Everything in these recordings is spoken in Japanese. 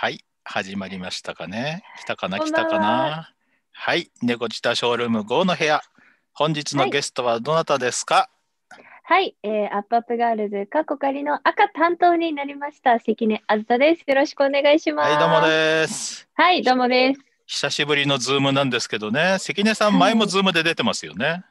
はい、始まりましたかね。来たかな、来たかな。はい、猫舌ショールーム5の部屋。本日のゲストはどなたですか。はい、はい、えー、アップアップガールズ、過去仮の赤担当になりました。関根あずさです。よろしくお願いします。はい、どうもです。はい、どうもです。久しぶりのズームなんですけどね、関根さん、前もズームで出てますよね。はい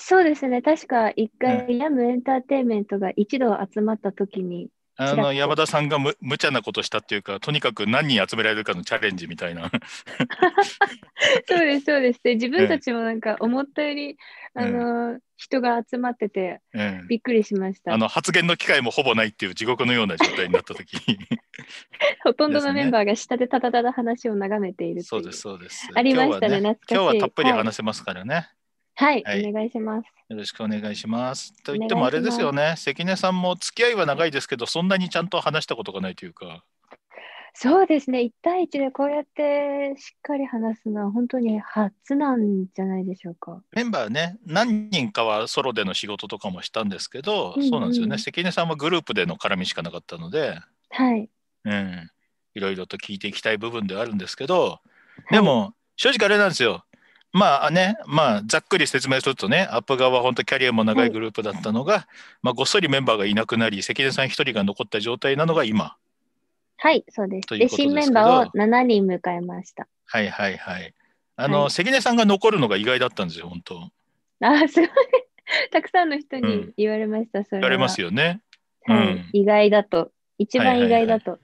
そうですね、確か一回、ヤムエンターテインメントが一度集まったときにあの山田さんがむ無茶なことしたっていうかとにかく何人集められるかのチャレンジみたいな そうですそうですで自分たちもなんか思ったより、えあの人が集まってて、えびっくりしましたあの発言の機会もほぼないっていう地獄のような状態になった時 ほとんどのメンバーが下でただただ話を眺めているそうですそうですありましたねね懐かしい今日はたっぷり話せますからね、はいはい、はい、お願いします。よろしくお願いします。と言ってもあれですよね、関根さんも付き合いは長いですけど、そんなにちゃんと話したことがないというか。そうですね、1対1でこうやってしっかり話すのは、本当に初なんじゃないでしょうか。メンバーね、何人かはソロでの仕事とかもしたんですけど、うんうん、そうなんですよね、関根さんはグループでの絡みしかなかったので、はい、うん、いろいろと聞いていきたい部分ではあるんですけど、でも、はい、正直あれなんですよ。まあね、まあ、ざっくり説明するとね、アップ側は本当キャリアも長いグループだったのが、はい、まあ、ごっそりメンバーがいなくなり、関根さん1人が残った状態なのが今。はい、そうです。で新メンバーを7人迎えました。はいはいはい。あの、はい、関根さんが残るのが意外だったんですよ、本当。あ、あ、すごい。たくさんの人に言われました、うん、それ言われますよね。うん、意外だと。一番意外だと。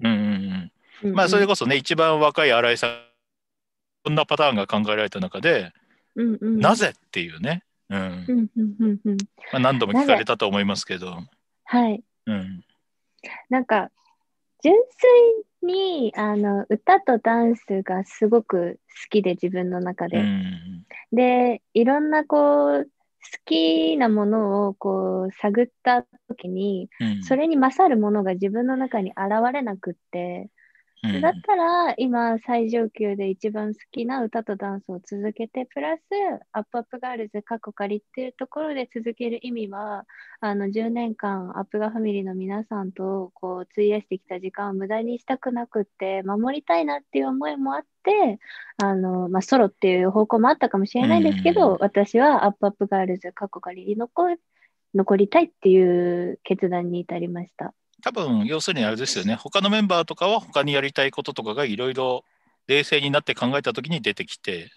うんうんうん。まあ、それこそね、一番若い新井さんろんなパターンが考えられた中で、うんうん、なぜっていうね、うんまあ、何度も聞かれたと思いますけど。はい、うん、なんか純粋にあの歌とダンスがすごく好きで自分の中で。うん、でいろんなこう好きなものをこう探った時に、うん、それに勝るものが自分の中に現れなくって、うん、だったら今最上級で一番好きな歌とダンスを続けてプラスアップアップガールズ過去借りっていうところで続ける意味はあの10年間アップガファミリーの皆さんとこう費やしてきた時間を無駄にしたくなくって守りたいなっていう思いもあってあの、まあ、ソロっていう方向もあったかもしれないですけど、私はアップアップガールズ過去借り残残りたいっていう決断に至りました。多分要するにあれですよね、他のメンバーとかは他にやりたいこととかがいろいろ冷静になって考えた時に出てきて。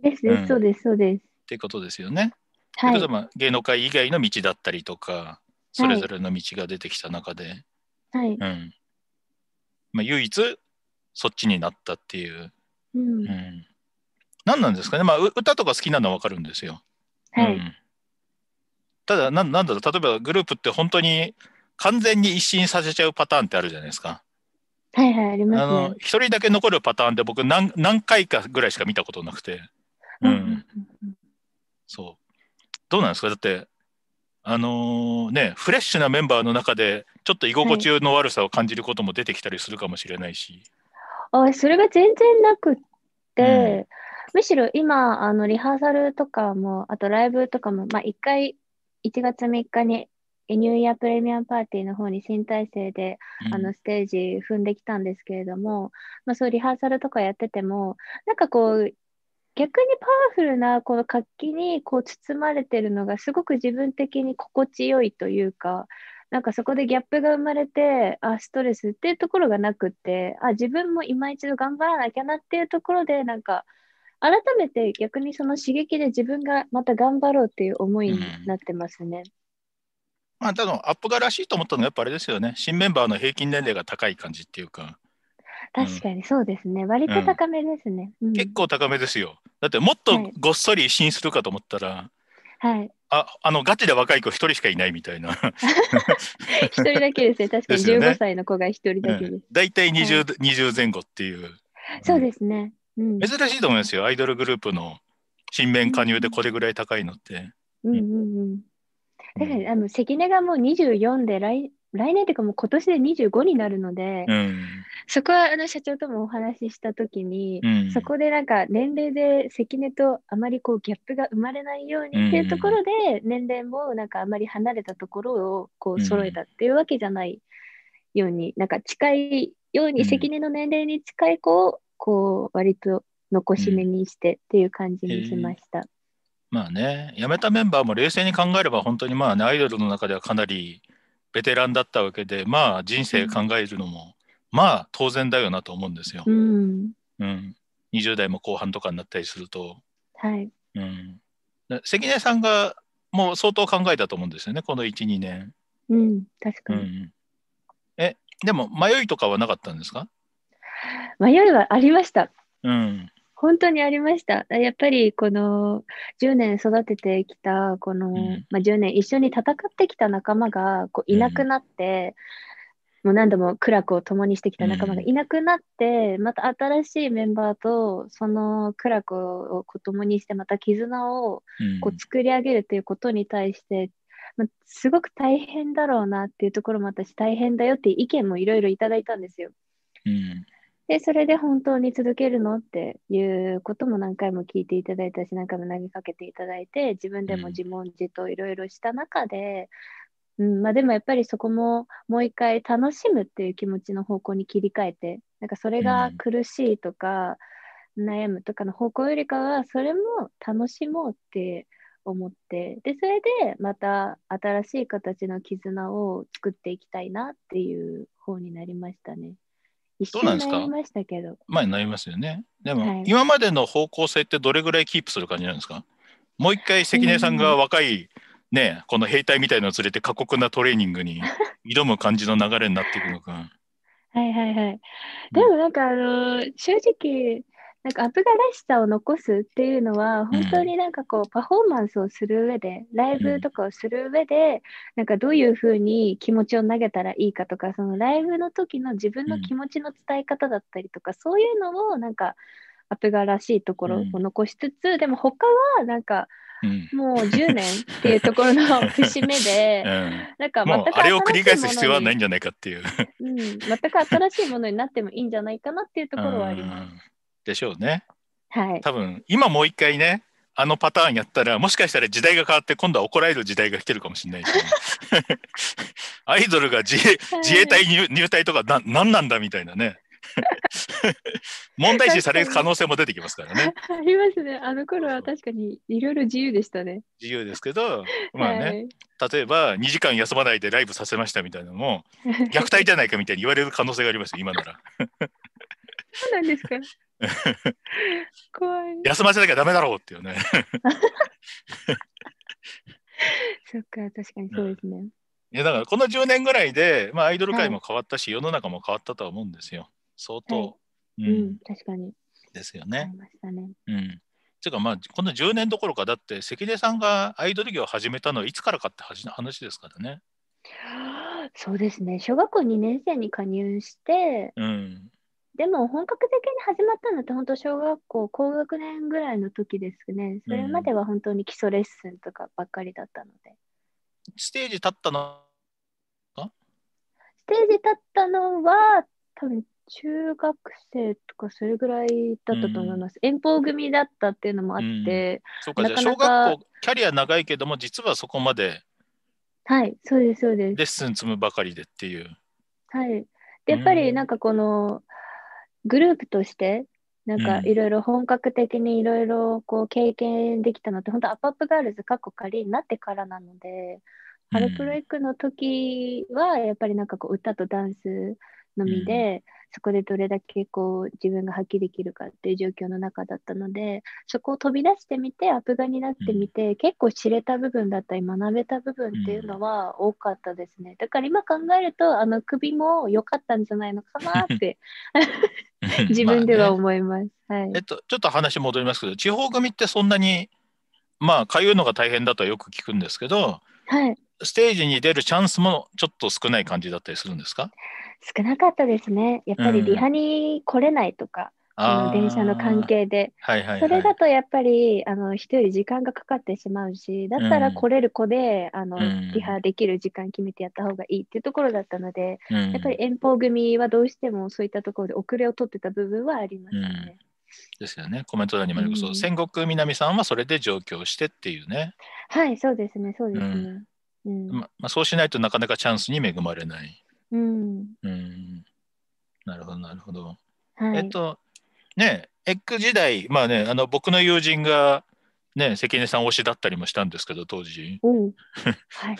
ですね、うん、そうです、そうです。っていうことですよね。はい、まあ、芸能界以外の道だったりとか、それぞれの道が出てきた中で、はいうんまあ、唯一そっちになったっていう。うん、うん、何なんですかね、まあ、歌とか好きなのは分かるんですよ。はい、うん、ただ何だろう、例えばグループって本当に完全に一新させちゃうパターンってあるじゃないですか。はいはい、あります、ね、あの、一人だけ残るパターンで僕何、何回かぐらいしか見たことなくて。うん。そう。どうなんですかだって、あのー、ね、フレッシュなメンバーの中で、ちょっと居心地の悪さを感じることも出てきたりするかもしれないし。はい、あそれが全然なくって、うん、むしろ今、あのリハーサルとかも、あとライブとかも、まあ、1回、1月3日にニューイヤープレミアムパーティーの方に新体制で、うん、あのステージ踏んできたんですけれども、まあ、そうリハーサルとかやっててもなんかこう逆にパワフルなこの活気にこう包まれてるのがすごく自分的に心地よいというかなんかそこでギャップが生まれてあストレスっていうところがなくってあ自分も今一度頑張らなきゃなっていうところでなんか改めて逆にその刺激で自分がまた頑張ろうっていう思いになってますね。うんまあ、多分アップがらしいと思ったのはやっぱあれですよね。新メンバーの平均年齢が高い感じっていうか。確かにそうですね。うん、割と高めですね、うん、結構高めですよ。だってもっとごっそり一新するかと思ったら、はい、ああのガチで若い子一人しかいないみたいな。一人だけですね。確かに15歳の子が一人だけです。大体、ねうん、20, はい、20前後っていう。そうですね、うん。珍しいと思いますよ。アイドルグループの新面加入でこれぐらい高いのって。うんうんうん確かに、あの、関根がもう24で、来、来年というかもう今年で25になるので、うん、そこはあの社長ともお話しした時に、うん、そこでなんか年齢で関根とあまりこうギャップが生まれないようにっていうところで、年齢もなんかあまり離れたところをこう揃えたっていうわけじゃないように、なんか近いように関根の年齢に近い子をこう割と残し目にしてっていう感じにしました。うんまあね、辞めたメンバーも冷静に考えれば、本当にまあね、アイドルの中ではかなりベテランだったわけで、まあ人生考えるのも、まあ当然だよなと思うんですよ。うん。うん、20代も後半とかになったりすると。はい。うん。関根さんがもう相当考えたと思うんですよね、この1、2年。うん、確かに。うん、え、でも迷いとかはなかったんですか迷いはありました。うん。本当にありました。やっぱりこの10年育ててきた、この、うん、まあ、10年一緒に戦ってきた仲間がこういなくなって、うん、もう何度も苦楽を共にしてきた仲間がいなくなって、うん、また新しいメンバーとその苦楽を共にして、また絆をこう作り上げるということに対して、まあ、すごく大変だろうなっていうところも私大変だよっていう意見もいろいろいただいたんですよ。うんで、それで本当に続けるのっていうことも何回も聞いていただいたし、何回も投げかけていただいて、自分でも自問自答いろいろした中で、うん、うん、まあ、でもやっぱりそこももう一回楽しむっていう気持ちの方向に切り替えて、なんかそれが苦しいとか、うん、悩むとかの方向よりかは、それも楽しもうって思って、で、それでまた新しい形の絆を作っていきたいなっていう方になりましたね。どうなんですか悩みましたけど。前悩みますよね。でも、はい今までの方向性ってどれぐらいキープする感じなんですかもう一回関根さんが若い、ね、この兵隊みたいのを連れて過酷なトレーニングに 挑む感じの流れになっていくのか。はいはいはい。でもなんかあの、正直、なんかアプガらしさを残すっていうのは本当になんかこうパフォーマンスをする上でライブとかをする上でなんかどういうふうに気持ちを投げたらいいかとかそのライブの時の自分の気持ちの伝え方だったりとかそういうのをなんかアプガらしいところを残しつつでも他はなんかもう10年っていうところの 節目で、なんか全くあれを繰り返す必要はないんじゃないかっていう、うん、全く新しいものになってもいいんじゃないかなっていうところはあります。でしょうね。はい、多分今もう一回ねあのパターンやったらもしかしたら時代が変わって今度は怒られる時代が来てるかもしれないし、ね、アイドルが自衛自衛隊入入隊とかな何なんだみたいなね 問題視される可能性も出てきますからね。ありますねあの頃は確かにいろいろ自由でしたね。自由ですけどまあね、はい、例えば2時間休まないでライブさせましたみたいなのも 虐待じゃないかみたいに言われる可能性がありますよ今なら。そうなんですか。怖い。休ませなきゃダメだろうっていうね。そっか、確かにそうですね。いやだからこの10年ぐらいで、まあ、アイドル界も変わったし、はい、世の中も変わったとは思うんですよ。相当。はい、うん、確かに。ですよね。ねうん。ていうかまあこの10年どころかだって関根さんがアイドル業を始めたのはいつからかって話ですからね。そうですね小学校2年生に加入して、うん、でも本格的に始まったのって本当小学校高学年ぐらいの時ですねそれまでは本当に基礎レッスンとかばっかりだったので、うん、ステージ立ったのステージ立ったのは多分中学生とかそれぐらいだったと思います、うん、遠方組だったっていうのもあって、うん、そうかじゃあ小学校キャリア長いけども実はそこまではいそうですそうですレッスン積むばかりでっていうはいやっぱりなんかこの、グループとしてなんかいろいろ本格的にいろいろこう経験できたのって、うん、本当アップアップガールズ過去仮になってからなので、ハロプロ行くの時はやっぱりなんかこう歌とダンスのみで、そこでどれだけこう自分が発揮できるかっていう状況の中だったのでそこを飛び出してみてアプガになってみて、うん、結構知れた部分だったり学べた部分っていうのは多かったですね、だから今考えるとあの首も良かったんじゃないのかなって 自分では思います、ね、はいえっと、ちょっと話戻りますけど地方組ってそんなにまあ通うのが大変だとはよく聞くんですけどはい、ステージに出るチャンスもちょっと少ない感じだったりするんですか少なかったですね。やっぱりリハに来れないとか、うん、あの電車の関係で、はいはいはい、それだとやっぱりあの一人時間がかかってしまうし、だったら来れる子で、うん、あの、うん、リハできる時間決めてやった方がいいっていうところだったので、やっぱり遠方組はどうしてもそういったところで遅れを取ってた部分はありますね。ですよねコメント欄にもあります、うん、戦国南さんはそれで上京してっていうねはいそうですねそうですね、うんまあ、そうしないとなかなかチャンスに恵まれない。うん、うん、なるほどなるほど。はい、えっとねエッグ時代まあねあの僕の友人がね関根さん推しだったりもしたんですけど当時。うん、はい、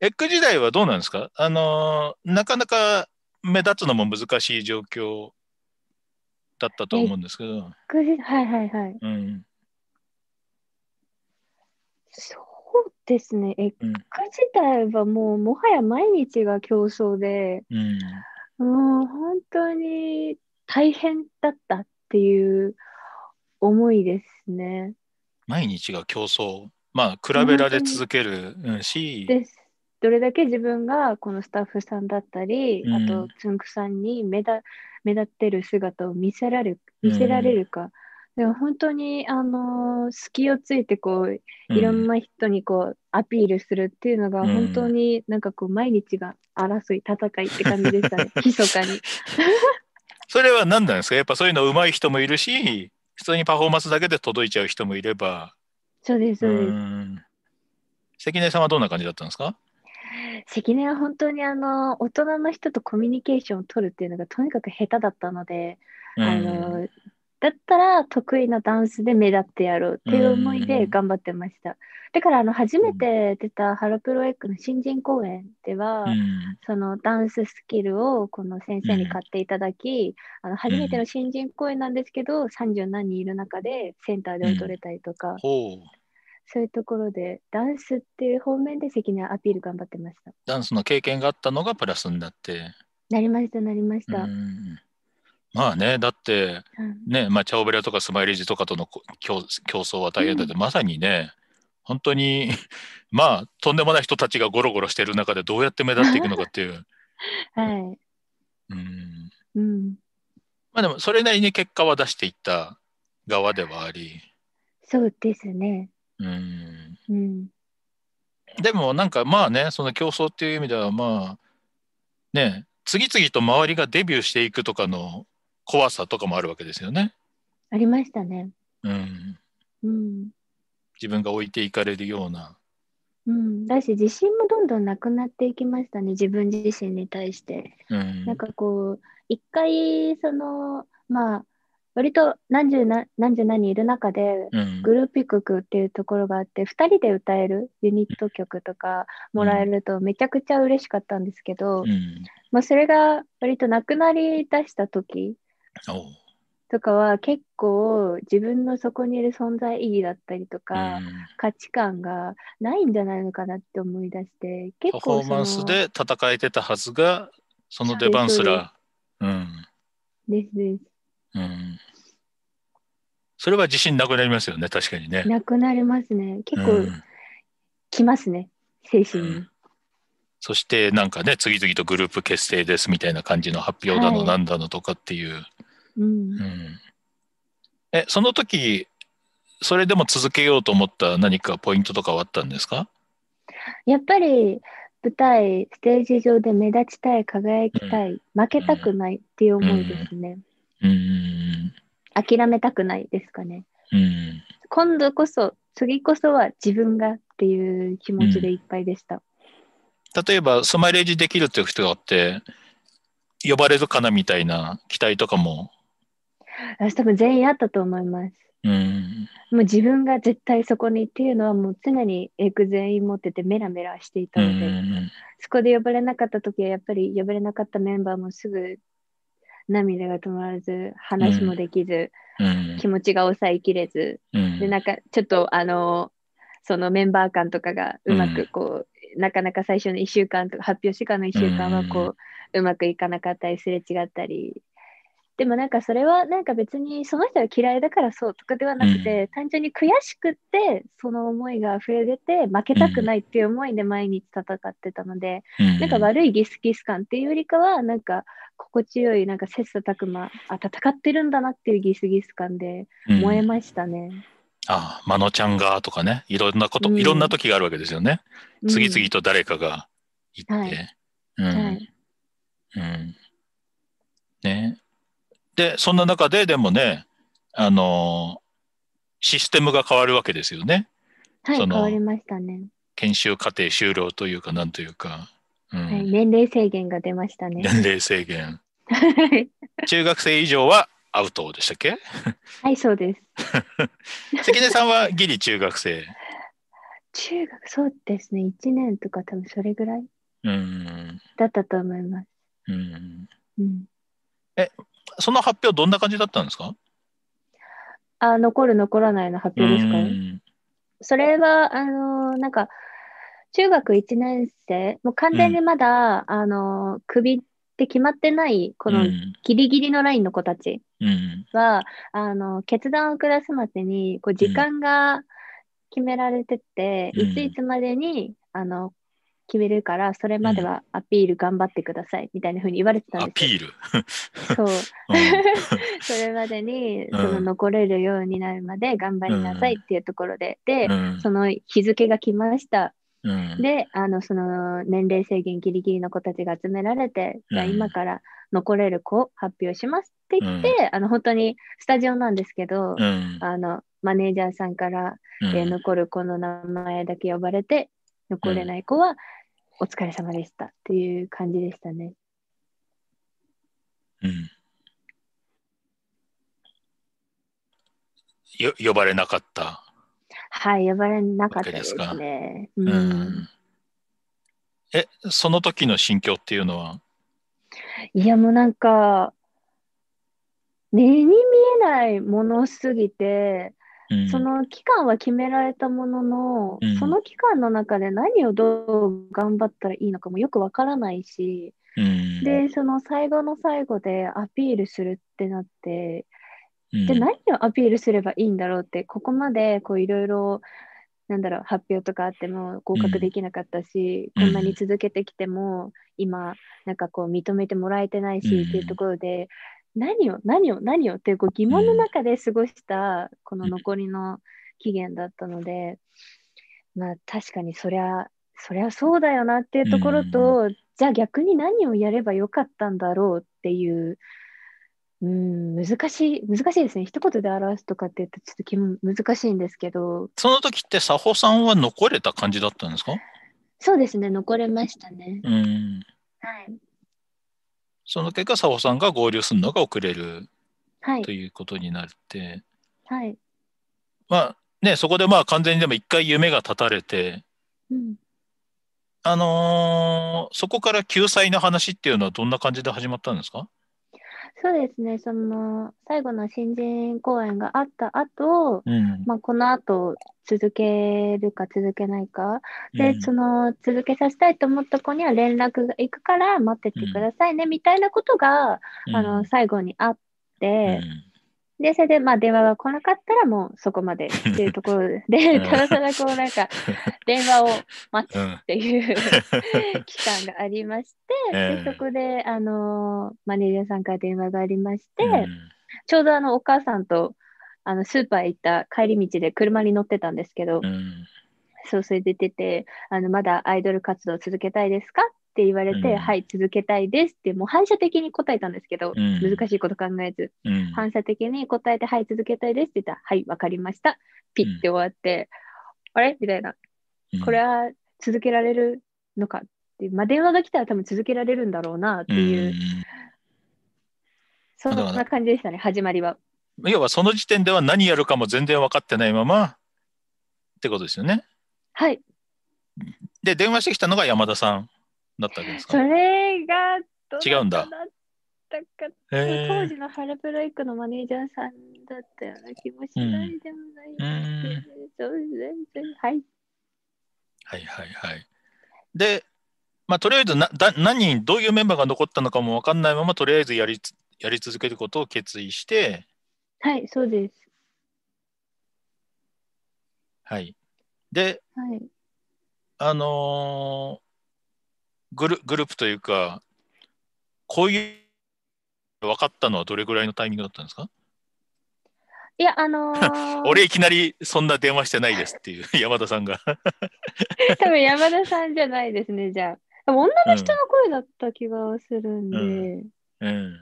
エッグ時代はどうなんですかあのなかなか目立つのも難しい状況だったと思うんですけど。はいはいはい。うん、そうですね、エッグ自体はもう、もはや毎日が競争で、うん、もう本当に大変だったっていう思いですね。毎日が競争、まあ、比べられ続けるし。ですどれだけ自分がこのスタッフさんだったり、あとつんくさんに目だ目立ってる姿を見せられる見せられるか、でも本当に、あのー、隙をついてこういろんな人にこう、うん、アピールするっていうのが、本当になんかこう毎日が争い戦いって感じでしたね 密かに それは何なんですかやっぱそういうの上手い人もいるし普通にパフォーマンスだけで届いちゃう人もいればそうですそうです関根さんはどんな感じだったんですか関根は本当にあの大人の人とコミュニケーションを取るっていうのがとにかく下手だったので、うん、あのだったら得意なダンスで目立ってやろうっていう思いで頑張ってました。うん、だからあの初めて出たハロプロエッグの新人公演では、うん、そのダンススキルをこの先生に買っていただき、うん、あの初めての新人公演なんですけど、30何人いる中でセンターで踊れたりとか。そういうところでダンスっていう方面で関根アピール頑張ってました。ダンスの経験があったのがプラスになって。なりましたなりました。まあねだってね、うん、まあ、チャオベラとかスマイルジとかとの競争は大変だって、うん、まさにね本当に まあとんでもない人たちがゴロゴロしてる中でどうやって目立っていくのかっていう。はいうん、うん、まあでもそれなりに結果は出していった側ではあり。そうですね。うんでもなんかまあねその競争っていう意味ではまあね次々と周りがデビューしていくとかの怖さとかもあるわけですよね。ありましたね。うん、うん、自分が置いていかれるような。うん、だし自信もどんどんなくなっていきましたね自分自身に対して。うん、なんかこう一回そのまあ割と何十何何十何いる中で、グルーピ曲クっていうところがあって、二2人で歌えるユニット曲とかもらえるとめちゃくちゃ嬉しかったんですけど、うん、まあ、それが割となくなりだした時とかは結構自分のそこにいる存在意義だったりとか、うん、価値観がないんじゃないのかなって思い出して結構パフォーマンスで戦えてたはずがその出番すら。うん、ですです。うん。それは自信なくなりますよね、確かにね。なくなりますね。結構、きますね、うん、精神に、うん。そしてなんかね、次々とグループ結成ですみたいな感じの発表だの、なんだのとかっていう。はい、うん、うん、え、その時、それでも続けようと思った何かポイントとかはあったんですかやっぱり舞台ステージ上で目立ちたい輝きたい、うん、負けたくないっていう思いですね、うん、うん諦めたくないですかね。うん今度こそ、次こそは自分がっていう気持ちでいっぱいでした。うん、例えば、ソマレージできるっていう人があって、呼ばれるかなみたいな期待とかも。私多分全員あったと思います。うん、もう自分が絶対そこにっていうのはもう常にエク全員持っててメラメラしていたので、うん、そこで呼ばれなかった時はやっぱり呼ばれなかったメンバーもすぐ涙が止まらず、話もできず、うん、気持ちが抑えきれず、うん、で、なんかちょっとあの、そのメンバー間とかがうまくこう、なかなか最初の1週間とか発表してからの1週間はこう、うまくいかなかったりすれ違ったりでもなんかそれはなんか別にその人が嫌いだからそうとかではなくて、うん、単純に悔しくってその思いが溢れ出て負けたくないっていう思いで毎日戦ってたので、うん、なんか悪いギスギス感っていうよりかはなんか心地よいなんか切磋琢磨あ戦ってるんだなっていうギスギス感で燃えましたね。うん、ああ、まのちゃんがとかね、いろんなこと、いろんな時があるわけですよね。次々と誰かが行って。はい、うん。はい、うん。ね、で、そんな中で、でもね、あの、システムが変わるわけですよね。はい、変わりましたね。研修過程終了というか、なんというか、うん、はい。年齢制限が出ましたね。年齢制限。中学生以上はアウトでしたっけ はい、そうです。関根さんはギリ中学生。中学、そうですね、1年とか多分それぐらいだったと思います。うん、うん、え、その発表どんな感じだったんですかあ残る残らないの発表ですかね。それは、あのなんか、中学1年生、もう完全にまだ、うん、あの、首って決まってない、このギリギリのラインの子たちは、うん、あの、決断を下すまでに、こう、時間が決められてて、うん、いついつまでに、あの、決めるから、それまではアピール頑張ってくださいみたいなふうに言われてたんですよ。アピールそう。それまでに、その残れるようになるまで頑張りなさいっていうところで、で、その日付が来ました。で、あの、その年齢制限ギリギリの子たちが集められて、じゃ今から残れる子発表しますって言って、あの、本当にスタジオなんですけど、あの、マネージャーさんから、えー、残る子の名前だけ呼ばれて、残れない子は、お疲れ様でしたっていう感じでしたね。うん。よ呼ばれなかった。はい、呼ばれなかったですね。うん、うん、え、その時の心境っていうのはいや、もうなんか、目に見えないものすぎて、その期間は決められたものの、うん、その期間の中で何をどう頑張ったらいいのかもよくわからないし、うん、でその最後の最後でアピールするってなって、うん、で何をアピールすればいいんだろうってここまでいろいろなんだろう発表とかあっても合格できなかったし、こんなに続けてきても今なんかこう認めてもらえてないしっていうところで、何を何を何をってこう疑問の中で過ごしたこの残りの期限だったので、まあ確かにそりゃそりゃそうだよなっていうところと、じゃあ逆に何をやればよかったんだろうっていううん難しい難しいですね一言で表すとかって言ってちょっと難しいんですけどその時って佐保さんは残れた感じだったんですかそうですね残れましたね。うんはいその結果、佐保さんが合流するのが遅れる、はい、ということになって、はい、まあね、そこでまあ完全にでも一回夢が絶たれて、うん、あのー、そこから救済の話っていうのはどんな感じで始まったんですかそうですね、その最後の新人公演があった後、うん、まあこの後続けるか続けないか、で、うん、その続けさせたいと思った子には連絡が行くから待っててくださいね、みたいなことが、あの最後にあって、で、それで、まあ、電話が来なかったら、もうそこまでっていうところで、ただただこう、なんか、電話を待つっていう期間がありまして、でそこで、あのー、マネージャーさんから電話がありまして、うん、ちょうどあの、お母さんと、あの、スーパー行った帰り道で車に乗ってたんですけど、うんそう、それで出て、あの、まだアイドル活動続けたいですかっって言われて、うん、はい、続けたいですって、もう反射的に答えたんですけど、うん、難しいこと考えず、うん、反射的に答えて、はい、続けたいですって言ったら、はい、わかりました。ピッて終わって、あれみたいな、これは続けられるのかって、まあ、電話が来たら多分続けられるんだろうなっていう、そんな感じでしたね、始まりは。要はその時点では何やるかも全然分かってないままってことですよね。はい。で、電話してきたのが山田さん。だったんですか、それが違うんだ。当時のハラプロイクのマネージャーさんだったような気もしないでもないですうん、全然、はい。はいはいはい。で、まあ、とりあえずなだ何どういうメンバーが残ったのかも分かんないままとりあえずやりやり続けることを決意してはいそうですはいで、はい、あのーグルグループというか、こういう分かったのはどれぐらいのタイミングだったんですかいや、あのー、俺いきなりそんな電話してないですっていう 山田さんが多分山田さんじゃないですね、じゃあ。でも女の人の声だった気がするんで、うん、うん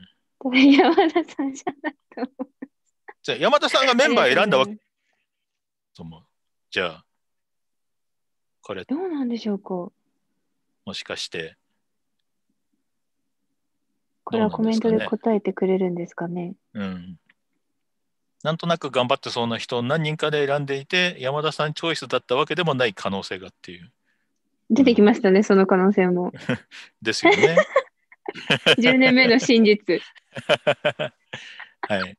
山田さんじゃないと思う。じゃあ山田さんがメンバー選んだわけ と思じゃあ、これ。どうなんでしょうか。もしかして。これはコメントで答えてくれるんですかね。うん。なんとなく頑張ってそうな人を何人かで選んでいて、山田さんチョイスだったわけでもない可能性がっていう。出てきましたね、うん、その可能性も。ですよね。10 年目の真実。はい。はい、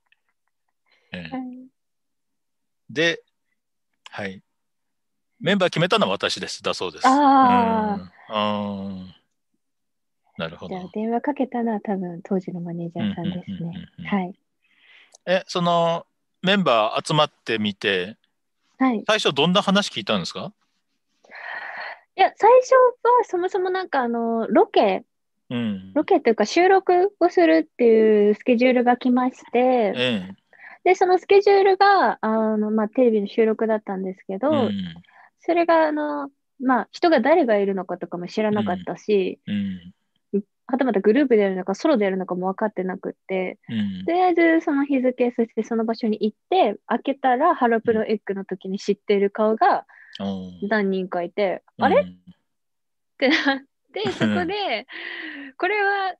で、はい。メンバー決めたのは私です、だそうです。ああ、ああ。なるほど。じゃあ電話かけたのは多分当時のマネージャーさんですね。はい。え、そのメンバー集まってみて、はい、最初どんな話聞いたんですかいや、最初はそもそもなんかあの、ロケ、うん、ロケというか収録をするっていうスケジュールが来まして、ええ、で、そのスケジュールが、あの、まあ、テレビの収録だったんですけど、うん、それがあの、まあ、人が誰がいるのかとかも知らなかったし、うんはたまたグループでやるのかソロでやるのかも分かってなくって、うん、とりあえずその日付そしてその場所に行って開けたらハロプロエッグの時に知ってる顔が何人かいて、うん、あれ、うん、ってなって そこでこれは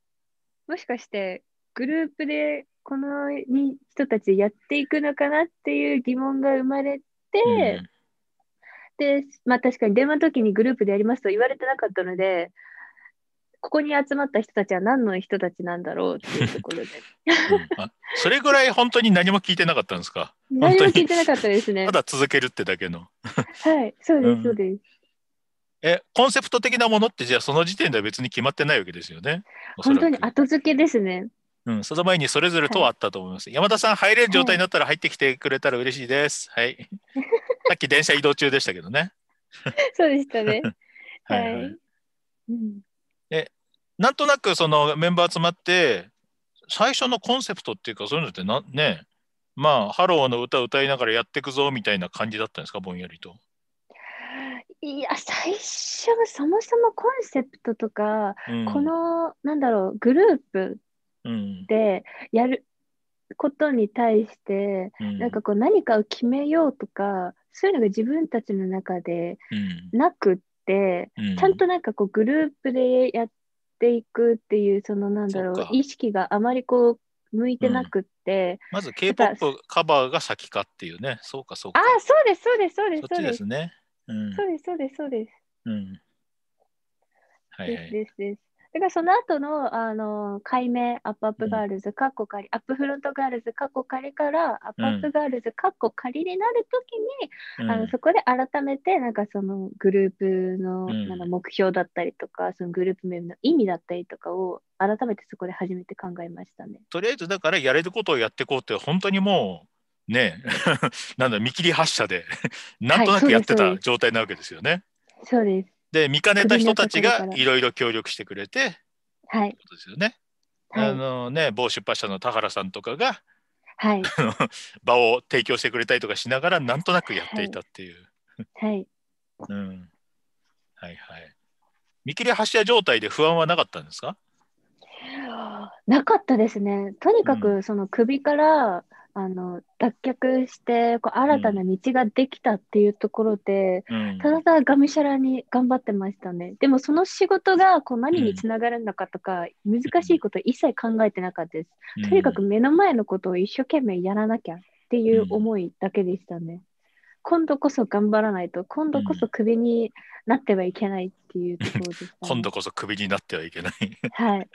もしかしてグループでこの人たちやっていくのかなっていう疑問が生まれて、、まあ確かに電話の時にグループでやりますと言われてなかったので、ここに集まった人たちは何の人たちなんだろうっていう ところで。うん、それぐらい本当に何も聞いてなかったんですか何も聞いてなかったですね。ただ続けるってだけの。はい、そうです、そうです。うんえコンセプト的なものってじゃあその時点では別に決まってないわけですよね。本当に後付けですね。うん、その前にそれぞれとはあったと思います。はい、山田さん入れる状態になったら入ってきてくれたら嬉しいです。はい。さっき電車移動中でしたけどね。そうでしたね。はい、はい、うん、えなんとなくそのメンバー集まって最初のコンセプトっていうかそういうのってなねまあハローの歌を歌いながらやっていくぞみたいな感じだったんですかぼんやりと。いや最初はそもそもコンセプトとか、うん、このなんだろうグループでやることに対して、うん、なんかこう何かを決めようとか、そういうのが自分たちの中でなくって、うん、ちゃんとなんかこうグループでやっていくっていうそのなんだろう意識があまりこう向いてなくって、うん、まず K-POP カバーが先かっていうねそうかそうかああそうですそうですそうですそうですね、そうですそうですそうですうんはい、はい、ですですですだからその後の、あの、解明、アップアップガールズ、カッコ仮、アップフロントガールズ、カッコ仮から、アップアップガールズ、カッコ仮になるときに、うん、あの、そこで改めて、なんかそのグループの、なんか目標だったりとか、そのグループ名の意味だったりとかを、改めてそこで初めて考えましたね。とりあえず、だからやれることをやっていこうって、本当にもう、ね なんだ見切り発車で なんとなくやってた状態なわけですよね。はい、そうですで見かねた人たちがいろいろ協力してくれて、はい、ことですよね。はい、あのね某出版社の田原さんとかが、はい、場を提供してくれたりとかしながらなんとなくやっていたっていう。はい、うん、はいはい見切り発車状態で不安はなかったんですか なかったですね。とにかくその首からあの脱却してこう新たな道ができたっていうところで、うん、ただただがむしゃらに頑張ってましたねでもその仕事がこう何につながるのかとか、うん、難しいこと一切考えてなかったです、うん、とにかく目の前のことを一生懸命やらなきゃっていう思いだけでしたね、今度こそ頑張らないと今度こそクビになってはいけないっていうところです、ね、今度こそクビになってはいけないはい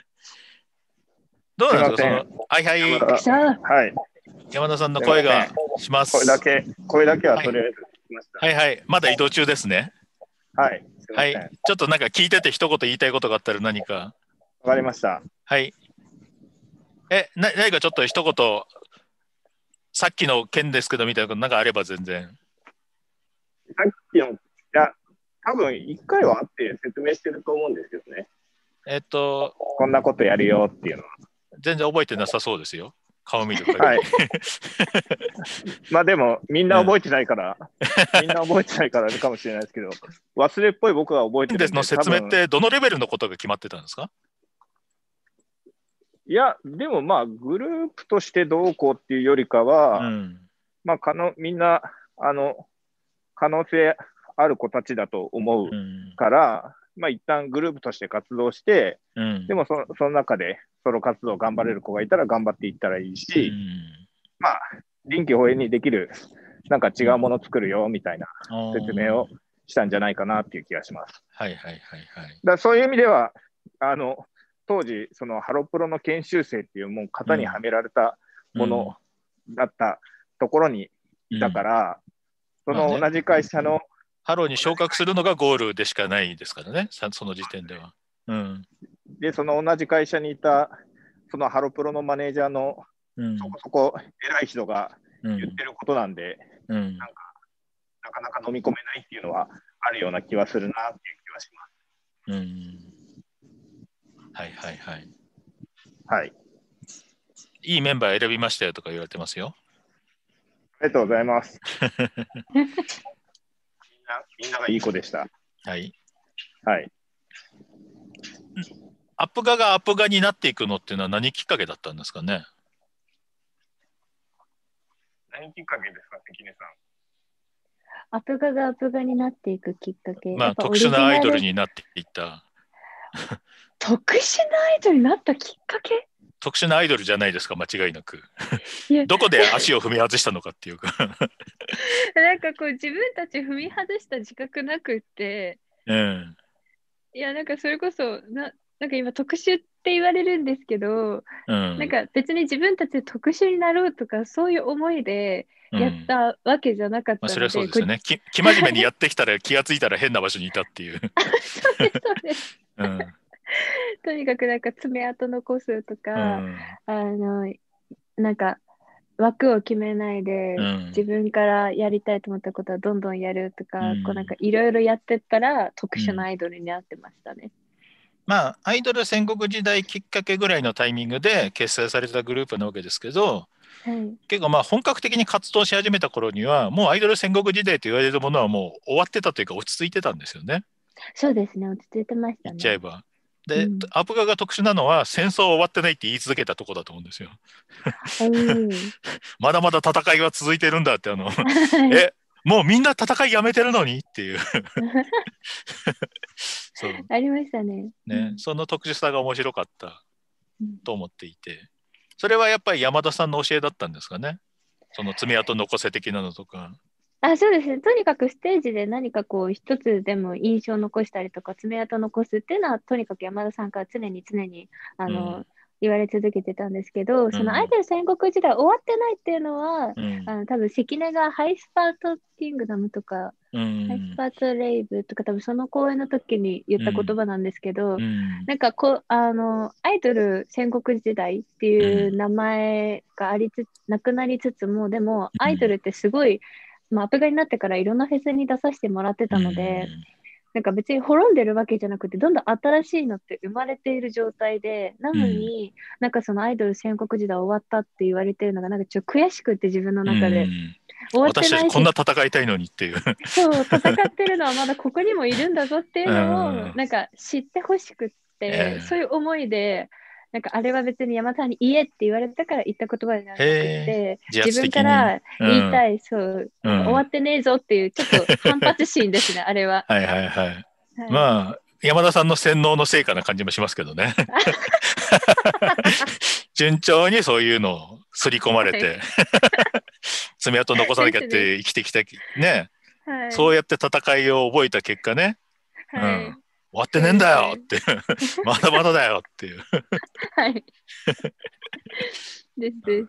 どうなんですかはいはい。はい。山田さんの声がします。声だけ、声だけはとりあえず聞きました、はい。はいはいまだ移動中ですね。はい。はい。ちょっとなんか聞いてて一言言いたいことがあったら何か。わかりました。はい。え、な何かちょっと一言、さっきの件ですけどみたいなことなんかあれば全然。さっきの、いや、多分一回はあって説明してると思うんですけどね。えっと、こんなことやるよっていうのは。全然覚えてなさそうですよ。顔見るはい、まあでも、みんな覚えてないから、うん、みんな覚えてないからかもしれないですけど、忘れっぽい僕は覚えてるんで。の説明って、どのレベルのことが決まってたんですかいや、でもまあ、グループとしてどうこうっていうよりかは、うん、まあ可能、みんな、あの、可能性ある子たちだと思うから、まあ、一旦グループとして活動して、うん、でもそその中でソロ活動頑張れる子がいたら頑張っていったらいいし、うん、まあ、臨機応変にできる、なんか違うもの作るよみたいな説明をしたんじゃないかなっていう気がします。はいはいはいはい。だそういう意味では、あの当時、そのハロプロの研修生っていう、もう型にはめられたものだったところにいたから、うん、その同じ会社の、ハローに昇格するのがゴールでしかないですからね、その時点では。うん、で、その同じ会社にいた、そのハロプロのマネージャーの、そこそこ偉い人が言ってることなんで、うんうん、なんかなかなか飲み込めないっていうのはあるような気はするなっていう気はします。うん、はいはいはい。はい。いいメンバー選びましたよとか言われてますよ。ありがとうございます。みんながいい子でした。はい。はい。アップガがアップガになっていくのっていうのは何きっかけだったんですかね何きっかけですか、関根さん。アプガがアプガになっていくきっかけ。まあ、特殊なアイドルになっていった。特殊なアイドルになったきっかけ特殊なアイドルじゃないですか、間違いなく。どこで足を踏み外したのかっていうか なんかこう自分たち踏み外した自覚なくって、うん、いやなんかそれこそななんか今特殊って言われるんですけど、うん、なんか別に自分たち特殊になろうとかそういう思いでやったわけじゃなかったので、うんまあ、それはそうですよねき生真面目にやってきたら気が付いたら変な場所にいたっていうそうですそうです、うん、とにかくなんか爪痕残すとか、あのなんか枠を決めないで、うん、自分からやりたいと思ったことはどんどんやるとか、うん、こうなんかいろいろやってったら特殊なアイドルになってましたね。まあアイドル戦国時代きっかけぐらいのタイミングで結成されたグループなわけですけど、はい、結構まあ本格的に活動し始めた頃にはもうアイドル戦国時代と言われるものはもう終わってたというか落ち着いてたんですよね。そうですね落ち着いてましたね。言っちゃえば。で、うん、アブガが特殊なのは戦争は終わってないって言い続けたとこだと思うんですよ。まだまだ戦いは続いてるんだってあのえもうみんな戦いやめてるのにっていう そうありましたねね、その特殊さが面白かったと思っていてそれはやっぱり山田さんの教えだったんですかねその爪痕残せ的なのとか。あ、そうですね。とにかくステージで何かこう一つでも印象を残したりとか爪痕残すっていうのはとにかく山田さんから常に常にあの、うん言われ続けてたんですけど、そのアイドル戦国時代終わってないっていうのは、うん、あの多分関根がハイスパートキングダムとか、うん、ハイスパートレイブとか多分その公演の時に言った言葉なんですけど、うん、なんかこあのアイドル戦国時代っていう名前がありつつなくなりつつもでもアイドルってすごい、まあ、アプ買になってからいろんなフェスに出させてもらってたので、なんか別に滅んでるわけじゃなくてどんどん新しいのって生まれている状態でなのに、うん、なんかそのアイドル戦国時代終わったって言われてるのがなんかちょっと悔しくって自分の中で、うん、終わってない私たちこんな戦いたいのにっていうそう戦ってるのはまだここにもいるんだぞっていうのを、なんか知ってほしくって、そういう思いでなんかあれは別に山田に言えって言われたから言った言葉じゃなくて、自分から言いたい、うん、そう、うん、終わってねえぞっていう、ちょっと反発心ですね、あれは。はいはいはい。はい、まあ、山田さんの洗脳の成果な感じもしますけどね。順調にそういうのを刷り込まれて、爪痕残さなきゃって生きてきた、ね、はい、そうやって戦いを覚えた結果ね。はい、うん終わってねえんだよって まだまだだよっていうはい。ですです。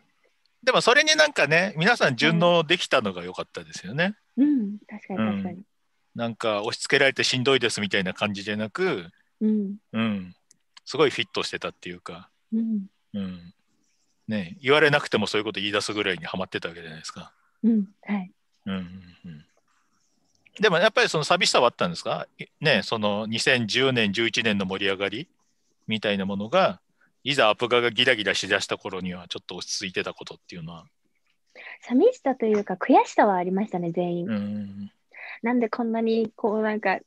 でもそれになんかね皆さん順応できたのが良かったですよね。なんか押し付けられてしんどいですみたいな感じじゃなく、うん、うん、すごいフィットしてたっていうか、うん、うん、ね言われなくてもそういうこと言い出すぐらいにはまってたわけじゃないですか。うん、はい。うんうんうん。でもやっぱりその寂しさはあったんですかね、その2010年、11年の盛り上がりみたいなものが、いざアプガがギラギラしだした頃には、ちょっと落ち着いてたことっていうのは。寂しさというか、悔しさはありましたね、全員。んなんでこんなに、こうなんか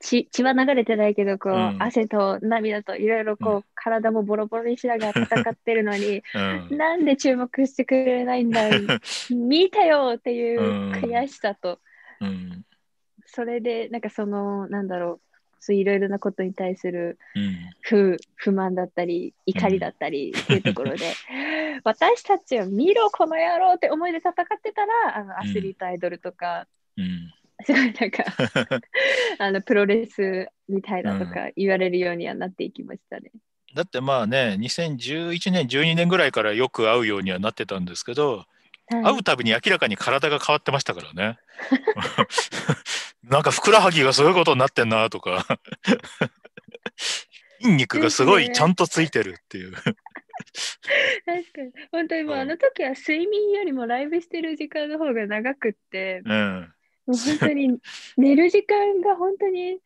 血、血は流れてないけどこう、うん、汗と涙といろいろこう、体もボロボロにしながら戦ってるのに、うん、なんで注目してくれないんだ 見たよっていう悔しさと、うん、それでなんかそのなんだろうそういろいろなことに対する不うん、不満だったり怒りだったりっていうところで、うん、私たちは見ろこの野郎って思いで戦ってたらあのアスリートアイドルとか、うん、すごいなんか あのプロレスみたいなとか言われるようにはなっていきましたね。だってまあね2011年12年ぐらいからよく会うようにはなってたんですけど、はい、会うたびに明らかに体が変わってましたからね。なんかふくらはぎがすごいことになってんなとか 筋肉がすごいちゃんとついてるっていう確かに本当にもうあの時は睡眠よりもライブしてる時間の方が長くって、うん、もう本当に寝る時間が本当に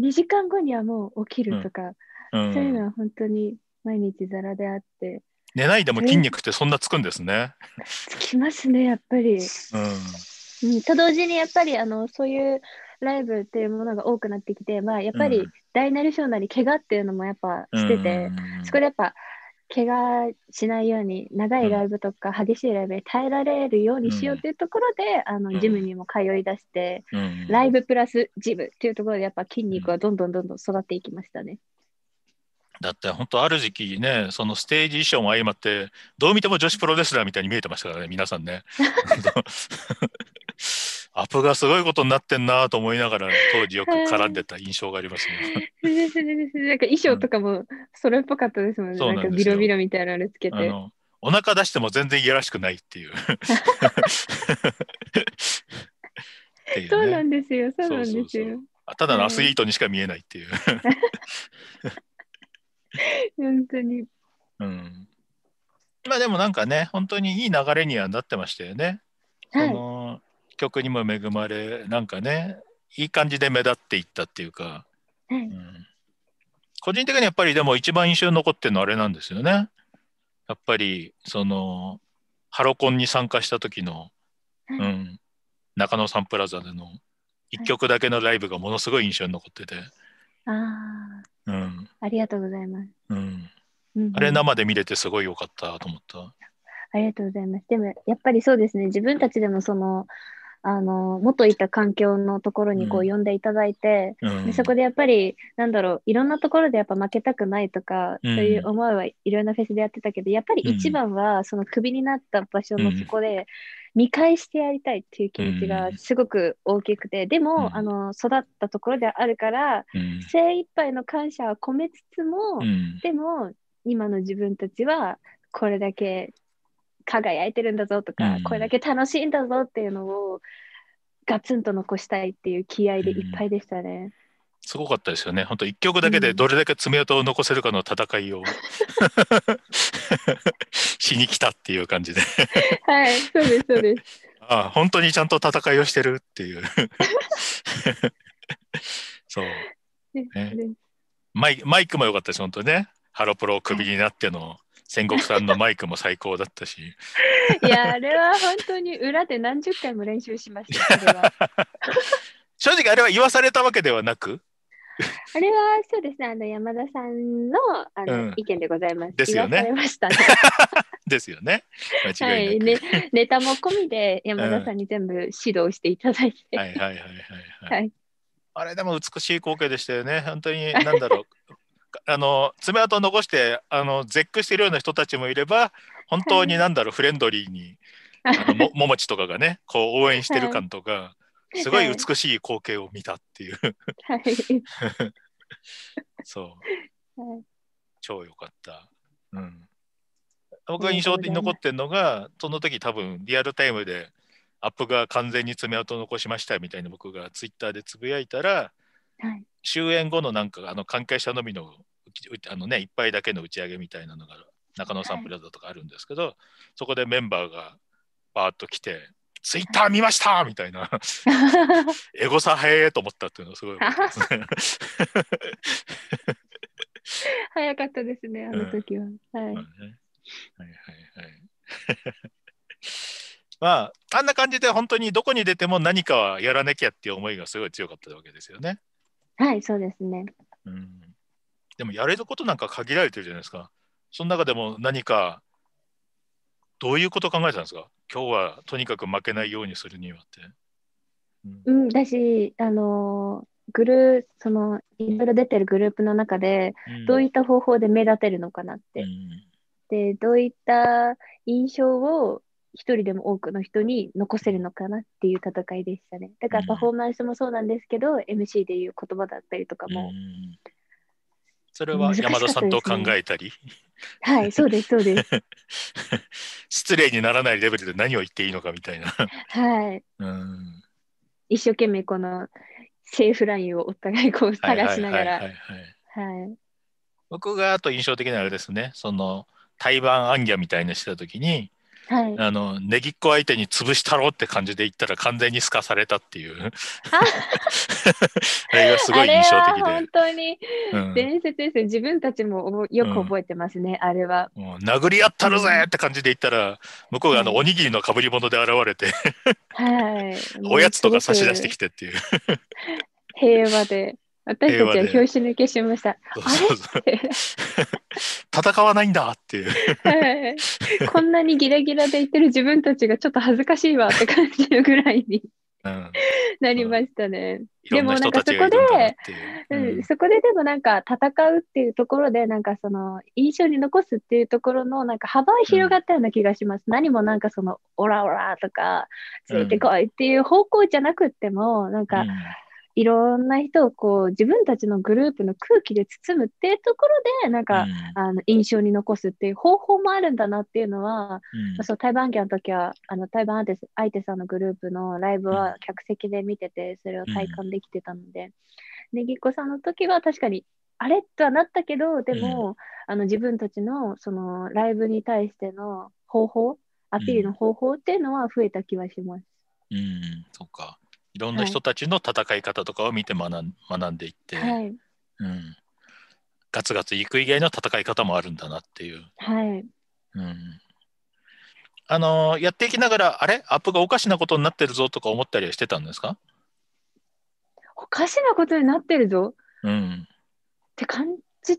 2時間後にはもう起きるとか、うんうん、そういうのは本当に毎日ざらであって寝ないでも筋肉ってそんなつくんですね、つきますねやっぱり、うんうん、と同時にやっぱりあのそういうライブっていうものが多くなってきて、まあ、やっぱり大なり小なり怪我っていうのもやっぱしてて、うん、そこでやっぱ怪我しないように長いライブとか激しいライブに耐えられるようにしようっていうところで、うん、あのジムにも通い出して、うん、ライブプラスジムっていうところでやっぱ筋肉はどんどんどんどん育っていきましたね。だって本当ある時期ねそのステージ衣装も相まってどう見ても女子プロレスラーみたいに見えてましたからね皆さんね。アプがすごいことになってんなと思いながら当時よく絡んでた印象がありますね。なんか衣装とかもそれっぽかったですもんね。うん、なんかビロビロみたいなのつけて。お腹出しても全然いやらしくないっていう。そうなんですよ、そうなんですよ。ただのアスリートにしか見えないっていう。本当に。うん。まあでもなんかね、本当にいい流れにはなってましたよね。はい、その曲にも恵まれなんかねいい感じで目立っていったっていうか、うん、うん、個人的にやっぱりでも一番印象に残ってるのはあれなんですよねやっぱりそのハロコンに参加した時の、うん、うん、中野サンプラザでの1曲だけのライブがものすごい印象に残ってて、ああ、ありがとうございます、うん、あれ生で見れてすごい良かったと思ったありがとうございますでもやっぱりそうですね自分たちでもそのあの元いた環境のところにこう呼んでいただいて、うん、でそこでやっぱりなんだろういろんなところでやっぱ負けたくないとか、うん、そういう思いはいろんなフェスでやってたけどやっぱり一番はそのクビになった場所のそこで見返してやりたいっていう気持ちがすごく大きくてでも、あの育ったところであるから、精一杯の感謝は込めつつも、でも今の自分たちはこれだけ輝いてるんだぞとか、うん、これだけ楽しいんだぞっていうのをガツンと残したいっていう気合でいっぱいでしたね。うん、すごかったですよね。本当一曲だけでどれだけ爪痕を残せるかの戦いを、うん、しに来たっていう感じで。はい、そうですそうです。ああ、本当にちゃんと戦いをしてるっていう。そう、ね、マイ。マイクも良かったです、本当にね。ハロプロをクビになっての。戦国さんのマイクも最高だったし。いや、あれは本当に裏で何十回も練習しました。正直、あれは言わされたわけではなく あれはそうですね、あの山田さんのあの、うん、意見でございます。ですよね。ねですよね。間違いなく、はいね、ネタも込みで山田さんに全部指導していただいて。はいはいはいはい、はい。あれでも美しい光景でしたよね。本当になんだろう。あの爪痕を残してあの絶句してるような人たちもいれば本当になんだろう、はい、フレンドリーにあのももち とかがねこう応援してる感とか、はい、すごい美しい光景を見たっていう、はい、そう、超良かった、うん、僕が印象に残ってるのがその時多分リアルタイムでアップが完全に爪痕を残しましたみたいに僕がツイッターでつぶやいたら、はい、終演後のなんかあの関係者のみのあの、ね、ぱ杯だけの打ち上げみたいなのが中野サンプラザとかあるんですけど、はい、そこでメンバーがバーッと来て「ツイッター見ました!」みたいな「エゴサへえ!」と思ったっていうのはすごいすね。早かったですね、あの時は。うん、はい、まあね、はいはいはい。まあ、あんな感じで本当にどこに出ても何かはやらなきゃっていう思いがすごい強かったわけですよね。はい、そうですね。うん、でもやれることなんか限られてるじゃないですか。その中でも何かどういうこと考えてたんですか今日はとにかく負けないようにするにはって。うん、だし、あのグルそのいろいろ出てるグループの中で、うん、どういった方法で目立てるのかなって、うん、でどういった印象を一人でも多くの人に残せるのかなっていう戦いでしたね。だからパフォーマンスもそうなんですけど、うん、MC でいう言葉だったりとかも。それは山田さんと考えたり。ね、はい、そうです、そうです。失礼にならないレベルで何を言っていいのかみたいな。はい。うん一生懸命このセーフラインをお互いこう探しながら。僕があと印象的なあれですね、その対バンアンギャみたいなした時に、はい、あのねぎっこ相手に潰したろうって感じで言ったら完全にすかされたっていう あれがすごい印象的で本当に伝説ですね、うん、自分たちもよく覚えてますね、うん、あれはもう殴り合ったるぜって感じで言ったら、向こうがあのおにぎりのかぶり物で現れてはい、おやつとか差し出してきてっていう平和で私たちは拍子抜けしました。あれ戦わないんだっていうはい、こんなにギラギラで言ってる自分たちがちょっと恥ずかしいわって感じるぐらいにうん、なりましたね。でもなんかそこで、うん、うん、そこででもなんか戦うっていうところでなんかその印象に残すっていうところのなんか幅広がったような気がします。うん、何もなんかそのオラオラとかついてこいっていう方向じゃなくっても、なんか、いろんな人をこう自分たちのグループの空気で包むっていうところでなんか、うん、あの印象に残すっていう方法もあるんだなっていうのは、うん、そう台湾家の時はあの台湾相手さんのグループのライブは客席で見ててそれを体感できてたので、うん、ねぎっこさんの時は確かにあれとはなったけどでも、あの自分たちのそのライブに対しての方法アピールの方法っていうのは増えた気はします。うん、そうか。いろんな人たちの戦い方とかを見て学ん,、学んでいって、はい、うん、ガツガツいく以外の戦い方もあるんだなっていう。はい、うんあのやっていきながら、あれアップがおかしなことになってるぞとか思ったりはしてたんですかおかしなことになってるぞ、うん、って感じ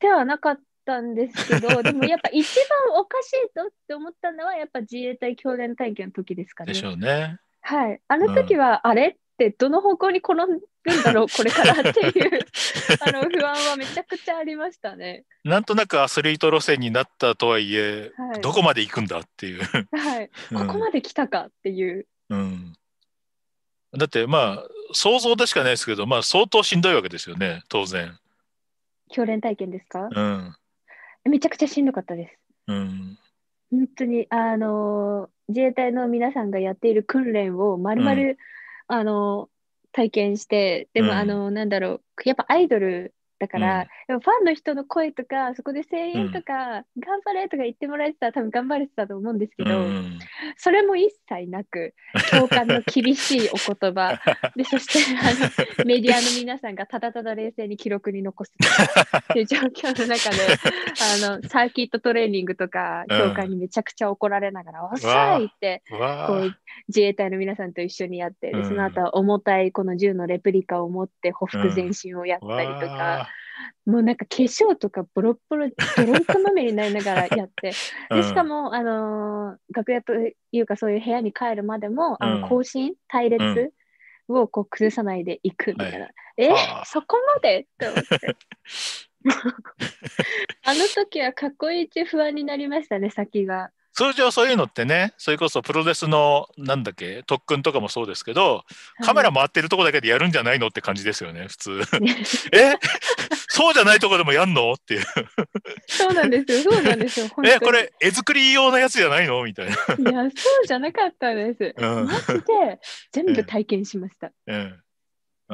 てはなかったんですけど、でもやっぱ一番おかしいとって思ったのは、やっぱ自衛隊教練体験の時ですかね。でしょうね。はい。あの時は、あれってどの方向に転んるんだろう、これからっていうあの不安はめちゃくちゃありましたね。なんとなくアスリート路線になったとはいえ、はい、どこまで行くんだっていうはい。ここまで来たかっていう。うん。だってまあ、想像でしかないですけど、まあ相当しんどいわけですよね、当然。教練体験ですかうん。めちゃくちゃしんどかったです。うん。本当に、あの自衛隊の皆さんがやっている訓練をまるまる、あの体験して、でも、うんあの、なんだろう、やっぱアイドルだから、うん、ファンの人の声とか、そこで声援とか、うん、頑張れとか言ってもらえてたら、多分頑張れてたと思うんですけど、うん、それも一切なく、共感の厳しいお言葉 で、そしてあのメディアの皆さんがただただ冷静に記録に残すと いう状況の中で、あのサーキットトレーニングとか、教官にめちゃくちゃ怒られながら、おっさいって、こう自衛隊の皆さんと一緒にやって、その後は重たいこの銃のレプリカを持って、ほふ前進をやったりとか、もうなんか化粧とかボロッボロ、ドロンとまめになりながらやって、でしかも、あのー、楽屋というかそういう部屋に帰るまでも、うん、あの更新、隊列をこう崩さないでいくみたいな。えい、えそこまでって思って。あの時はかっこいい中不安になりましたね、先が。通常そういうのってねそれこそプロレスのなんだっけ特訓とかもそうですけどカメラ回ってるとこだけでやるんじゃないのって感じですよね普通 えそうじゃないとこでもやんのっていうそうなんですよそうなんですよ えこれ絵作り用のやつじゃないのみたいないやそうじゃなかったです、うん、マジで全部体験しました、うん、うん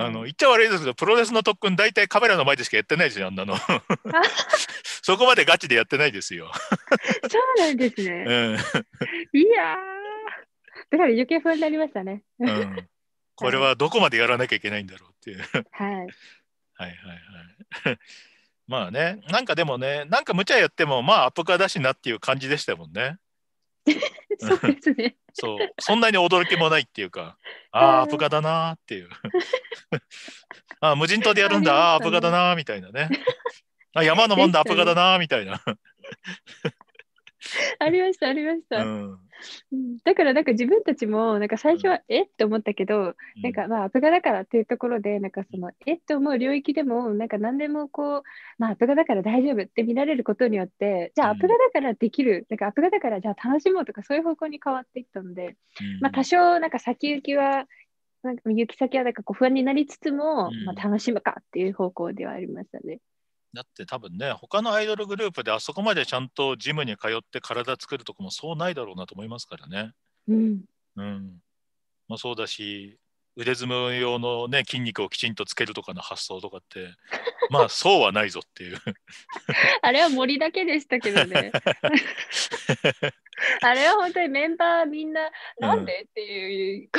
あの言っちゃ悪いですけど、プロレスの特訓、大体カメラの前でしかやってないですよ、あんなの。そこまでガチでやってないですよ。そうなんですね。うん、いやだから余計不安になりましたね。うん、これはどこまでやらなきゃいけないんだろうっていう。はい。はいはいはい。まあね、なんかでもね、なんか無茶やっても、まあ、アップカーだしなっていう感じでしたもんね。そうですね。そう、そんなに驚きもないっていうか、ああ、アプカだなーっていう。あ無人島でやるんだ、ああ、アプカだなーみたいなね。あ山のもんだ、アプカだなーみたいな。ありました、ありました。うんだからなんか自分たちもなんか最初はえって思ったけど、うん、なんかまあアプガだからっていうところでなんかそのえって思う領域でもなんか何でもこうまあアプガだから大丈夫って見られることによってじゃあアプガだからできる、うん、なんかアプガだからじゃあ楽しもうとかそういう方向に変わっていったので、うん、まあ多少なんか先行きはなんか行き先はなんかこう不安になりつつも、まあ楽しむかっていう方向ではありましたね。だって多分ね、他のアイドルグループであそこまでちゃんとジムに通って体作るとこもそうないだろうなと思いますからね。うん。うん。まあ、そうだし、腕相撲用のね、筋肉をきちんとつけるとかの発想とかって、まあそうはないぞっていう。あれは森だけでしたけどね。あれは本当にメンバーみんな、なんで、うん、っていう、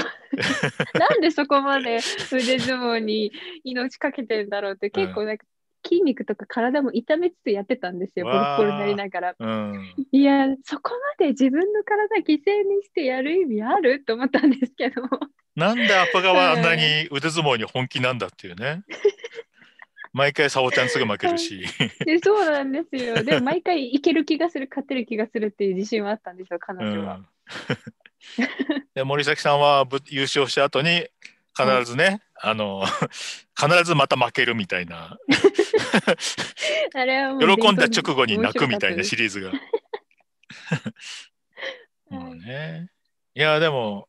なんでそこまで腕相撲に命かけてんだろうって結構なんか筋肉とか体も痛めつつやってたんですよ、ボロボロになりながら。うん、いや、そこまで自分の体犠牲にしてやる意味あると思ったんですけど。なんでアッパガはあんなに腕相撲に本気なんだっていうね。毎回サボちゃんすぐ負けるしでそうなんですよで毎回いける気がする勝てる気がするっていう自信はあったんですよ彼女は、うん、で森崎さんは優勝した後に必ずね、あの、必ずまた負けるみたいな。あれは喜んだ直後に泣くみたいなシリーズが。もうね。いや、でも、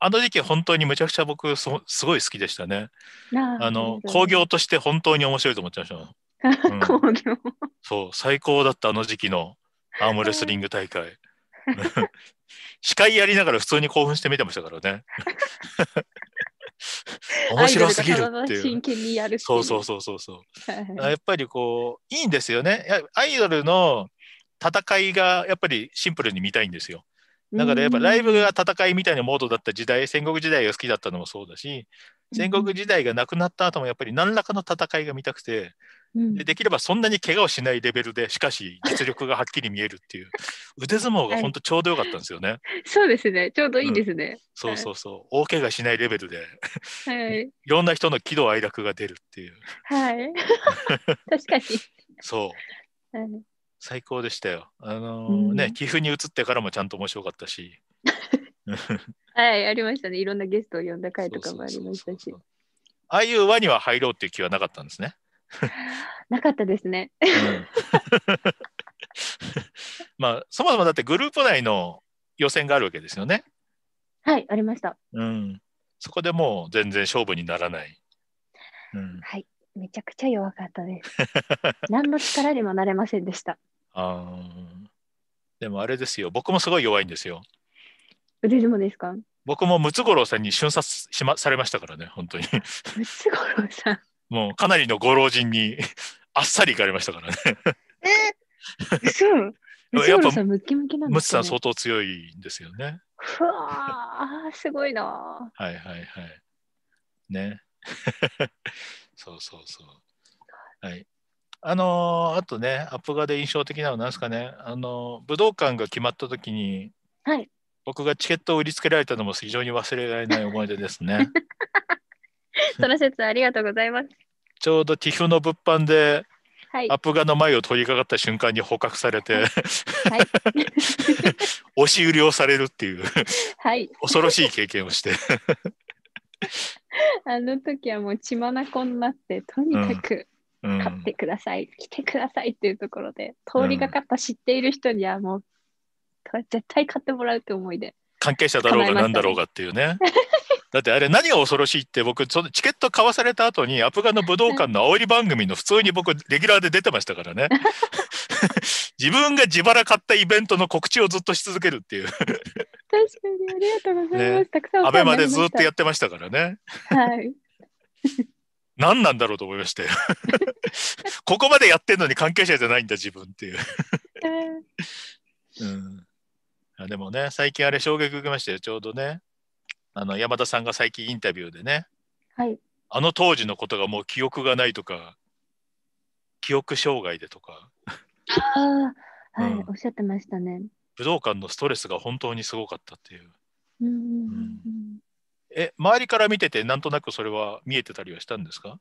あの時期本当にむちゃくちゃ僕すごい好きでしたね。あの興行として本当に面白いと思っちゃいました。うん、そう最高だったあの時期のアームレスリング大会。司会やりながら普通に興奮して見てましたからね。面白すぎるっていう。真剣にやるそうそうそうそうそう。やっぱりこう、いいんですよね。アイドルの戦いがやっぱりシンプルに見たいんですよ。だからやっぱライブが戦いみたいなモードだった時代、戦国時代が好きだったのもそうだし、戦国時代がなくなった後もやっぱり何らかの戦いが見たくて、でできればそんなに怪我をしないレベルでしかし実力がはっきり見えるっていう 腕相撲が本当ちょうどよかったんですよね。そうですねちょうどいいですね。うん、そうそうそう、はい、大怪我しないレベルで、はい、いろんな人の喜怒哀楽が出るっていう。はい 確かにそう、はい、最高でしたよ。あのー、ね棋譜に移ってからもちゃんと面白かったし。はいありましたねいろんなゲストを呼んだ回とかもありましたし。ああいう輪には入ろうっていう気はなかったんですね。なかったですね。うん、まあそもそもだってグループ内の予選があるわけですよね。はいありました。うん、そこでもう全然勝負にならない。うん、はいめちゃくちゃ弱かったです。何の力にもなれませんでした。ああ、でもあれですよ僕もすごい弱いんですよ。腕相撲ですか僕もムツゴロウさんに瞬殺し、ま、されましたからね本当に。ムツゴロウさんもうかなりのご老人に あっさり行かれましたからねえそう やっぱ、ムキムキなんです、ね、ムツさん相当強いんですよね。ふわあ、すごいな。はいはいはい。ね。そうそうそう。はい。あのー、あとね、アップ側で印象的なのは何ですかね、あのー、武道館が決まった時に、はい、僕がチケットを売りつけられたのも非常に忘れられない思い出ですね。その説ありがとうございます。ちょうどティフの物販で、はい、アップガの前を通りかかった瞬間に捕獲されて、はい、押し売りをされるっていう、はい、恐ろしい経験をして。あの時はもう血眼なになってとにかく買ってください、うん、来てくださいっていうところで通りがかった知っている人にはもう、うん、絶対買ってもらうって思いで関係者だろうが何だろうがっていうねだってあれ何が恐ろしいって僕そのチケット買わされた後にアフガンの武道館の煽り番組の普通に僕レギュラーで出てましたからね 自分が自腹買ったイベントの告知をずっとし続けるっていう確かにありがとうございます、ね、たくさんまベマでずっとやってましたからねはい 何なんだろうと思いまして ここまでやってんのに関係者じゃないんだ自分っていううん、あでもね最近あれ衝撃受けましたよちょうどねあの山田さんが最近インタビューでね、はい、あの当時のことがもう記憶がないとか記憶障害でとかあはい、うん、おっしゃってましたね武道館のストレスが本当にすごかったっていう。うんうん、え周りから見ててなんとなくそれは見えてたりはしたんですか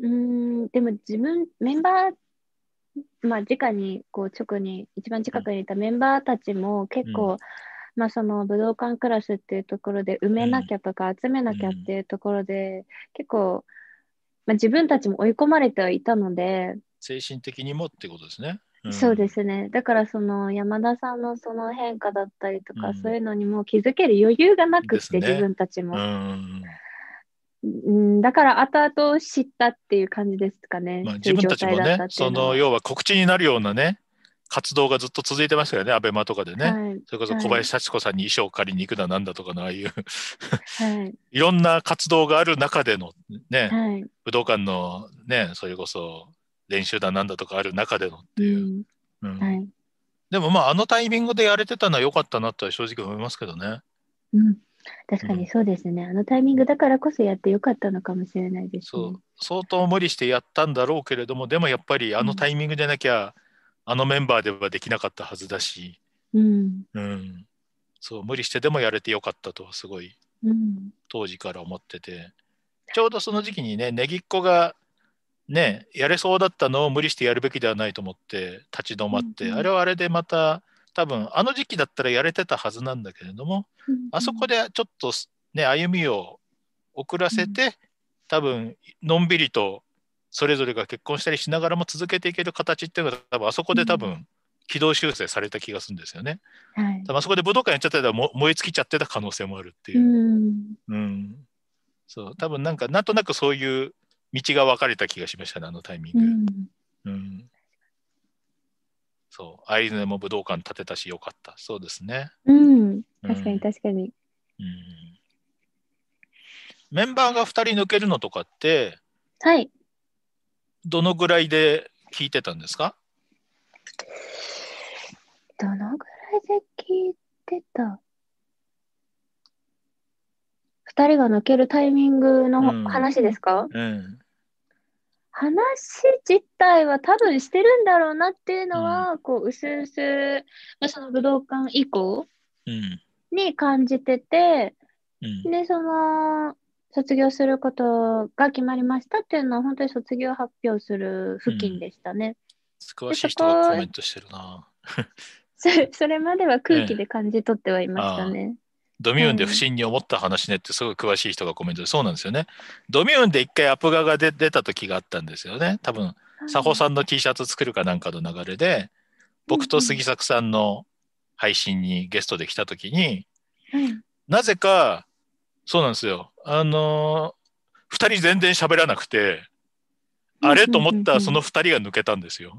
うんでも自分メンバーまあ直にこう直に一番近くにいたメンバーたちも結構、まあ、その武道館クラスっていうところで埋めなきゃとか集めなきゃっていうところで、結構、まあ、自分たちも追い込まれてはいたので精神的にもってことですね。うん、そうですねだからその山田さんのその変化だったりとか、うん、そういうのにも気づける余裕がなくって、ね、自分たちも、うん、だから後々知ったっていう感じですかね、まあ、自分たちもねその要は告知になるようなね活動がずっと続いてましたよね、アベマとかでね。はい、それこそ小林幸子さんに衣装を借りに行くだなんだとかのああいうはい、いろんな活動がある中でのね、はい、武道館のね、それこそ練習だなんだとかある中でのっていう。うん、うん、でもまああのタイミングでやれてたのは良かったなとは正直思いますけどね。うん確かにそうですね、うん、あのタイミングだからこそやってよかったのかもしれないです、ね、そう相当無理してやったんだろうけれどもでもやっぱりあのタイミングでなきゃ、うんあのメンバーではできなかったはずだし、うん、うん、そう無理してでもやれてよかったとすごい、当時から思っててちょうどその時期にねねぎっこがねやれそうだったのを無理してやるべきではないと思って立ち止まって、うん、あれはあれでまた多分あの時期だったらやれてたはずなんだけれども、あそこでちょっとね歩みを遅らせて、多分のんびりとそれぞれが結婚したりしながらも続けていける形っていうのは多分あそこで多分軌道修正された気がするんですよね。はい、多分あそこで武道館やっちゃったら燃え尽きちゃってた可能性もあるっていう。うん、うん、そう多分なんかなんとなくそういう道が分かれた気がしましたねあのタイミング。うん、うん、そうアイヌも武道館建てたしよかったそうですね。うん確かに確かに。うんメンバーが2人抜けるのとかって、はい、どのぐらいで聞いてたんですかどのぐらいで聞いてた2人が抜けるタイミングの話ですか、うんうん話自体は多分してるんだろうなっていうのは、うん、こう、薄々その武道館以降に感じてて、うん、で、その、卒業することが決まりましたっていうのは、本当に卒業発表する付近でしたね。うん、詳しい人がコメントしてるな。それそれまでは空気で感じ取ってはいましたね。ドミューンで不審に思った話ねってすごい詳しい人がコメントで、そうなんですよね。ドミューンで一回アプガが出た時があったんですよね。多分、佐保さんの T シャツ作るかなんかの流れで、僕と杉作さんの配信にゲストで来た時に、なぜかそうなんですよ。あのー、2人全然喋らなくて、あれと思ったその2人が抜けたんですよ。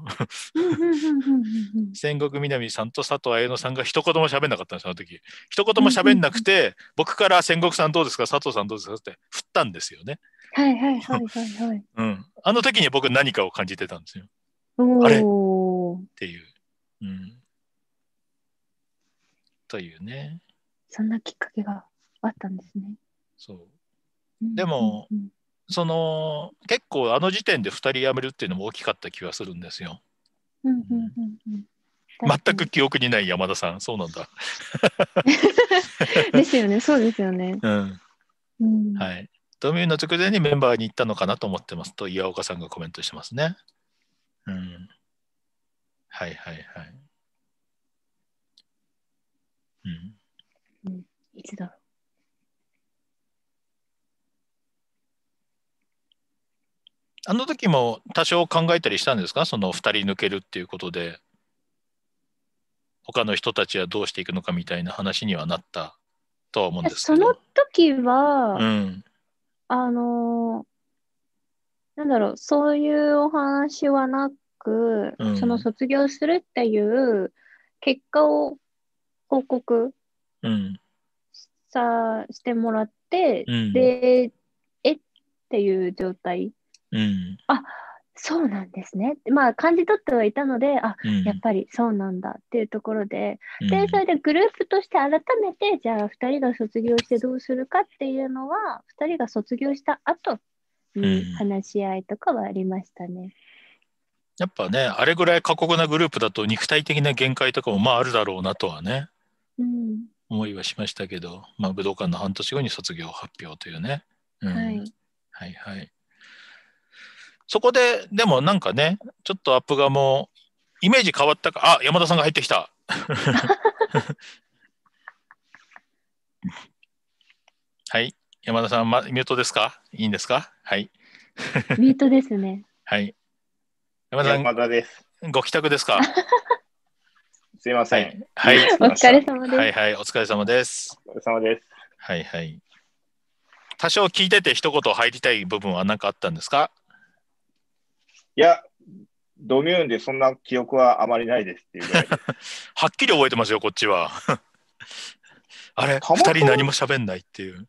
戦国南さんと佐藤綾乃さんが一言も喋んなかったんです、の時。一言も喋んなくて、僕から戦国さんどうですか、佐藤さんどうですかって振ったんですよね。はいはいはいはい、はいうん。あの時に僕何かを感じてたんですよ。あれっていう。うん。というね。そんなきっかけが。あったんですね。そうでも、うんうんうん、その結構あの時点で2人辞めるっていうのも大きかった気がするんですよ。うんうんうんうん全く記憶にない山田さんそうなんだ ですよねそうですよね、うん、うん、はいドミューの直前にメンバーに行ったのかなと思ってますと岩岡さんがコメントしてますねうんはいはいはいうん、うん、いつだあの時も多少考えたりしたんですかその2人抜けるっていうことで他の人たちはどうしていくのかみたいな話にはなったとは思うんですけどその時は、うん、あのなんだろうそういうお話はなく、うん、その卒業するっていう結果を報告さ、うん、してもらって、でえっていう状態うん、あそうなんですね。まあ感じ取ってはいたので、あ、うん、やっぱりそうなんだっていうところで、うん、で、それでグループとして改めて、じゃあ2人が卒業してどうするかっていうのは、2人が卒業した後に話し合いとかはありましたね。やっぱね、あれぐらい過酷なグループだと肉体的な限界とかもまああるだろうなとはね、うん、思いはしましたけど、まあ、武道館の半年後に卒業発表というね。はい、はいはいそこで、でもなんかね、ちょっとアップがもう、イメージ変わったか、あ、山田さんが入ってきた。はい。山田さん、ま、ミュートですかいいんですかはい。ミュートですね。はい。山田さん、山田です。ご帰宅ですか すいません。はい。はい、お疲れ様です。はいはい、お疲れ様です。お疲れ様です。はいはい。多少聞いてて一言入りたい部分は何かあったんですかいや、ドミューンでそんな記憶はあまりないですっていうぐらい。はっきり覚えてますよ、こっちは。あれ、二人何も喋んないっていう。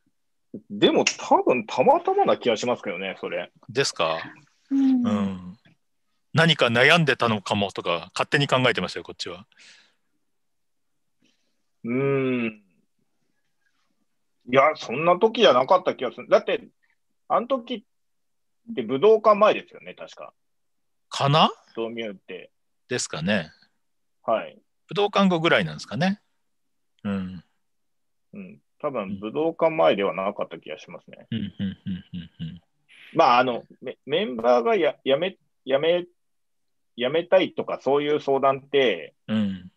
でも多分たまたまな気がしますけどね、それ。ですか。うん、うん、何か悩んでたのかもとか、勝手に考えてましたよ、こっちは。うん。いや、そんな時じゃなかった気がする。だって、あの時って武道館前ですよね、確か。かなロミって。ですかね。はい。武道館後ぐらいなんですかね。うん。うん、多分武道館前ではなかった気がしますね。うんまあ、あのメ、メンバーがややめ、やめ、やめたいとか、そういう相談って、うん、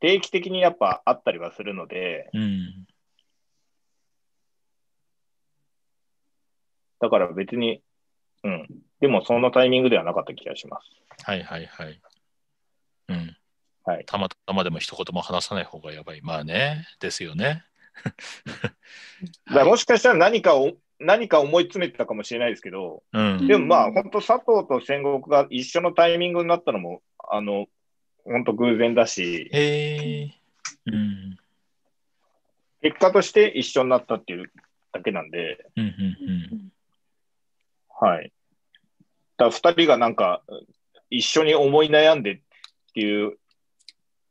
定期的にやっぱあったりはするので、うん、だから別に、うん、でもそのタイミングではなかった気がします。はいはいはい。うん。はい、たまたまでも一言も話さない方がやばい。まあね、ですよね。だもしかしたら何かを何か思い詰めてたかもしれないですけど、うん、でもまあ、本当、佐藤と戦国が一緒のタイミングになったのも、あの本当、偶然だし、えーうん、結果として一緒になったっていうだけなんで、うんうんうん、はい。だ2人がなんか一緒に思い悩んでっていう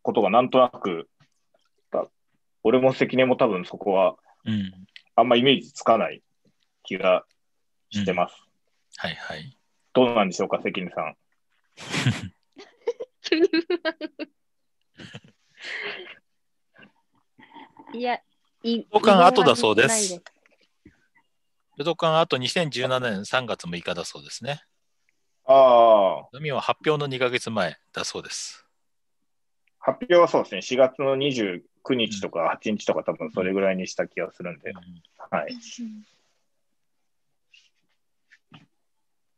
ことがなんとなく、俺も関根も多分そこは、あんまイメージつかない気がしてます。うんうん、はいはい。どうなんでしょうか、関根さん。いや、武道館後だそうです。武道館後2017年3月6日だそうですね。ああ。波は発表の2か月前だそうです。発表はそうですね、4月の29日とか8日とか、多分それぐらいにした気がするんで、うん、はい。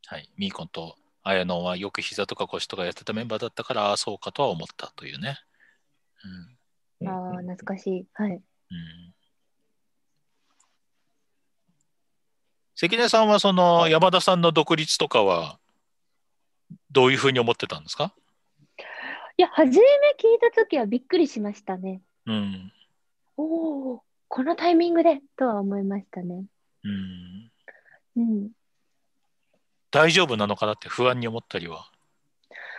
はい、ミーコンとあやのんはよく膝とか腰とかやってたメンバーだったから、ああ、そうかとは思ったというね。うん、ああ、懐かしい。はい。うん関根さんはその山田さんの独立とかはどういうふうに思ってたんですかいや、初め聞いた時はびっくりしましたね。うん。おお、このタイミングでとは思いましたね。うん。うん。大丈夫なのかなって不安に思ったりは。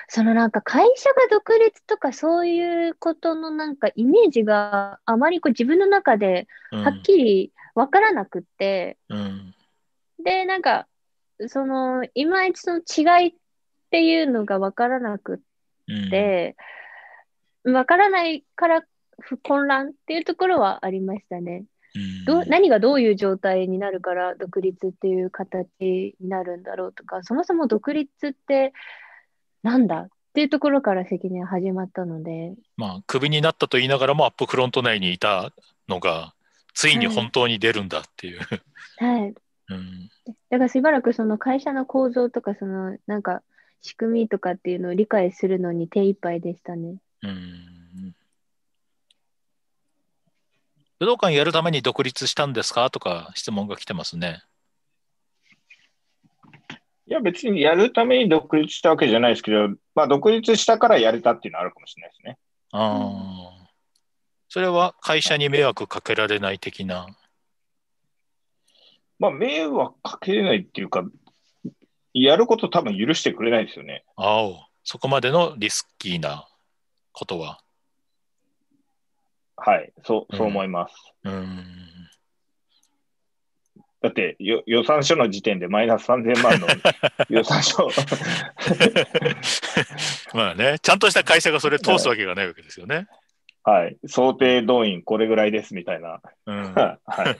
そのなんか会社が独立とかそういうことのなんかイメージがあまりこう自分の中ではっきり分からなくって、うん、でなんかそのいまいちその違いっていうのが分からなくって、うん、分からないから混乱っていうところはありましたね。ど何がどういう状態になるから独立っていう形になるんだろうとかそもそも独立ってなんだっていうところから責任始まったのでまあクビになったと言いながらもアップフロント内にいたのがついに本当に出るんだっていう、はい、はい、うん、だからしばらくその会社の構造とかそのなんか仕組みとかっていうのを理解するのに手一杯でしたね。うん武道館やるために独立したんですかとか質問が来てますね。いや、別にやるために独立したわけじゃないですけど、まあ、独立したからやれたっていうのはあるかもしれないですね。ああ。それは会社に迷惑かけられない的な。まあ、迷惑かけれないっていうか、やること多分許してくれないですよね。あお、そこまでのリスキーなことは。はい、そう、そう思います。うん、うんだってよ予算書の時点でマイナス3000万の 予算書。まあね、ちゃんとした会社がそれ通すわけがないわけですよね。はい、はい、想定動員これぐらいですみたいな。はい、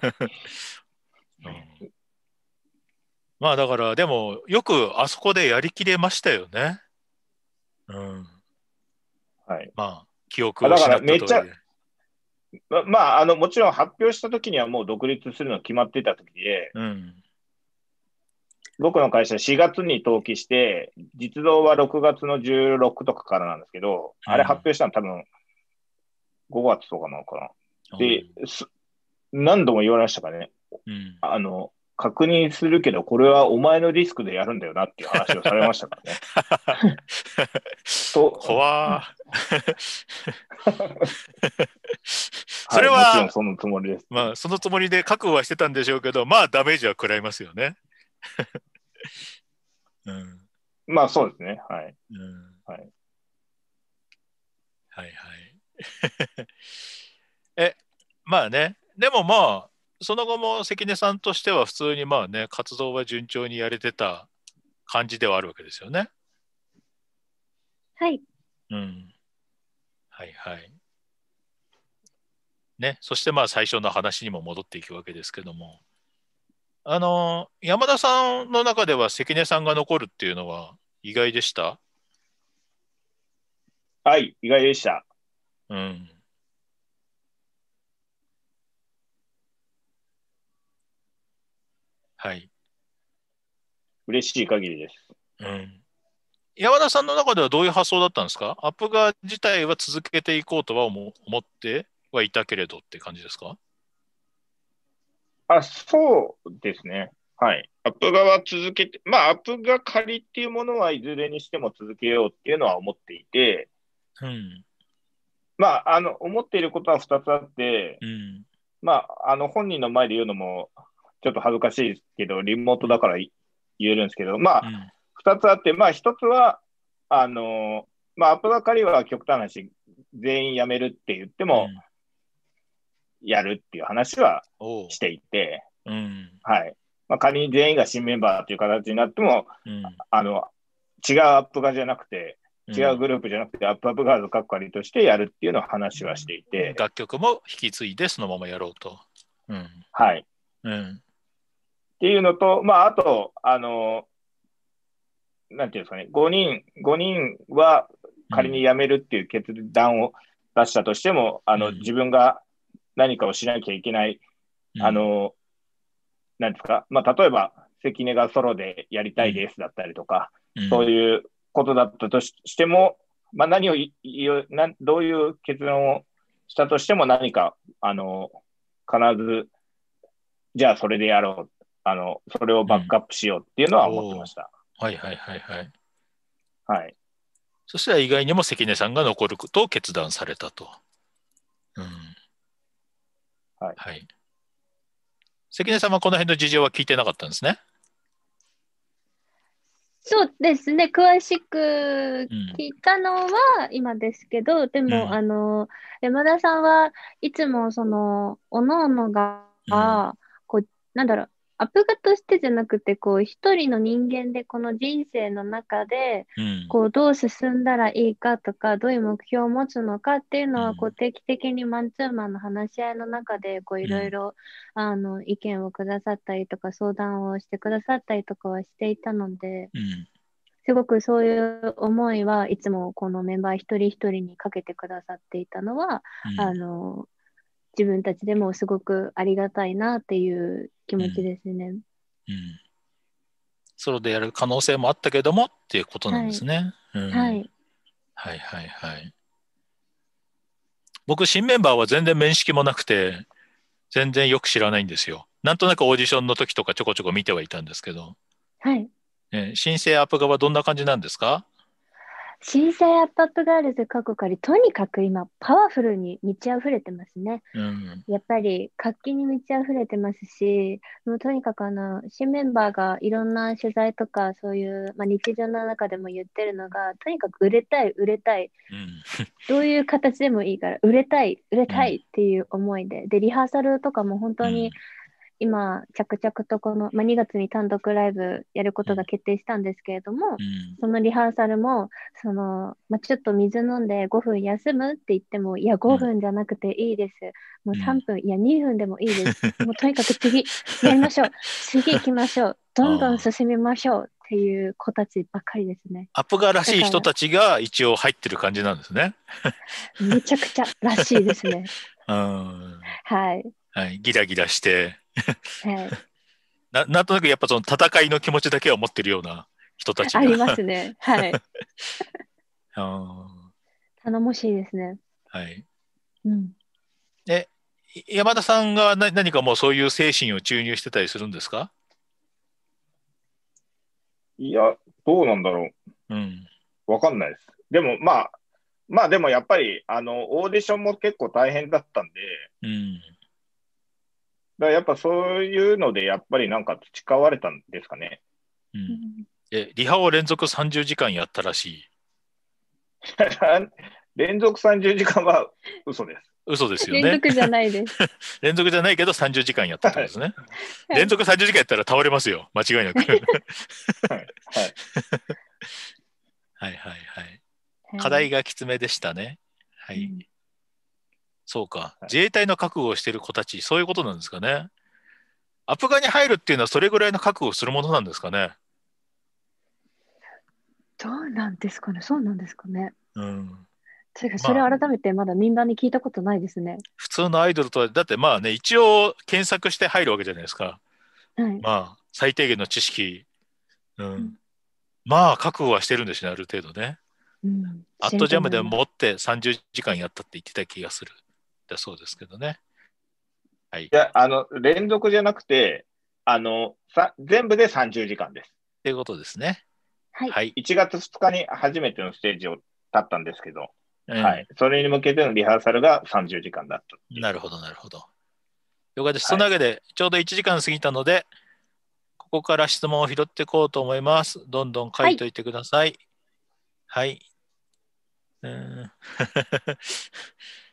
まあだから、でも、よくあそこでやりきれましたよね。うん。はい。まあ、記憶は失っためっちゃ、ま、まあ、あの、もちろん発表した時にはもう独立するの決まってた時で、うん、僕の会社4月に登記して、実動は6月の16とかからなんですけど、あれ発表したの多分5月とかなのかな。うん、で、何度も言われましたかね。うん、あの、確認するけど、これはお前のリスクでやるんだよなっていう話をされましたからね。怖それは、はい、そのつもりです。まあ、そのつもりで覚悟はしてたんでしょうけど、まあ、ダメージは食らいますよね。うん、まあ、そうですね。はい。うん、はい、はいはい。え、まあね、でもまあ、その後も関根さんとしては普通にまあね活動は順調にやれてた感じではあるわけですよね。はい。うん。はいはい。ね、そしてまあ最初の話にも戻っていくわけですけども、あの山田さんの中では関根さんが残るっていうのは意外でしたはい、意外でした。うん。はい。嬉しい限りです。うん。山田さんの中ではどういう発想だったんですかアップ側自体は続けていこうとは思ってはいたけれどって感じですかあ、そうですね。はい。アップ側続けて、まあ、アップが仮っていうものはいずれにしても続けようっていうのは思っていて、うん、まあ、あの、思っていることは2つあって、うん、まあ、あの、本人の前で言うのもちょっと恥ずかしいですけど、リモートだから言えるんですけど、まあ、2つあって、まあ、1つは、あのまあ、アップばかりは極端な話、全員辞めるって言っても、やるっていう話はしていて、うん、はい。まあ、仮に全員が新メンバーという形になっても、うん、あの違うアップがじゃなくて、違うグループじゃなくて、アップアップガードかっりとしてやるっていうのを話はしていて、うん、楽曲も引き継いで、そのままやろうと。うん、はい、うん。っていうのと、まあ、あと、あの、なんていうんですかね、5人、5人は仮に辞めるっていう決断を出したとしても、うん、あの、自分が何かをしなきゃいけない、うん、あの、なんですか、まあ、例えば、関根がソロでやりたいですだったりとか、うん、そういうことだったとしても、まあ、何をな、どういう結論をしたとしても何か、あの、必ず、じゃあそれでやろうあの、それをバックアップしようっていうのは思ってました。うん、はいはいはいはい。はい。そしたら意外にも関根さんが残ることを決断されたと。うん。はい。はい、関根さんはこの辺の事情は聞いてなかったんですね。そうですね、詳しく聞いたのは今ですけど、うん、でも、うん、あの、山田さんはいつもその、おのおのが、うん、こう、なんだろう、アップ画としてじゃなくてこう一人の人間でこの人生の中で、こうどう進んだらいいかとかどういう目標を持つのかっていうのはこう定期的にマンツーマンの話し合いの中でいろいろ意見をくださったりとか相談をしてくださったりとかはしていたので、うん、すごくそういう思いはいつもこのメンバー一人一人にかけてくださっていたのは、うん、あの自分たちでもすごくありがたいなっていう気持ちですね。うん、うん、ソロでやる可能性もあったけどもっていうことなんですね。はい、うんはい、はいはいはい僕新メンバーは全然面識もなくて全然よく知らないんですよ。なんとなくオーディションの時とかちょこちょこ見てはいたんですけど、はい、ね、申請アップ側どんな感じなんですかさいアップアップガールズ過去からとにかく今パワフルに満ち溢れてますね、うん、やっぱり活気に満ち溢れてますしもうとにかくあの新メンバーがいろんな取材とかそういう、まあ、日常の中でも言ってるのがとにかく売れたい売れたい、うん、どういう形でもいいから売れたい売れたいっていう思いで、でリハーサルとかも本当に今、着々とこの、まあ、2月に単独ライブやることが決定したんですけれども、うん、そのリハーサルも、その、まあ、ちょっと水飲んで5分休むって言っても、いや、5分じゃなくていいです。もう3分、うん、いや、2分でもいいです。もうとにかく次、やりましょう。次行きましょう。どんどん進みましょうっていう子たちばかりですね。アップガーらしい人たちが一応入ってる感じなんですね。め ちゃくちゃらしいですね。うん。はい。はい、ギラギラしてはい な、なんとなくやっぱその戦いの気持ちだけは持ってるような人たちがありますね。はい。あ頼もしいですね。はい。うん。え、山田さんが何何かもうそういう精神を注入してたりするんですかいや、どうなんだろう。うん。わかんないです。でもまあ、まあでもやっぱり、あの、オーディションも結構大変だったんで、うん、だやっぱそういうので、やっぱりなんか培われたんですかね。うん、えリハを連続30時間やったらしい。連続30時間は嘘です。嘘ですよね。連続じゃないです。連続じゃないけど30時間やったってことですね。はい、連続30時間やったら倒れますよ、間違いなく。はい、はい、はい はいはい課題がきつめでしたね。はい。うんそうか、自衛隊の覚悟をしている子たち、そういうことなんですかね。アフガに入るっていうのは、それぐらいの覚悟をするものなんですかね。どうなんですかね、そうなんですかね。うん、それ改めてまだ民間に聞いたことないですね、まあ、普通のアイドルとはだってまあね一応検索して入るわけじゃないですか、はい、まあ最低限の知識、うん、うん、まあ覚悟はしてるんですねある程度ね、うん、アットジャムでもって30時間やったって言ってた気がするだそうですけどね。はい。いや、あの、連続じゃなくて、あの、さ全部で30時間です。っていうことですね。はい。1月2日に初めてのステージを立ったんですけど、うん、はい。それに向けてのリハーサルが30時間だったなるほど、なるほど。よかったです。そんなわけで、ちょうど1時間過ぎたので、ここから質問を拾っていこうと思います。どんどん書いといてください。はい。はい、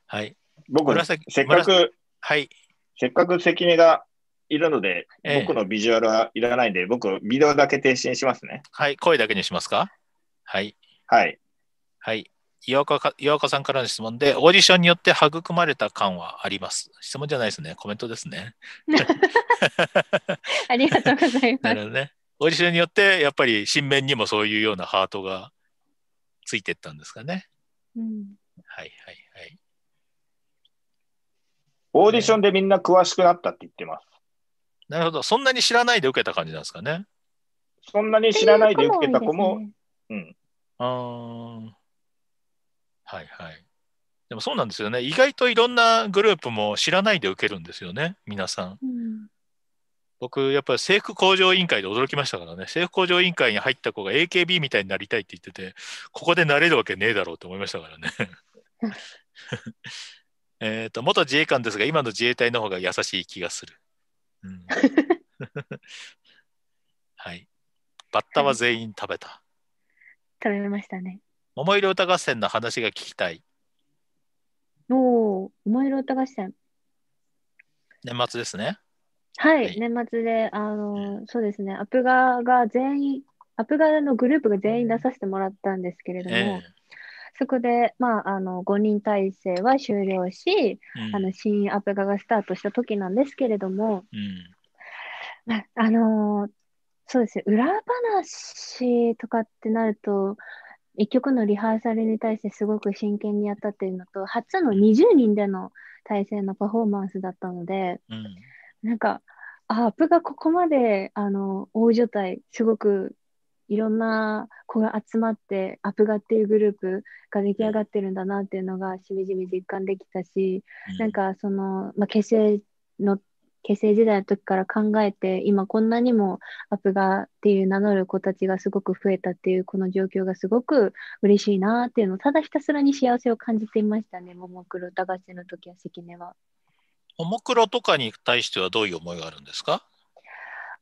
はい僕、せっかく、はい。せっかく関根がいるので、え僕のビジュアルはいらないんで、僕、ビデオだけ停止にしますね。はい、声だけにしますかはい。はい。はい。岩岡岩岡さんからの質問で、オーディションによって育まれた感はあります。質問じゃないですね、コメントですね。ありがとうございます。ね。オーディションによって、やっぱり新面にもそういうようなハートがついてったんですかね。うん、はいはい。オーディションでみんな詳しくなったって言ってます。なるほど。そんなに知らないで受けた感じなんですかね。そんなに知らないで受けた子も、うん。ああ。はいはい。でもそうなんですよね。意外といろんなグループも知らないで受けるんですよね、皆さん。うん、僕、やっぱり制服工場委員会で驚きましたからね、制服工場委員会に入った子が AKB みたいになりたいって言ってて、ここでなれるわけねえだろうと思いましたからね。えっ、ー、と、元自衛官ですが、今の自衛隊の方が優しい気がする。うん、はい。バッタは全員食べた。はい、食べましたね。桃色歌合戦の話が聞きたい。おお、桃色歌合戦。年末ですね。はい、はい、年末で、あの、うん、そうですね、アプガが全員、アプガのグループが全員出させてもらったんですけれども、えーそこで、まあ、あの5人体制は終了し、うん、あの新アペガがスタートした時なんですけれども、うん、あのそうですね裏話とかってなると1曲のリハーサルに対してすごく真剣にやったっていうのと初の20人での体制のパフォーマンスだったので、うん、なんかアップがここまであの大所帯すごくいろんな子が集まってアプガっていうグループが出来上がってるんだなっていうのがしみじみ実感できたし、うん、なんかその、まあ、結成の結成時代の時から考えて今こんなにもアプガっていう名乗る子たちがすごく増えたっていうこの状況がすごく嬉しいなっていうのをただひたすらに幸せを感じていましたねももクロ駄菓子の時は関根は。ももクロとかに対してはどういう思いがあるんですか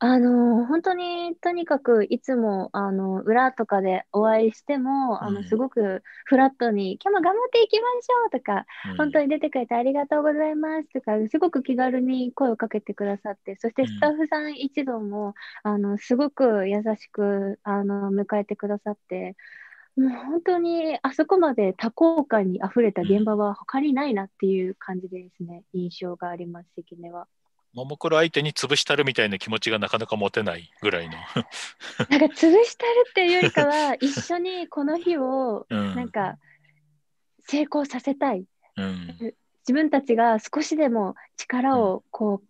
あの、本当に、とにかくいつも、あの、裏とかでお会いしても、うあの、すごくフラットに、今日も頑張っていきましょうとか、う本当に出てくれてありがとうございますとか、すごく気軽に声をかけてくださって、そしてスタッフさん一同も、あの、すごく優しく、あの、迎えてくださって、もう本当に、あそこまで多幸感に溢れた現場は他にないなっていう感じですね、印象があります、関根は。ももクロ相手に潰したるみたいな気持ちがなかなか持てないぐらいの なんか潰したるっていうよりかは 一緒にこの日をなんか成功させたい、うん、自分たちが少しでも力をこ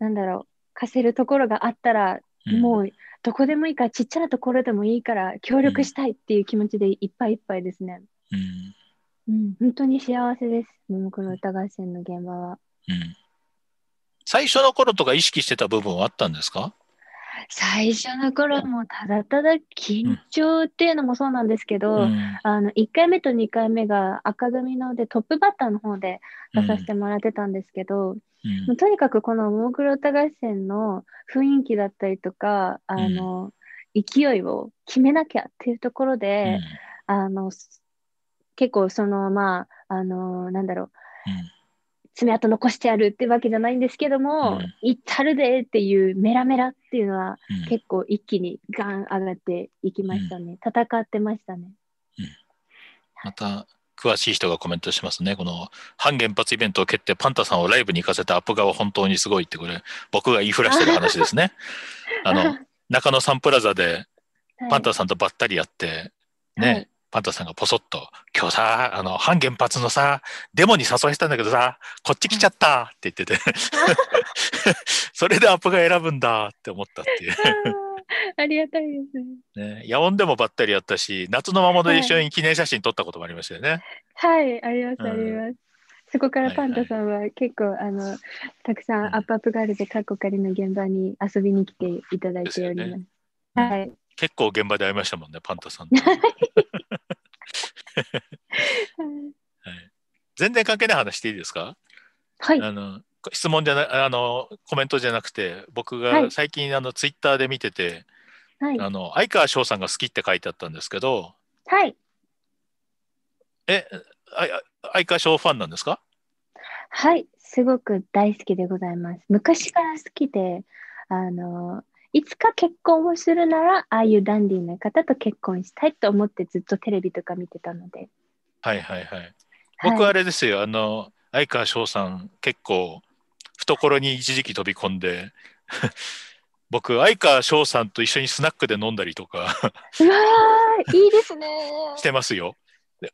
う、うん、なんだろう貸せるところがあったら、もうどこでもいいからちっちゃなところでもいいから協力したいっていう気持ちでいっぱいいっぱいですね。うん、うん、本当に幸せです、ももクロ歌合戦の現場は。うん最初の頃とか意識してた部分はあったんですか最初の頃もただただ緊張っていうのもそうなんですけど、うん、あの1回目と2回目が赤組のでトップバッターの方で出させてもらってたんですけど、うん、とにかくこのモークロ歌合戦の雰囲気だったりとかあの、うん、勢いを決めなきゃっていうところで、あの結構そのまああのなんだろう、爪痕残してやるってわけじゃないんですけども、いったるでっていうメラメラっていうのは、結構一気にガン上がっていきましたね、戦ってましたね、また詳しい人がコメントしますね。この反原発イベントを蹴ってパンタさんをライブに行かせたアップ側本当にすごいってこれ僕が言いふらしてる話ですね。あの 中野サンプラザでパンタさんとばったりやって、ね、はい、パンタさんがポソッと、今日さ、あの、反原発のさ、デモに誘いしたんだけどさ、こっち来ちゃったって言ってて それでアップが選ぶんだって思ったっていう ありがたいですね。ね、夜音でもばったりやったし、夏のままで一緒に記念写真撮ったこともありましたよね。はい、はい、あります、あります。そこからパンタさんは結構、はいはい、あのたくさんアップアップガールで過去からの現場に遊びに来ていただいております。すね、はい、結構現場で会いましたもんね、パンタさん。はい、全然関係ない話していいですかはい。あの質問じゃなあのコメントじゃなくて僕が最近、はい、あのツイッターで見てて、はい、あの相川翔さんが好きって書いてあったんですけど、はい。え、あ相川翔ファンなんですかはい、すごく大好きでございます。昔から好きで、あのいつか結婚をするなら、ああいうダンディーな方と結婚したいと思ってずっとテレビとか見てたので。はいはいはい。僕あれですよ、あの、相川翔さん、結構、懐に一時期飛び込んで、僕、相川翔さんと一緒にスナックで飲んだりとかうわいいですね。してますよ。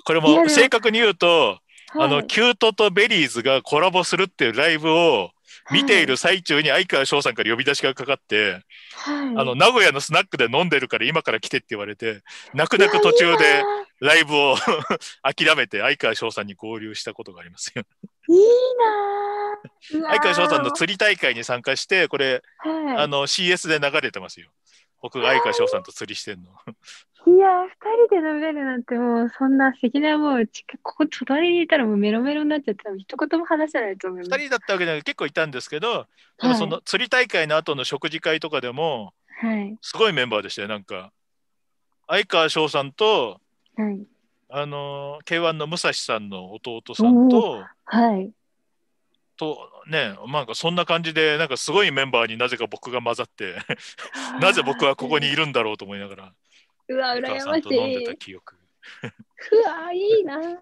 これも正確に言うと、はい、あの、キュートとベリーズがコラボするっていうライブを、見ている最中に相川翔さんから呼び出しがかかって、はい、あの、名古屋のスナックで飲んでるから今から来てって言われて、泣く泣く途中でライブを 諦めて相川翔さんに合流したことがありますよ。いいな相川翔さんの釣り大会に参加して、これ、はい、あの、CS で流れてますよ。僕、相川翔さんと釣りしてんの。いや、二人で飲めるなんてもう、そんな素敵なもう、ここ隣にいたらもうメロメロになっちゃって、一言も話せないと思います。二人だったわけじゃな結構いたんですけど、はい、その釣り大会の後の食事会とかでも、はい、すごいメンバーでしたよ、なんか。相川翔さんと、はい、あの、K1 の武蔵さんの弟さんと、はい。とね、なんかそんな感じで、なんかすごいメンバーになぜか僕が混ざって なぜ僕はここにいるんだろうと思いながら。うわ、羨ましい。うわ、いいな。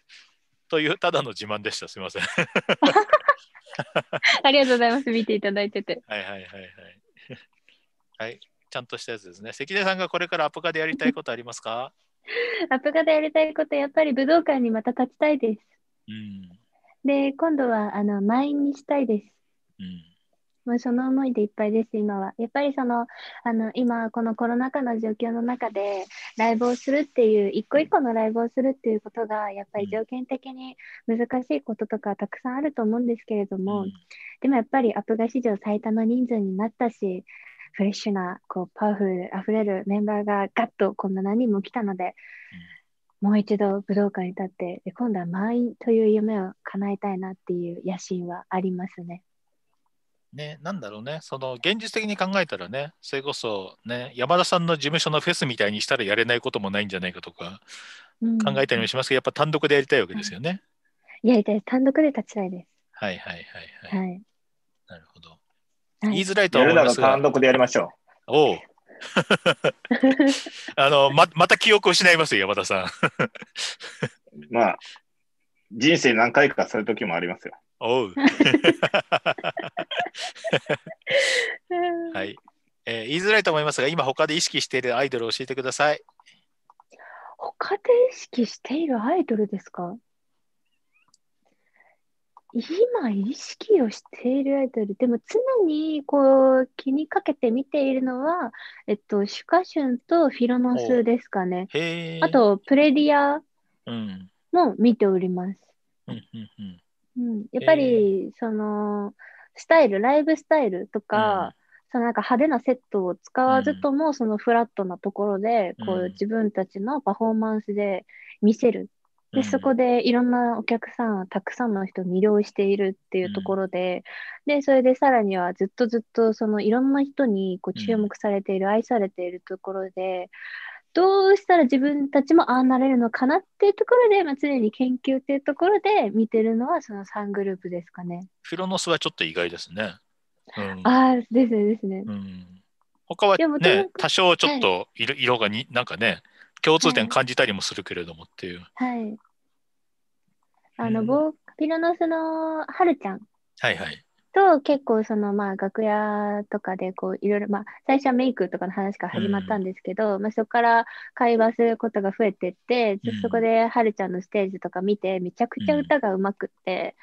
というただの自慢でした。すみません。ありがとうございます。見ていただいてて。はいはいはいはい。はい、ちゃんとしたやつですね。関根さんがこれからアプカでやりたいことありますか アプカでやりたいこと、やっぱり武道館にまた立ちたいです。うん、で、今度はあの満員にしたいです。うんまその思いでいっぱいです、今は。やっぱりその、あの、今、このコロナ禍の状況の中で、ライブをするっていう、一個一個のライブをするっていうことが、やっぱり条件的に難しいこととか、たくさんあると思うんですけれども、うん、でもやっぱりアップが史上最多の人数になったし、フレッシュな、こう、パワフルあふれるメンバーがガッとこんな何人も来たので、もう一度武道館に立って、で今度は満員という夢を叶えたいなっていう野心はありますね。ね、なんだろうね、その現実的に考えたらね、それこそね、山田さんの事務所のフェスみたいにしたらやれないこともないんじゃないかとか考えたりもしますけど、うん、やっぱ単独でやりたいわけですよね。い、やりたい、単独で立ちたいです。はいはいはいはい。はい、なるほど。言いづらいと思います単独でやりましょう。お あのままた記憶を失いますよ、山田さん。まあ、人生何回かする時もありますよ。おう。はい、えー。言いづらいと思いますが、今他で意識しているアイドルを教えてください。他で意識しているアイドルですか今意識をしているアイドルでも常にこう気にかけて見ているのは、えっと、シュカシュンとフィロノスですかねあとプレディアも見ております、うんうんうんうん、うん、やっぱり、えー、そのスタイルライブスタイルとか、そのなんか派手なセットを使わずとも、そのフラットなところでこう自分たちのパフォーマンスで見せるでそこでいろんなお客さんたくさんの人を魅了しているっていうところでうん、でそれでさらにはずっとずっとそのいろんな人にこう注目されている、うん、愛されているところでどうしたら自分たちもああなれるのかなっていうところで、まあ、常に研究っていうところで見てるのはその3グループですかね。フィロノスはちょっと意外ですね。うん、ああですねですね。うん、他は、ね、多少ちょっと色,、色がに、なんかね共通点感じたりもするけれどもっていう。はい。あの、うん、ピロノスのはるちゃん。はいはい。と結構そのまあ楽屋とかでこういろいろまあ最初はメイクとかの話から始まったんですけど、うん、まあ、そこから会話することが増えてって、うん、そこではるちゃんのステージとか見てめちゃくちゃ歌がうまくって、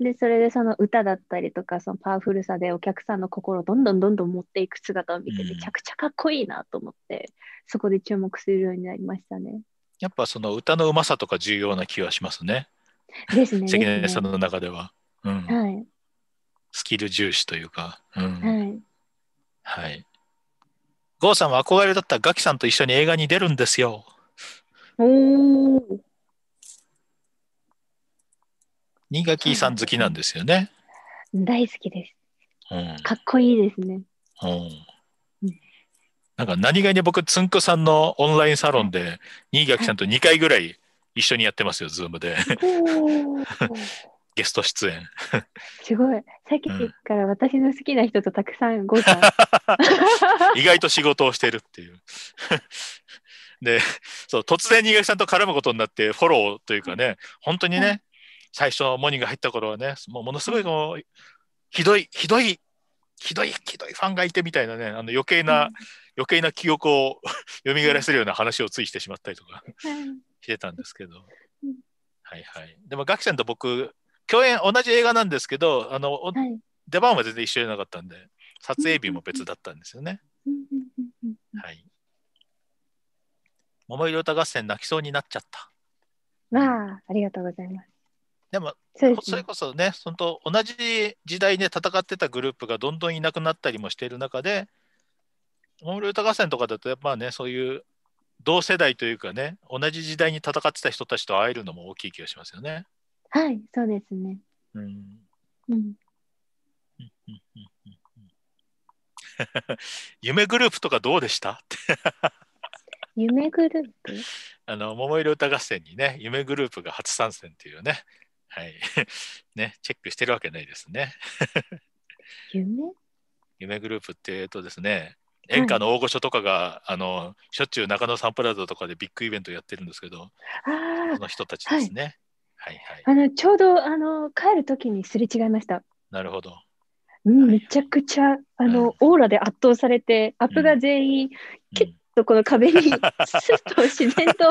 うん、でそれでその歌だったりとかそのパワフルさでお客さんの心をどんどんどんどん持っていく姿を見てめちゃくちゃかっこいいなと思って、そこで注目するようになりましたね。やっぱその歌のうまさとか重要な気はしますね。ですね。関根さんの中では。うん、はい。スキル重視というか、うん、はい、はい、郷さんは憧れだったガキさんと一緒に映画に出るんですよおお新垣さん好きなんですよね、大好きです、うん、かっこいいですね、うん、なんか何気に僕つんくさんのオンラインサロンで新垣さんと2回ぐらい一緒にやってますよ、ズームでゲスト出演。すごい。さっきから私の好きな人とたくさんご飯。意外と仕事をしてるっていう。で、そう、突然、新垣さんと絡むことになって、フォローというかね、本当にね、最初、モニが入った頃はね、もうものすごいもう、ひどい、ひどい、ひどい、ひどいファンがいてみたいなね、あの余計な、余計な記憶を 蘇らせるような話をついしてしまったりとかしてたんですけど。はいはい。でも、ガキさんと僕、共演、同じ映画なんですけど、あの、はい、出番は全然一緒じゃなかったんで、撮影日も別だったんですよね。はい。桃色歌合戦泣きそうになっちゃった。まあ、ありがとうございます。でもそで、ね、それこそね、本当同じ時代で戦ってたグループがどんどんいなくなったりもしている中で、桃色歌合戦とかだと、やっぱね、そういう同世代というかね、同じ時代に戦ってた人たちと会えるのも大きい気がしますよね。はい、そうですね。うん。うん。夢グループとかどうでした夢グループあの桃色歌合戦にね夢グループが初参戦っていうねはいねチェックしてるわけないですね夢夢グループってえうとですね演歌の大御所とかが、うん、あのしょっちゅう中野サンプラザとかでビッグイベントやってるんですけどその人たちですね、はいはい。あの、ちょうど、あの、帰るときにすれ違いました。なるほど。うん、めちゃくちゃ、あの、うん、オーラで圧倒されて、アップが全員、キュッとこの壁に、す っと自然と、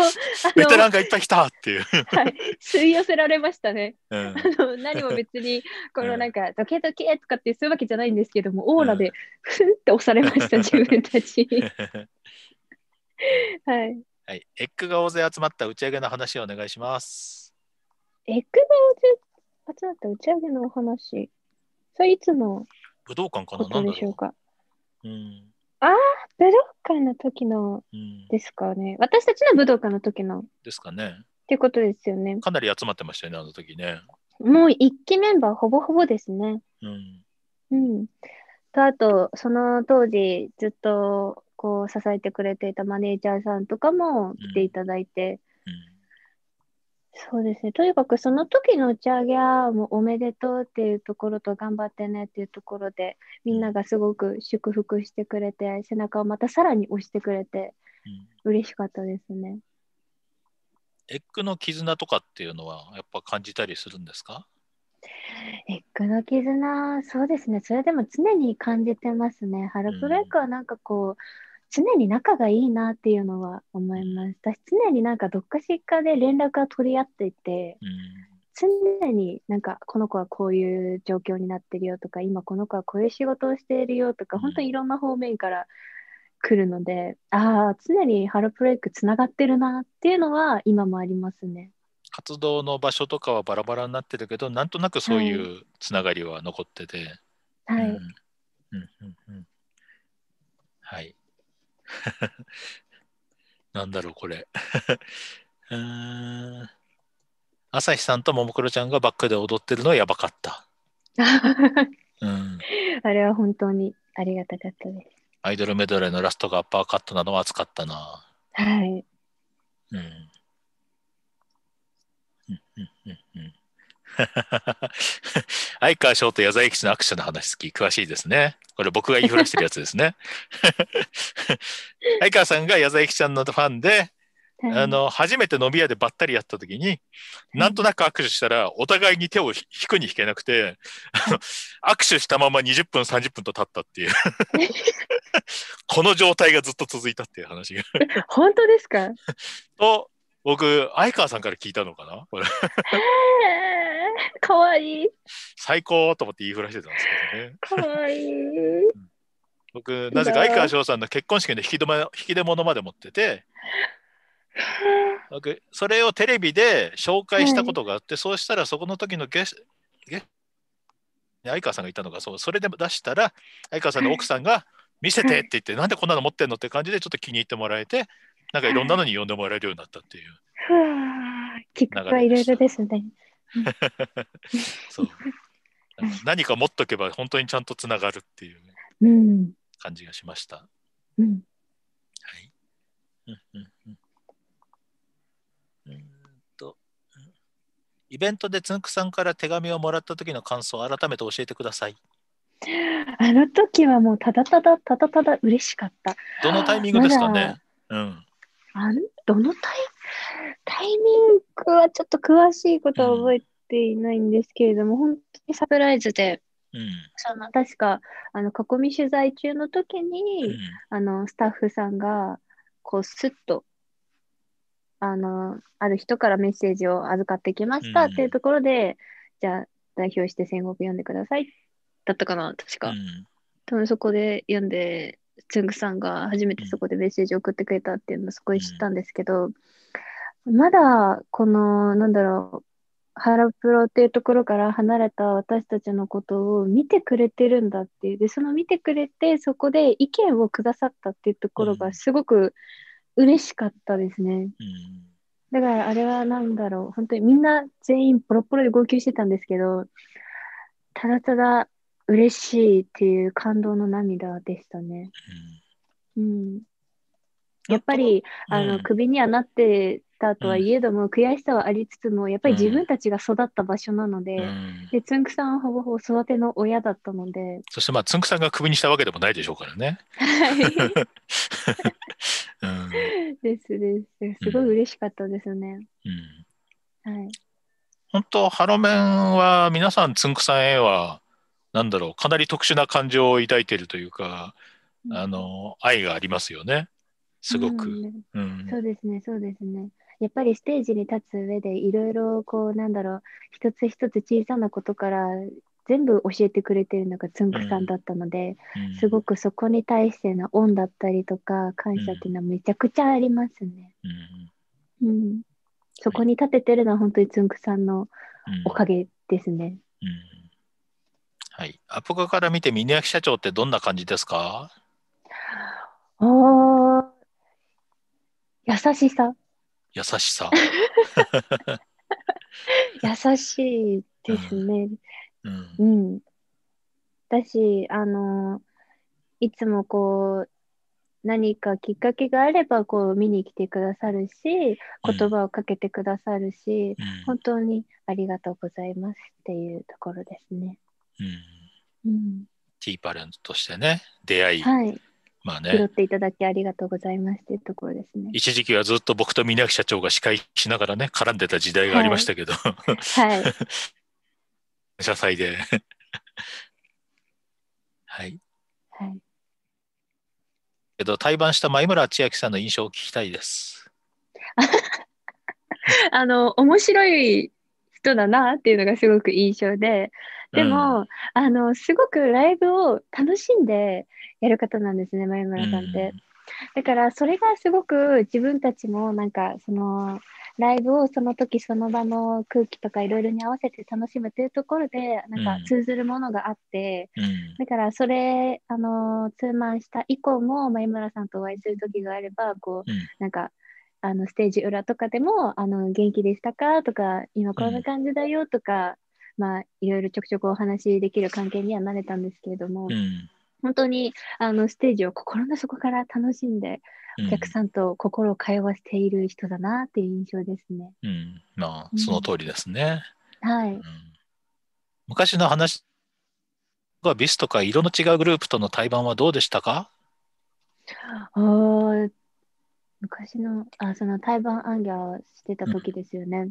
ベテランがいっぱい来たっていう。はい、吸い寄せられましたね。うん、あの何も別に、このなんか、ドケドケとかってするわけじゃないんですけども、オーラで、ふんって押されました、自分たち。はい。はい、エッグが大勢集まった打ち上げの話をお願いします。エクバを集まった打ち上げのお話。それいつの武道館かな何でしょうか。うん、ああ、武道館の時のですかね、うん、私たちの武道館の時の。ですかね。ってことですよね。かなり集まってましたよね、あの時ね。もう一期メンバーほぼほぼですね。うん。うん、とあと、その当時ずっとこう支えてくれていたマネージャーさんとかも来ていただいて。うんそうですね。とにかくその時の打ち上げはもうおめでとうっていうところと頑張ってねっていうところでみんながすごく祝福してくれて背中をまたさらに押してくれて嬉しかったですね。エッグの絆とかっていうのはやっぱ感じたりするんですかエッグの絆そうですねそれでも常に感じてますね。ハルプレイッはなんかこう、うん常に仲がいいなっていうのは思います。私常になんかどっかしっかで連絡は取り合っていて、常になんかこの子はこういう状況になってるよとか今この子はこういう仕事をしているよとか、本当にいろんな方面から来るのでああ常にハロプレイクつながってるなっていうのは今もありますね。活動の場所とかはバラバラになってるけどなんとなくそういうつながりは残ってて。はい、うん、はい、うんうんうんはい なんだろう、これ。朝日さんとももクロちゃんがバックで踊ってるのはやばかった。うん、あれは本当にありがたかったです。アイドルメドレーのラストがアッパーカットなのは熱かったな。はい。うん。相川翔と矢沢永吉の握手の話好き、詳しいですね。これ僕が言いふらしてるやつですね。相川さんが矢沢駅ちゃんのファンで、あの、初めて飲み屋でばったりやった時に、なんとなく握手したら、お互いに手を引くに引けなくて、握手したまま20分、30分と経ったっていう この状態がずっと続いたっていう話が本当ですかと、僕、相川さんから聞いたのかなこれ。かわいい。最高と思って言いふらしてたんですけどね。かわいい。僕、なぜか相川翔さんの結婚式の引き出物引き出物まで持ってて、僕、それをテレビで紹介したことがあって、はい、そうしたらそこの時のゲスゲス相川さんがいたのがそう、それで出したら、相川さんの奥さんが、見せてって言って、なんでこんなの持ってんのって感じでちょっと気に入ってもらえて、なんかいろんなのに呼んでもらえるようになったっていう。ふわきっかけいろいろですね。そう何か持っとけば本当にちゃんとつながるっていう、感じがしました。うん、はい。うんうんうん。うんと、イベントでつんくさんから手紙をもらった時の感想を改めて教えてください。あの時はもうただただただただ嬉しかった。どのタイミングですかね。うん。あどのタイタイミングはちょっと詳しいことは覚えていないんですけれども、うん、本当にサプライズで、うん、その確かあの囲み取材中の時に、うん、あのスタッフさんがこうスッとあのある人からメッセージを預かってきましたっていうところで、じゃあ代表して戦国読んでくださいだったかな確か、多分そこで読んでつんぐさんが初めてそこでメッセージを送ってくれたっていうのをすごい知ったんですけど、うん、まだこのなんだろうハロプロっていうところから離れた私たちのことを見てくれてるんだっていうでその見てくれてそこで意見をくださったっていうところがすごく嬉しかったですね、うん、だからあれは何だろう本当にみんな全員ポロポロで号泣してたんですけどただただ嬉しいっていう感動の涙でしたね。うん、うん、やっぱり、あのクビにはなってたとはいえども、悔しさはありつつもやっぱり自分たちが育った場所なので,、でつんくさんはほぼほぼ育ての親だったのでそしてまあつんくさんがクビにしたわけでもないでしょうからね。はい ですですすごい嬉しかったですね。うんはい、本当ハロメンは皆さんつんくさんへはなんだろう、かなり特殊な感情を抱いているというか、あの、愛がありますよね。すごく。そうですね、そうですね。やっぱりステージに立つ上でいろいろこうなんだろう一つ一つ小さなことから全部教えてくれてるのがつんくさんだったので、うん、すごくそこに対しての恩だったりとか感謝っていうのはめちゃくちゃありますね。うん、うん、そこに立ててるのは本当につんくさんのおかげですね。うんはい、アプカから見て峰明社長ってどんな感じですか優しさ優しさ 優しいですね、うん、うん、だしあのいつもこう何かきっかけがあればこう見に来てくださるし言葉をかけてくださるし、うん、本当にありがとうございますっていうところですね。うんうん、ティーパレントとしてね出会い、はい、まあね、拾っていただきありがとうございますというところですね。一時期はずっと僕と宮木社長が司会しながらね絡んでた時代がありましたけど、はい、はい、謝 罪で はい。はい。けど対バンした前村千秋さんの印象を聞きたいです。あの面白い人だなっていうのがすごく印象ででも、うん、あのすごくライブを楽しんでやる方なんですね前村さんって。うん、だからそれがすごく自分たちもなんかそのライブをその時その場の空気とかいろいろに合わせて楽しむというところでなんか通ずるものがあって、うん、だからそれあのーした以降も前村さんとお会いする時があればこう、うん、なんかあのステージ裏とかでも「あの元気でしたか?」とか「今こんな感じだよ」とか、うん、まあ、いろいろちょくちょくお話しできる関係にはなれたんですけれども、うん、本当にあのステージを心の底から楽しんでお客さんと心を通わせている人だなっていう印象ですね。うん、まあその通りですね。はい、昔の話がビスとか色の違うグループとの対バンはどうでしたかあ昔の、あ、その対バアンギャーしてた時ですよね。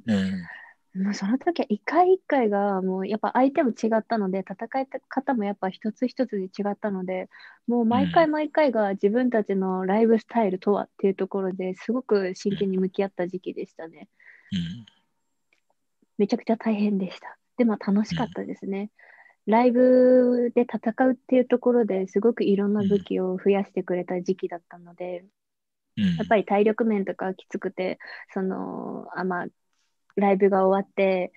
もうその時は一回一回がもうやっぱ相手も違ったので戦い方もやっぱ一つ一つで違ったのでもう毎回毎回が自分たちのライブスタイルとはっていうところですごく真剣に向き合った時期でしたね。うん、めちゃくちゃ大変でした。でも楽しかったですね。うん、ライブで戦うっていうところですごくいろんな武器を増やしてくれた時期だったので、やっぱり体力面とかきつくてそのあ、まあ、ライブが終わって、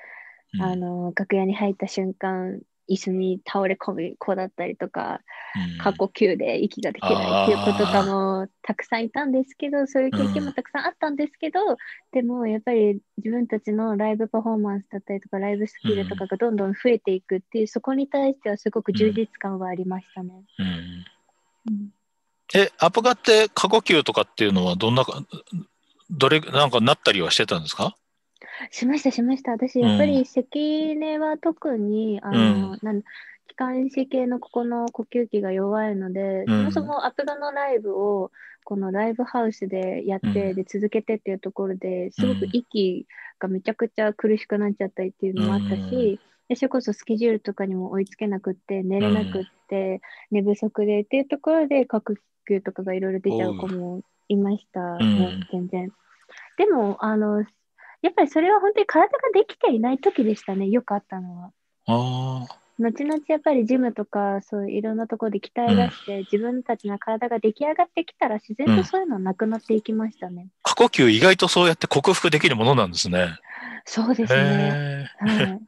うん、あの楽屋に入った瞬間椅子に倒れ込む子だったりとか、過呼吸で息ができないっていう子とかもたくさんいたんですけどそういう経験もたくさんあったんですけど、うん、でもやっぱり自分たちのライブパフォーマンスだったりとかライブスキルとかがどんどん増えていくっていう、そこに対してはすごく充実感はありましたね。うんえ、アプガって過呼吸とかっていうのはどんな、どれ、なんかなったりはしてたんですかしました、しました。私、やっぱり関根は特に、うん、あの、うん、なん気管支系のここの呼吸器が弱いので、うん、そもそもアプガのライブを、このライブハウスでやって、で続けてっていうところですごく息がめちゃくちゃ苦しくなっちゃったりっていうのもあったし、でそれこそスケジュールとかにも追いつけなくって寝れなくって、寝不足でっていうところで各球とかがいろいろ出ちゃう子もいました、ね、全然。でも、あの、やっぱりそれは本当に体ができていない時でしたね、よくあったのは。ああ。後々やっぱりジムとかそういろんなところで鍛え出して、うん、自分たちの体が出来上がってきたら自然とそういうのはなくなっていきましたね、うん、過呼吸意外とそうやって克服できるものなんですねそうですね、はい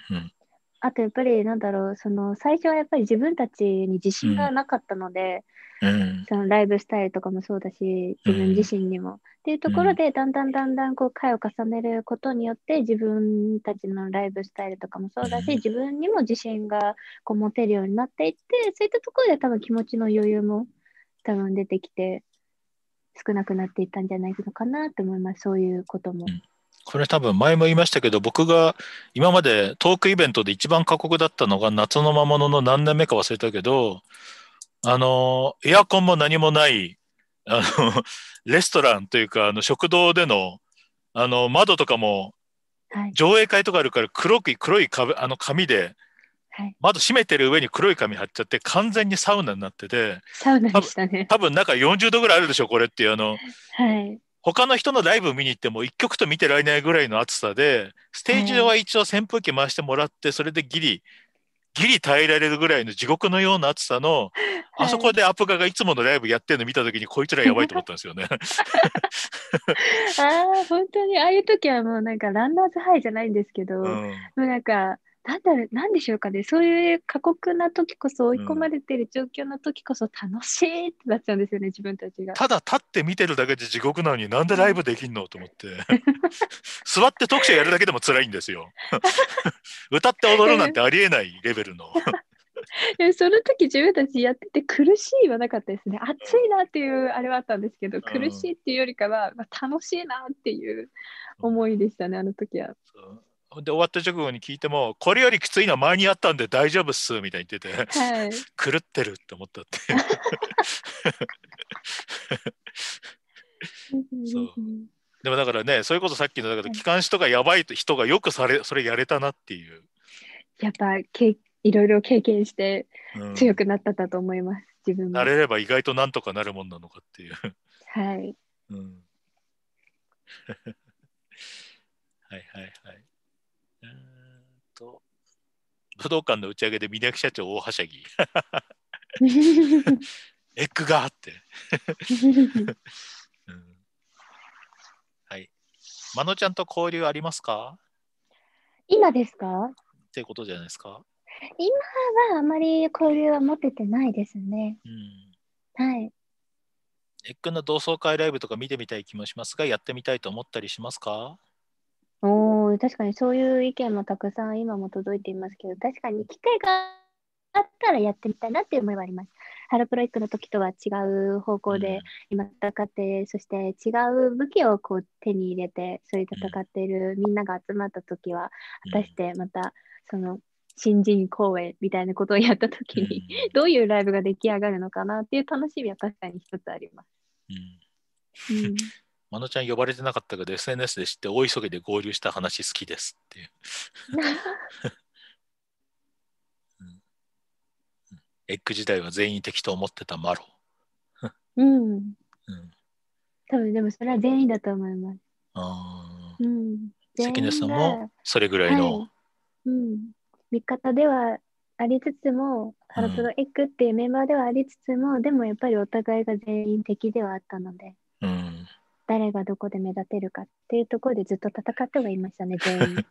あとやっぱりなんだろうその最初はやっぱり自分たちに自信がなかったので、うん、そのライブスタイルとかもそうだし自分自身にも、うん、っていうところでだんだんだんだんこう回を重ねることによって自分たちのライブスタイルとかもそうだし、自分にも自信がこう持てるようになっていってそういったところで多分気持ちの余裕も多分出てきて少なくなっていったんじゃないのかなと思いますそういうことも。これ多分前も言いましたけど僕が今までトークイベントで一番過酷だったのが夏の魔物の何年目か忘れたけどあの、エアコンも何もない、あの、レストランというか、あの、食堂での、あの、窓とかも、上映会とかあるから黒い黒い壁、あの、紙で、窓閉めてる上に黒い紙貼っちゃって完全にサウナになっててサウナでしたね多分中40度ぐらいあるでしょこれっていうあの、はい、他の人のライブ見に行っても1曲と見てられないぐらいの暑さでステージ上は一応扇風機回してもらってそれでギリギリ耐えられるぐらいの地獄のような暑さの、はい、あそこでアプガがいつものライブやってるの見た時にこいつらやばいと思ったんですよね。ああ本当にああいう時はもうなんかランナーズハイじゃないんですけど、うん、もうなんかなんだろう、なんでしょうかね、そういう過酷な時こそ、追い込まれてる状況の時こそ、楽しいってなっちゃうんですよね、自分たちが。ただ立って見てるだけで地獄なのに、なんでライブできんのと思って、座って読者やるだけでも辛いんですよ。歌って踊るなんてありえないレベルの。い やその時自分たちやってて苦しいはなかったですね暑いなっていうあれはあったんですけど、うん、苦しいっていうよりかは、まあ、楽しいなっていう思いでしたね、あの時は。で終わった直後に聞いてもこれよりきついのは前にあったんで大丈夫っすみたいに言ってて、はい、狂ってるって思ったってそうでもだからねそれこそさっきのだけど機関士とかやばい人がよくされそれやれたなっていうやっぱけいろいろ経験して強くなっただと思います、うん、自分もなれれば意外となんとかなるもんなのかっていうはい、うん、はいはいはい武道館の打ち上げで峯木社長大はしゃぎ エッグがって、うん、はい真野ちゃんと交流ありますか今ですかっていうことじゃないですか今はあまり交流は持ててないですね、うん、はいエッグの同窓会ライブとか見てみたい気もしますがやってみたいと思ったりしますかおお確かにそういう意見もたくさん今も届いていますけど、確かに機会があったらやってみたいなっていう思いはあります。ハロプロイクの時とは違う方向で今戦って、うん、そして違う武器をこう手に入れて、それで戦っているみんなが集まった時は、果たしてまたその新人公演みたいなことをやった時に、うん、どういうライブが出来上がるのかなっていう楽しみは確かに一つあります。うんまのちゃん呼ばれてなかったけど SNS で知って大急ぎで合流した話好きですっていうエッグ時代は全員敵と思ってたマロ。うん。うん、多分でもそれは全員だと思います。関根さんもそれぐらいの、はい、うん、味方ではありつつも、ハロプロエッグっていうメンバーではありつつも、うん、でもやっぱりお互いが全員敵ではあったので。うん誰がどこで目立てるかっていうところでずっと戦ってはいましたね、全員。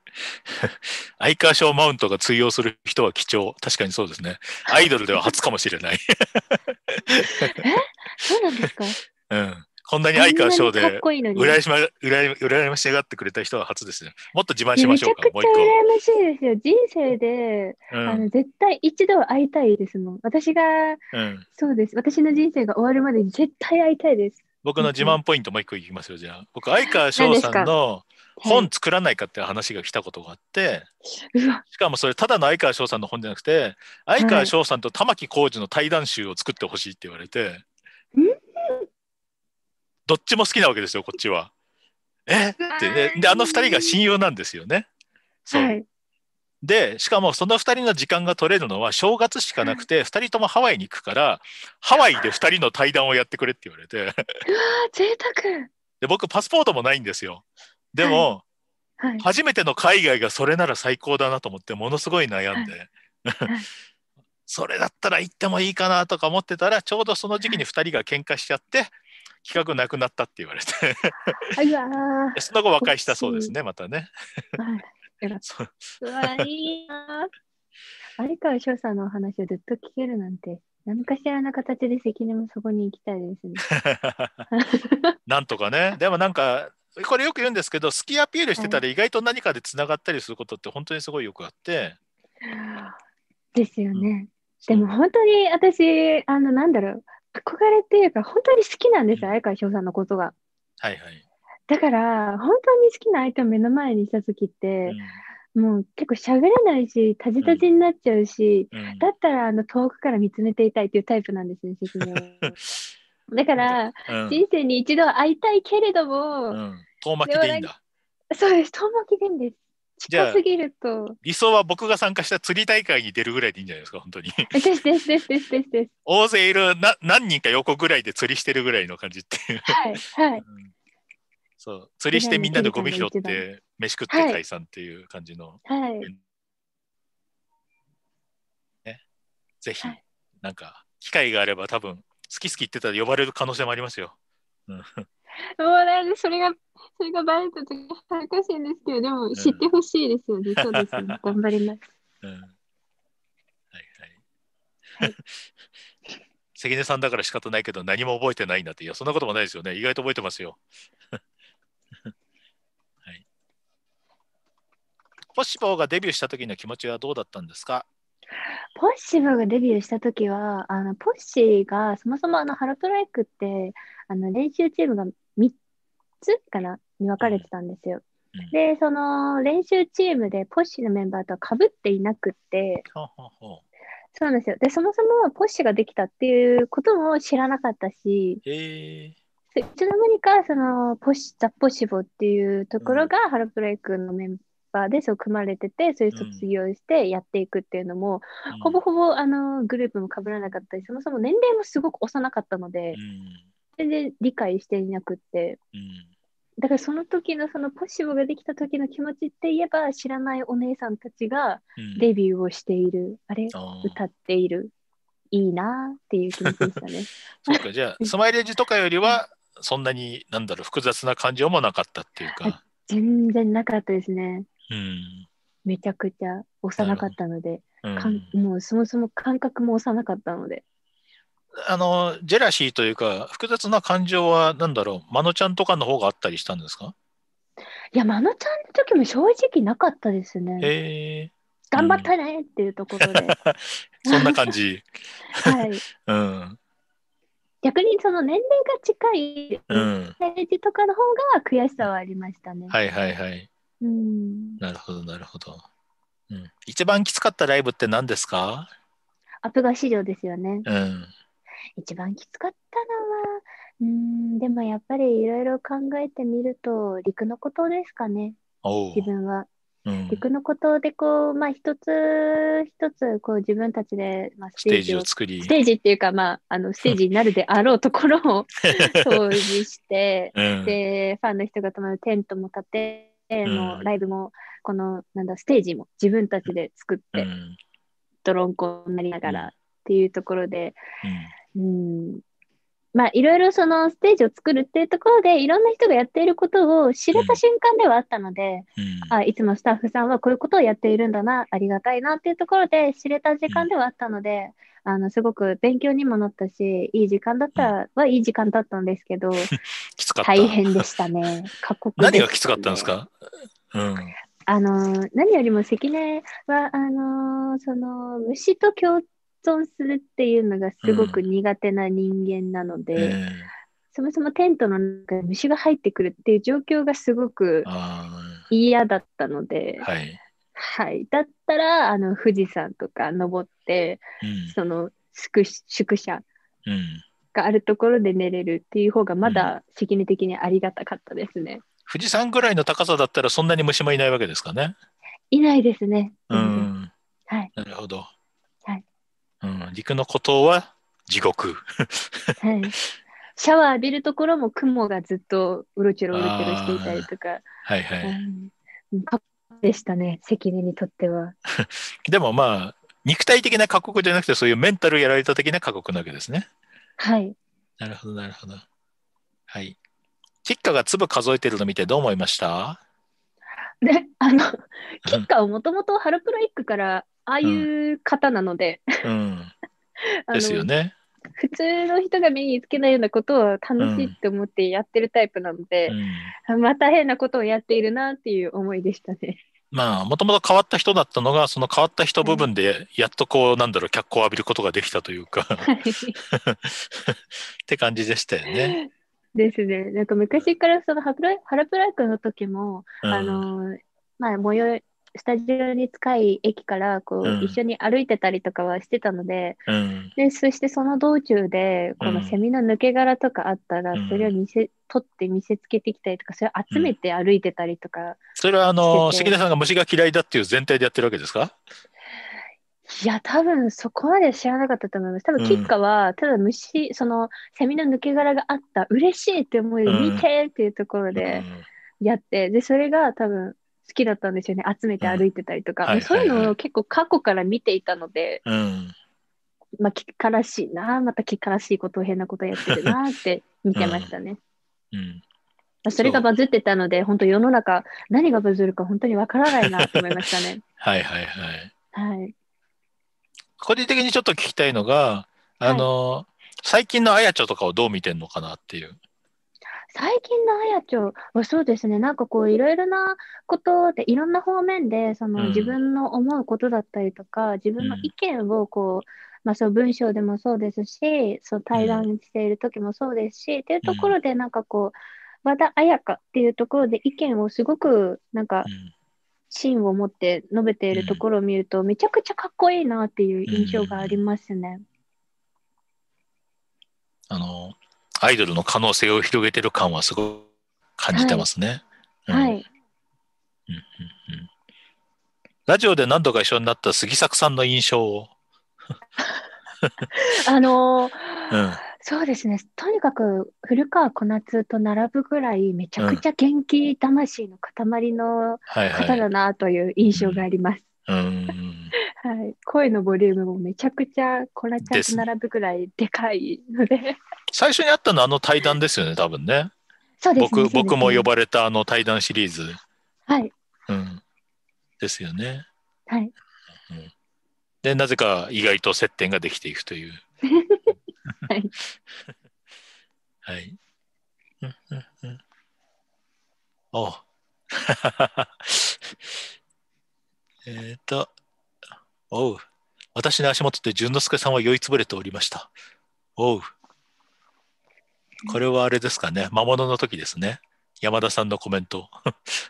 相川賞マウントが通用する人は貴重。確かにそうですね。アイドルでは初かもしれない。えそうなんですか うん。こんなに相川賞で羨ま羨羨ましがってくれた人は初ですね。もっと自慢しましょうか、もう一個。羨ましいですよ。人生で、うん、あの絶対一度は会いたいですもん。私が、うん、そうです。私の人生が終わるまでに絶対会いたいです。僕の自慢ポイントもう一個いきますよ、じゃあ。僕、相川翔さんの本作らないかっていう話が来たことがあって、しかもそれ、ただの相川翔さんの本じゃなくて、相川翔さんと玉置浩二の対談集を作ってほしいって言われて、どっちも好きなわけですよ、こっちは。えってね。で、あの二人が親友なんですよね。そう。で、しかもその2人の時間が取れるのは正月しかなくて、2人ともハワイに行くから、ハワイで2人の対談をやってくれって言われて。うわ贅沢で、僕、パスポートもないんですよ。でも、はいはい、初めての海外がそれなら最高だなと思って、ものすごい悩んで。それだったら行ってもいいかなとか思ってたら、ちょうどその時期に2人が喧嘩しちゃって、企画なくなったって言われて その後和解したそうですねまたねうわ、いいな。有川翔さんのお話をずっと聞けるなんて、何かしらの形で責任もそこに行きたいですね。なんとかね。でもなんか、これよく言うんですけど、好きアピールしてたら意外と何かでつながったりすることって本当にすごいよくあって。ですよね。うん、でも本当に私、あの、なんだろう、憧れっていうか、本当に好きなんですよ、うん、相川翔さんのことが。はいはい。だから本当に好きな相手を目の前にした時って、うん、もう結構しゃべれないしタジタジになっちゃうし、うん、だったらあの遠くから見つめていたいっていうタイプなんですね説明だから、うん、人生に一度会いたいけれども、うん、遠巻きでいいんだそうです遠巻きでいいんです近すぎると理想は僕が参加した釣り大会に出るぐらいでいいんじゃないですか本当に ですですですですですです大勢いるな何人か横ぐらいで釣りしてるぐらいの感じっていうはいはい、うんそう釣りしてみんなでゴミ拾って飯食って解散っていう感じの、はい、ね、ぜひ、はい、なんか機会があれば多分好き好き言ってたら呼ばれる可能性もありますよ。うん、もうなんでそれがそれがバレた時恥ずかしいんですけどでも知ってほしいですよね、うん、そうですね 頑張ります。うん、はいはい。はい関根さんだから仕方ないけど何も覚えてないんだっていやそんなこともないですよね意外と覚えてますよはい。ポッシボーがデビューした時の気持ちはどうだったんですかポッシブがデビューした時はあのポッシーがそもそもあのハロトライクってあの練習チームが3つかなに分かれてたんですよ。でその練習チームでポッシーのメンバーとはかぶっていなくってそうなんですよでそもそもポッシーができたっていうことも知らなかったし、えいつの間にか、その、ポシ、ザ・ポシボっていうところが、ハロプレイクのメンバーでそう組まれてて、そういう卒業してやっていくっていうのも、うん、ほぼほぼ、あの、グループも被らなかったり、そもそも年齢もすごく幼かったので、全然理解していなくって、だからその時のそのポシボができた時の気持ちって言えば知らないお姉さんたちがデビューをしている、うん、あれ歌っているいいなっていう気持ちでしたね。そうかじゃあスマイレージとかよりはそんなになんだろう複雑な感情もなかったっていうか全然なかったですね、うん、めちゃくちゃ幼かったので、うん、かんもうそもそも感覚も幼かったのであのジェラシーというか複雑な感情は何だろうまのちゃんとかの方があったりしたんですかいやまのちゃんの時も正直なかったですねへえ頑張ったねっていうところで、うん、そんな感じ はい、うん逆にその年齢が近い政治とかの方が悔しさはありましたね。はいはいはい。うん、なるほどなるほど、うん。一番きつかったライブって何ですかアプガ市場ですよね。うん、一番きつかったのはうんでもやっぱりいろいろ考えてみると陸のことですかね。自分は。陸、うん、のことでこう、まあ、一つ一つこう自分たちで、まあ、ステージを作りステージっていうか、まあ、あのステージになるであろうところを掃 除して、うん、でファンの人が泊まるテントも立て、うん、もうライブもこのなんだステージも自分たちで作って、うん、ドロンコになりながらっていうところで、うんまあ、いろいろそのステージを作るっていうところで、いろんな人がやっていることを知れた瞬間ではあったので、うん、あいつもスタッフさんはこういうことをやっているんだな、ありがたいなっていうところで知れた時間ではあったので、うん、あのすごく勉強にもなったし、いい時間だったは、いい時間だったんですけど、きつかった大変でしたね。過酷、ね、何がきつかったんですか、うんあの何よりも関根はあのその虫と共損するっていうのがすごく苦手な人間なので、うんえー、そもそもテントの中に虫が入ってくるっていう状況がすごく嫌だったので、はい、はい、だったらあの富士山とか登って、うん、その宿宿舎があるところで寝れるっていう方がまだ責任的にありがたかったですね。富士山ぐらいの高さだったらそんなに虫もいないわけですかね。いないですね。うん、はい。なるほど。うん、陸の孤島は地獄、はい、シャワー浴びるところも雲がずっとうろちょろうろちょろしていたりとか、はいはいうん、過酷でしたね関根にとっては でもまあ肉体的な過酷じゃなくてそういうメンタルやられた的な過酷なわけですねはいなるほどなるほどはい吉川が粒数えてるの見てどう思いましたであの吉川もともとハロプロイッからああいう方なので、うん ですよね。普通の人が目につけないようなことを楽しいと思ってやってるタイプなので、うん、また変なことをやっているなっていう思いでしたね。まあ、もともと変わった人だったのが、その変わった人部分で、やっとこう、はなんだろう、脚光を浴びることができたというかはい、って感じでしたよね。ですね。なんか昔から、そのハプラ、ハラプライクの時も、うん、あの、まあ、模様、スタジオに近い駅からこう、一緒に歩いてたりとかはしてたのでうん、でそしてその道中でこのセミの抜け殻とかあったら、それを見せ取って見せつけてきたりとかそれを集めて歩いてたりとかてて、それはあの関根さんが虫が嫌いだっていう前提でやってるわけですかいや、多分そこまで知らなかったと思います。多分、吉川は、ただ虫、その、セミの抜け殻があった、嬉しいって思いで、見てっていうところでやって、うん、で、それが多分、好きだったんですよね集めて歩いてたりとか、うん、そういうのを結構過去から見ていたので、うん、まあ聞からしいなまた聞からしいことを変なことやってるなって見てましたね。うん、うん、それがバズってたので本当世の中何がバズるか本当にわからないなと思いましたね。はいはいはい。はい、個人的にちょっと聞きたいのがあの、はい、最近のあやちょとかをどう見てんのかなっていう。最近のあやちょはそうですね、なんかこう、いろいろなことで、いろんな方面で、その、自分の思うことだったりとか、自分の意見をこう、まあ、そう文章でもそうですし、そう対談している時もそうですし、っていうところで、なんかこう、和田彩香っていうところで意見をすごく、なんか、芯を持って述べているところを見ると、めちゃくちゃかっこいいなっていう印象がありますね。あの、アイドルの可能性を広げてる感はすごく感じてますね。はい。うんうんうんラジオで何度か一緒になった杉作さんの印象を。あのーうん、そうですね、とにかく古川小夏と並ぶぐらい、めちゃくちゃ元気魂の塊の方だなという印象があります。うん、はい、声のボリュームもめちゃくちゃコラちゃんと並ぶぐらいでかいので、ね、最初にあったのはあの対談ですよね多分ねそうです、僕僕も呼ばれたあの対談シリーズはい、うん、ですよねはい、うん、でなぜか意外と接点ができていくという はい はい、うんうんうん えっとおう。私の足元で淳之介さんは酔いつぶれておりました。おう。これはあれですかね。魔物の時ですね。山田さんのコメント。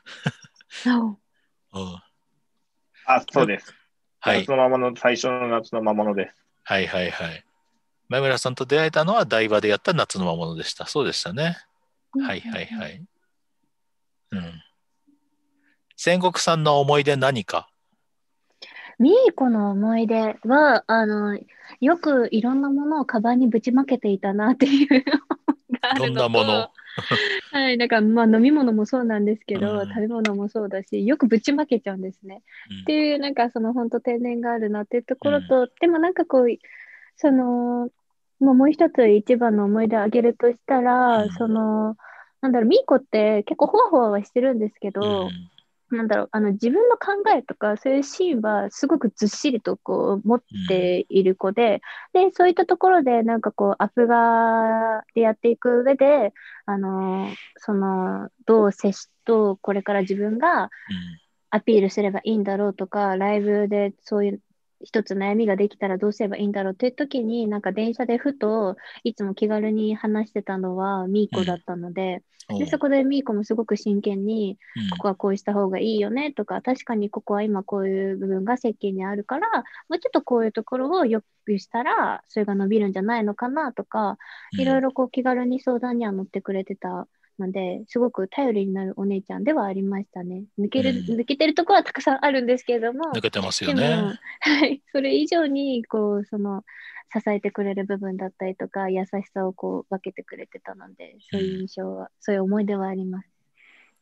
うあ、そうです。はい。夏の魔物、最初の夏の魔物です。はいはいはい。前村さんと出会えたのは台場でやった夏の魔物でした。そうでしたね。はいはいはい。うん。戦国さんの思い出何かみーこの思い出は、あの、よくいろんなものをカバンにぶちまけていたなっていうどんなもの はい、なんかまあ飲み物もそうなんですけど、うん、食べ物もそうだし、よくぶちまけちゃうんですね。うん、っていう、なんかその本当天然があるなっていうところと、うん、でもなんかこう、その、もう一つ一番の思い出をあげるとしたら、その、なんだろう、みーこって結構ほわほわはしてるんですけど、なんだろう、あの、自分の考えとか、そういうシーンは、すごくずっしりとこう、持っている子で、うん、で、そういったところで、なんかこう、アフガーでやっていく上で、あの、その、どう接し、どうこれから自分がアピールすればいいんだろうとか、ライブでそういう一つ悩みができたらどうすればいいんだろうっていう時に、なんか電車でふといつも気軽に話してたのはみーコだったので、うん、でそこでみーコもすごく真剣に、うん、ここはこうした方がいいよねとか、確かにここは今こういう部分が設計にあるから、もうちょっとこういうところをよくしたら、それが伸びるんじゃないのかなとか、いろいろこう気軽に相談には乗ってくれてたので、すごく頼りになるお姉ちゃんではありましたね。抜ける、うん、抜けてるところはたくさんあるんですけれども。抜けてますよね。はい。それ以上に、こう、その、支えてくれる部分だったりとか、優しさをこう分けてくれてたので、そういう印象は、うん、そういう思い出はあります。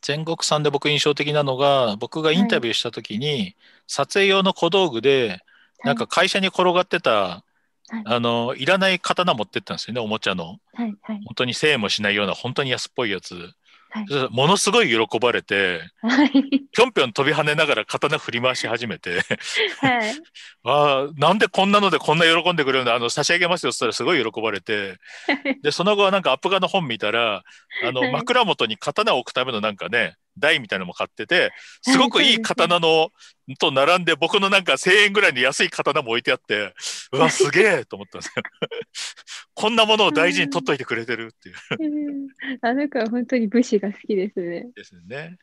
全国さんで僕印象的なのが、僕がインタビューした時に、はい、撮影用の小道具で、なんか会社に転がってた、はい、あのいらない刀持ってったんですよねおもちゃの、はいはい、本当にせいもしないような本当に安っぽいやつ、はい、ものすごい喜ばれてぴょんぴょん飛び跳ねながら刀振り回し始めてはい、あなんでこんなのでこんな喜んでくれるんだあの差し上げますよっつったらすごい喜ばれて でその後はなんかアップガの本見たらあの枕元に刀を置くためのなんかね台みたいなのも買ってて、すごくいい刀の、と並んで、僕のなんか1000円ぐらいの安い刀も置いてあって、うわ、すげえと思ったんですよ。こんなものを大事に取っといてくれてるっていう。あの子は本当に武士が好きですね。ですね。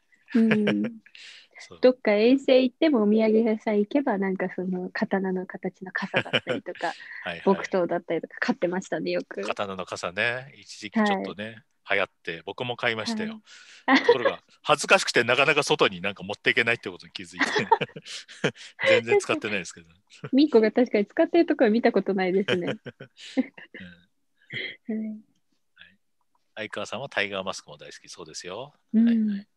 どっか遠征行ってもお土産屋さん行けばなんかその刀の形の傘だったりとか はい、木刀だったりとか買ってましたねよく刀の傘ね一時期ちょっとね、流行って僕も買いましたよ、はい、ところが恥ずかしくてなかなか外になんか持っていけないってことに気づいて 全然使ってないですけどみっこが確かに使ってるところ見たことないですね、はい相川さんはタイガーマスクも大好きそうですよ、うん、はいはい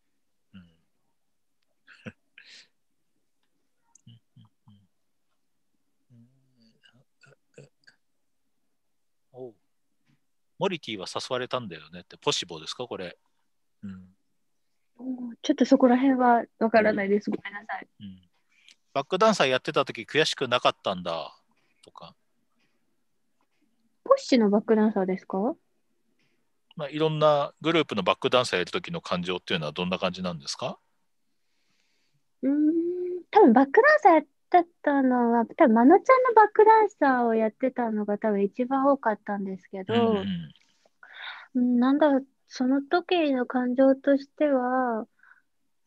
モリティは誘われたんだよねって、ポシボですか、これ。うん、ちょっとそこら辺はわからないです、ごめんなさい、うん。バックダンサーやってた時悔しくなかったんだとか。ポッシュのバックダンサーですかまあ、いろんなグループのバックダンサーやる時の感情っていうのはどんな感じなんですかうん多分バックダンサーやっだったのは多分まなちゃんのバックダンサーをやってたのが多分一番多かったんですけど、うん、なんだろうその時の感情としては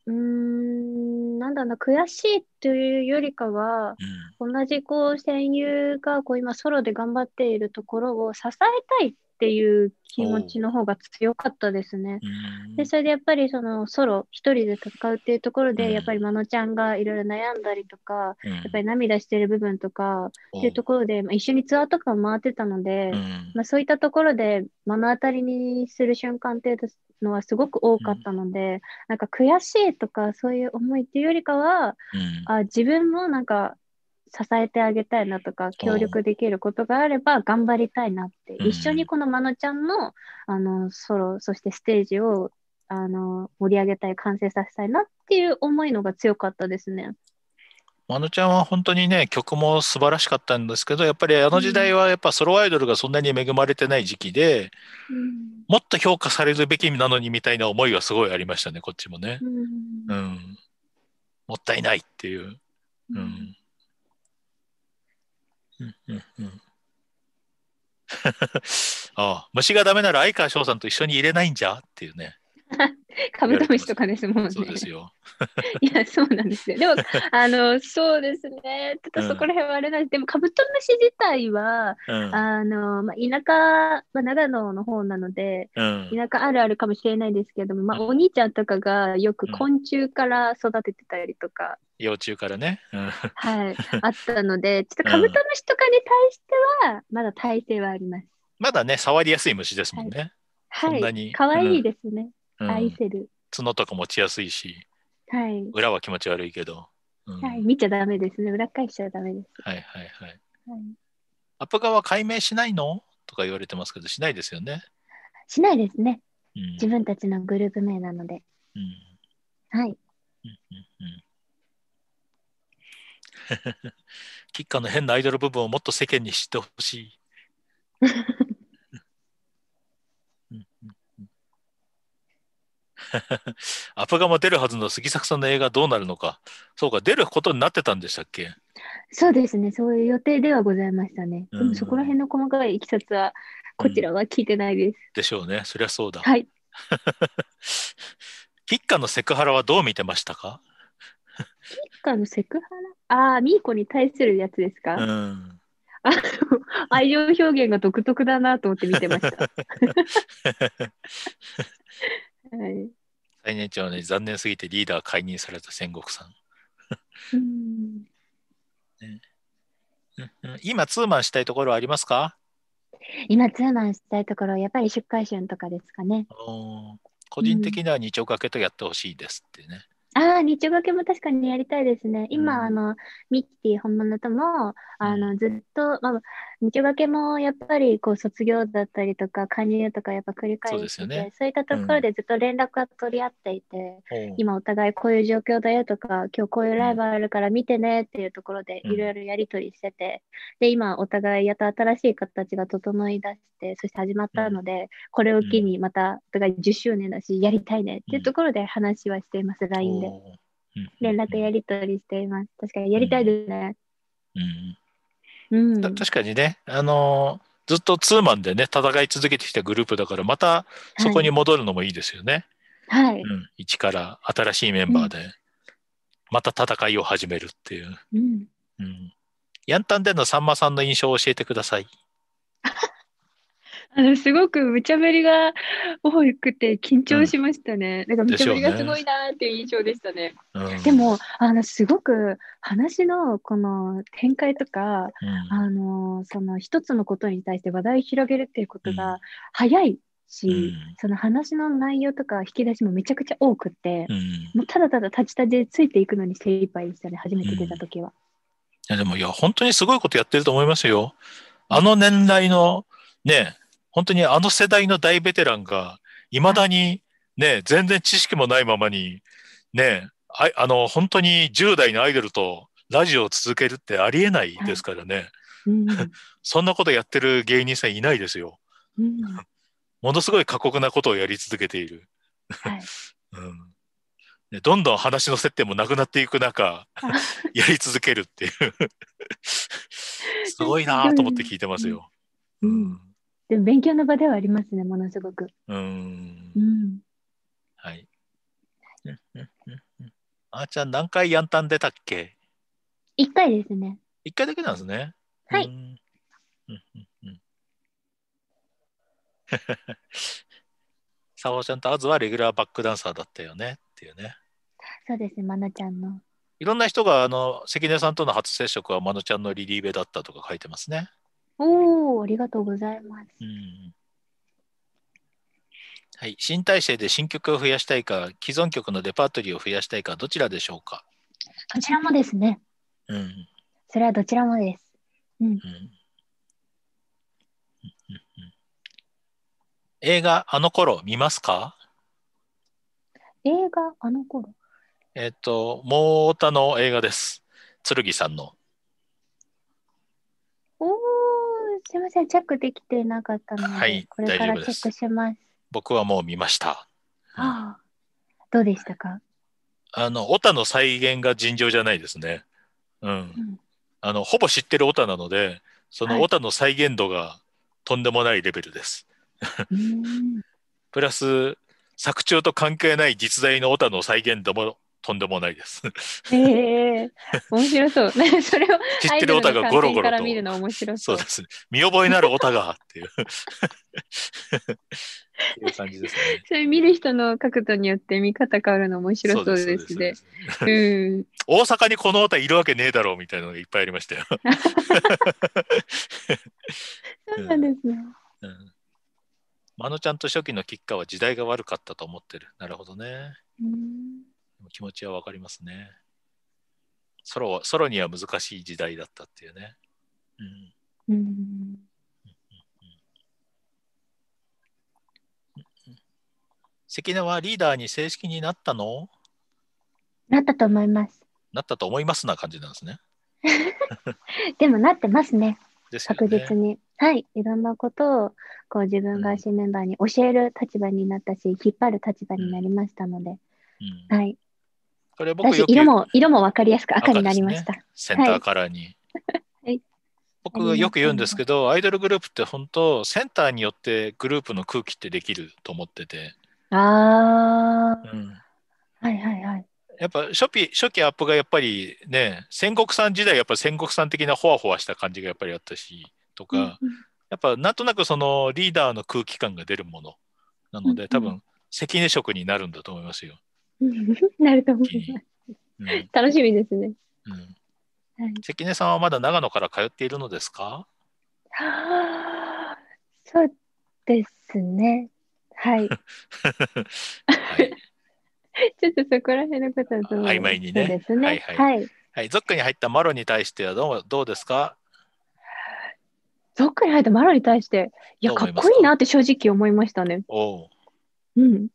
うーんなんだろう悔しいというよりかは、うん、同じこう戦友がこう今ソロで頑張っているところを支えたいっっていう気持ちの方が強かったですね。でそれでやっぱりそのソロ一人で戦うっていうところで、やっぱりまのちゃんがいろいろ悩んだりとか、やっぱり涙してる部分とかっていうところで、まあ、一緒にツアーとかも回ってたので、まあ、そういったところで目の当たりにする瞬間っていうのはすごく多かったので、なんか悔しいとかそういう思いっていうよりかは、あ自分もなんか支えてあげたいなとか協力できることがあれば頑張りたいなって、うん、一緒にこのまのちゃんのあのソロそしてステージをあの盛り上げたい完成させたいなっていう思いのが強かったですね。まのちゃんは本当にね曲も素晴らしかったんですけどやっぱりあの時代はやっぱソロアイドルがそんなに恵まれてない時期で、うん、もっと評価されるべきなのにみたいな思いはすごいありましたねこっちもね、うん、うん、もったいないっていう、うん ああ虫がダメなら相川翔さんと一緒に入れないんじゃっていうね。カブトムシとかですもんね。そうですよ。いや、そうなんですよ。でも、あの、そうですね。ちょっとそこら辺はあれなんです。うん、でも、カブトムシ自体は、うん、あの、まあ、田舎、まあ、長野の方なので、うん、田舎あるあるかもしれないですけども、まあ、お兄ちゃんとかがよく昆虫から育ててたりとか、幼虫からね。はい。あったので、ちょっとカブトムシとかに対しては、まだ耐性はあります。まだね、触りやすい虫ですもんね。はい。かわいいですね。愛せる、角とか持ちやすいし、はい、裏は気持ち悪いけど、はい、見ちゃダメですね。裏返しちゃダメです。はいはいはい。はい、アップ側解明しないのとか言われてますけど、しないですよね。しないですね。うん、自分たちのグループ名なので。うん、はい。うんうんうんキッカの変なアイドル部分をもっと世間に知ってほしい。アプガマ出るはずの杉作さんの映画どうなるのか。そうか、出ることになってたんでしたっけそうですね、そういう予定ではございましたね。うん、でもそこら辺の細かいいきさつは、こちらは聞いてないです。うん、でしょうね、そりゃそうだ。はい。キッカのセクハラはどう見てましたかキッカのセクハラああ、ミーコに対するやつですか、うんあの愛情表現が独特だなと思って見てました。はい、最年長に残念すぎてリーダー解任された戦国さん。うんね、今、ツーマンしたいところありますか今、ツーマンしたいところ、やっぱり出荷春とかですかね。個人的には二丁掛けとやってほしいですってね。うん、ああ、日丁掛けも確かにやりたいですね。今、うん、あのミキー本物ともあのずっと、まあ、道がけもやっぱりこう卒業だったりとか加入とかやっぱ繰り返してそう、ね,、いったところでずっと連絡は取り合っていて、うん、今お互いこういう状況だよとか今日こういうライブあるから見てねっていうところでいろいろやり取りしてて、うん、で今お互いやっと新しい形が整いだしてそして始まったので、これを機にまたお互い10周年だしやりたいねっていうところで話はしています、LINE で。連絡やり取りしています。確かにやりたいですね。うんうん、確かにね、あのずっとツーマンでね、戦い続けてきたグループだから、またそこに戻るのもいいですよね。はい。うん、一から新しいメンバーで、また戦いを始めるっていう。うん。うん、ヤンタンでのさんまさんの印象を教えてください。あのすごく無茶ぶりが多くて緊張しましたね。うん、なんか無茶ぶりがすごいなっていう印象でしたね。でねうん、でもあのすごく話のこの展開とか、うん、あのその一つのことに対して話題を広げるっていうことが早いし、その話の内容とか引き出しもめちゃくちゃ多くて、もうただただ立ち立ちでついていくのに精一杯でしたね初めて出た時は。いやでもいや本当にすごいことやってると思いますよ。あの年代のね本当にあの世代の大ベテランが、いまだにね、全然知識もないままに、ね、ああの、本当に10代のアイドルとラジオを続けるってありえないですからね。そんなことやってる芸人さんいないですよ。ものすごい過酷なことをやり続けている。はい、うんね、どんどん話の接点もなくなっていく中、やり続けるっていう すごいなと思って聞いてますよ。うんでも勉強の場ではありますね、ものすごく。うんうん。はい。あーちゃん、何回やんたん出たっけ ?1 回ですね。1回だけなんですね。はい。サワちゃんとアズはレギュラーバックダンサーだったよねっていうね。そうですね、まなちゃんの。いろんな人があの関根さんとの初接触はまなちゃんのリリーベだったとか書いてますね。おお、ありがとうございます。うん、はい、新体制で新曲を増やしたいか、既存曲のデパートリーを増やしたいか、どちらでしょうか。どちらもですね。うん。それはどちらもです。うん。うん、映画あの頃見ますか。映画あの頃。えっ、と、モータの映画です。剣さんの。おお。すみません、チェックできてなかったので、はい、これからチェックします。僕はもう見ました。うん、ああ、どうでしたかあの、オタの再現が尋常じゃないですね。うん。うん、あの、ほぼ知ってるオタなので、そのオタの再現度がとんでもないレベルです。はい、プラス、作中と関係ない実在のオタの再現度もとんでもないです。ええー、面白そう。それを知ってるオタがゴロゴロと。そうですね。見覚えのあるオタが っていう。っていうそれ見る人の角度によって見方変わるの面白そうですね。大阪にこのオタいるわけねえだろうみたいなのがいっぱいありましたよ。そうなんですね。うん。まのちゃんと初期の吉川は時代が悪かったと思ってる。なるほどね。うん気持ちはわかりますね。ソロソロには難しい時代だったっていうね。うん。うん、関根はリーダーに正式になったのなったと思います。なったと思いますな感じなんですね。でもなってますね。すね確実に。はい。いろんなことをこう自分が新メンバーに教える立場になったし、うん、引っ張る立場になりましたので、うん、はい。これ僕色も色も分かりやすく赤になりました。ね、センターカラーに。はい、僕よく言うんですけど、アイドルグループって本当、センターによってグループの空気ってできると思ってて。ああ、うん、はいはいはい。やっぱ初期初期アップがやっぱりね、戦国さん時代やっぱ戦国さん的なほわほわした感じがやっぱりあったしとか、やっぱなんとなくそのリーダーの空気感が出るものなので、多分関根色になるんだと思いますよ。なると思います。うん、楽しみですね。関根さんはまだ長野から通っているのですかはあ、そうですね。はい。はい、ちょっとそこら辺のことはどう曖昧にね。ですね。はい、はい。はい。ゾックに入ったマロに対してはどうどうですかゾックに入ったマロに対して、いや、かっこいいなって正直思いましたね。おう。うん。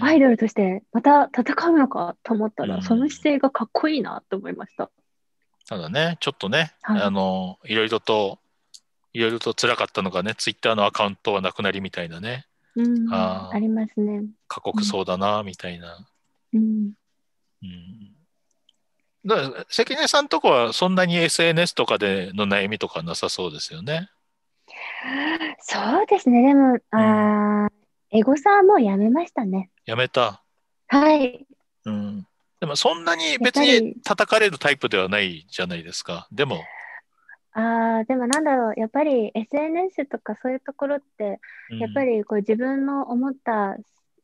アイドルとしてまた戦うのかと思ったら、うん、その姿勢がかっこいいなと思いました。ただね、ちょっとね、はい、あのいろいろといろいろと辛かったのがね、ツイッターのアカウントはなくなりみたいなね。うん、あありますね。過酷そうだな、みたいな。うん。うん、だから関根さんとこはそんなに SNS とかでの悩みとかなさそうですよね。そうですね。でも、うん、あエゴサはもうやめましたね。やめた。はい。うん。でもそんなに別に叩かれるタイプではないじゃないですか。でも。ああ、でもなんだろうやっぱり SNS とかそういうところって、やっぱりこう自分の思った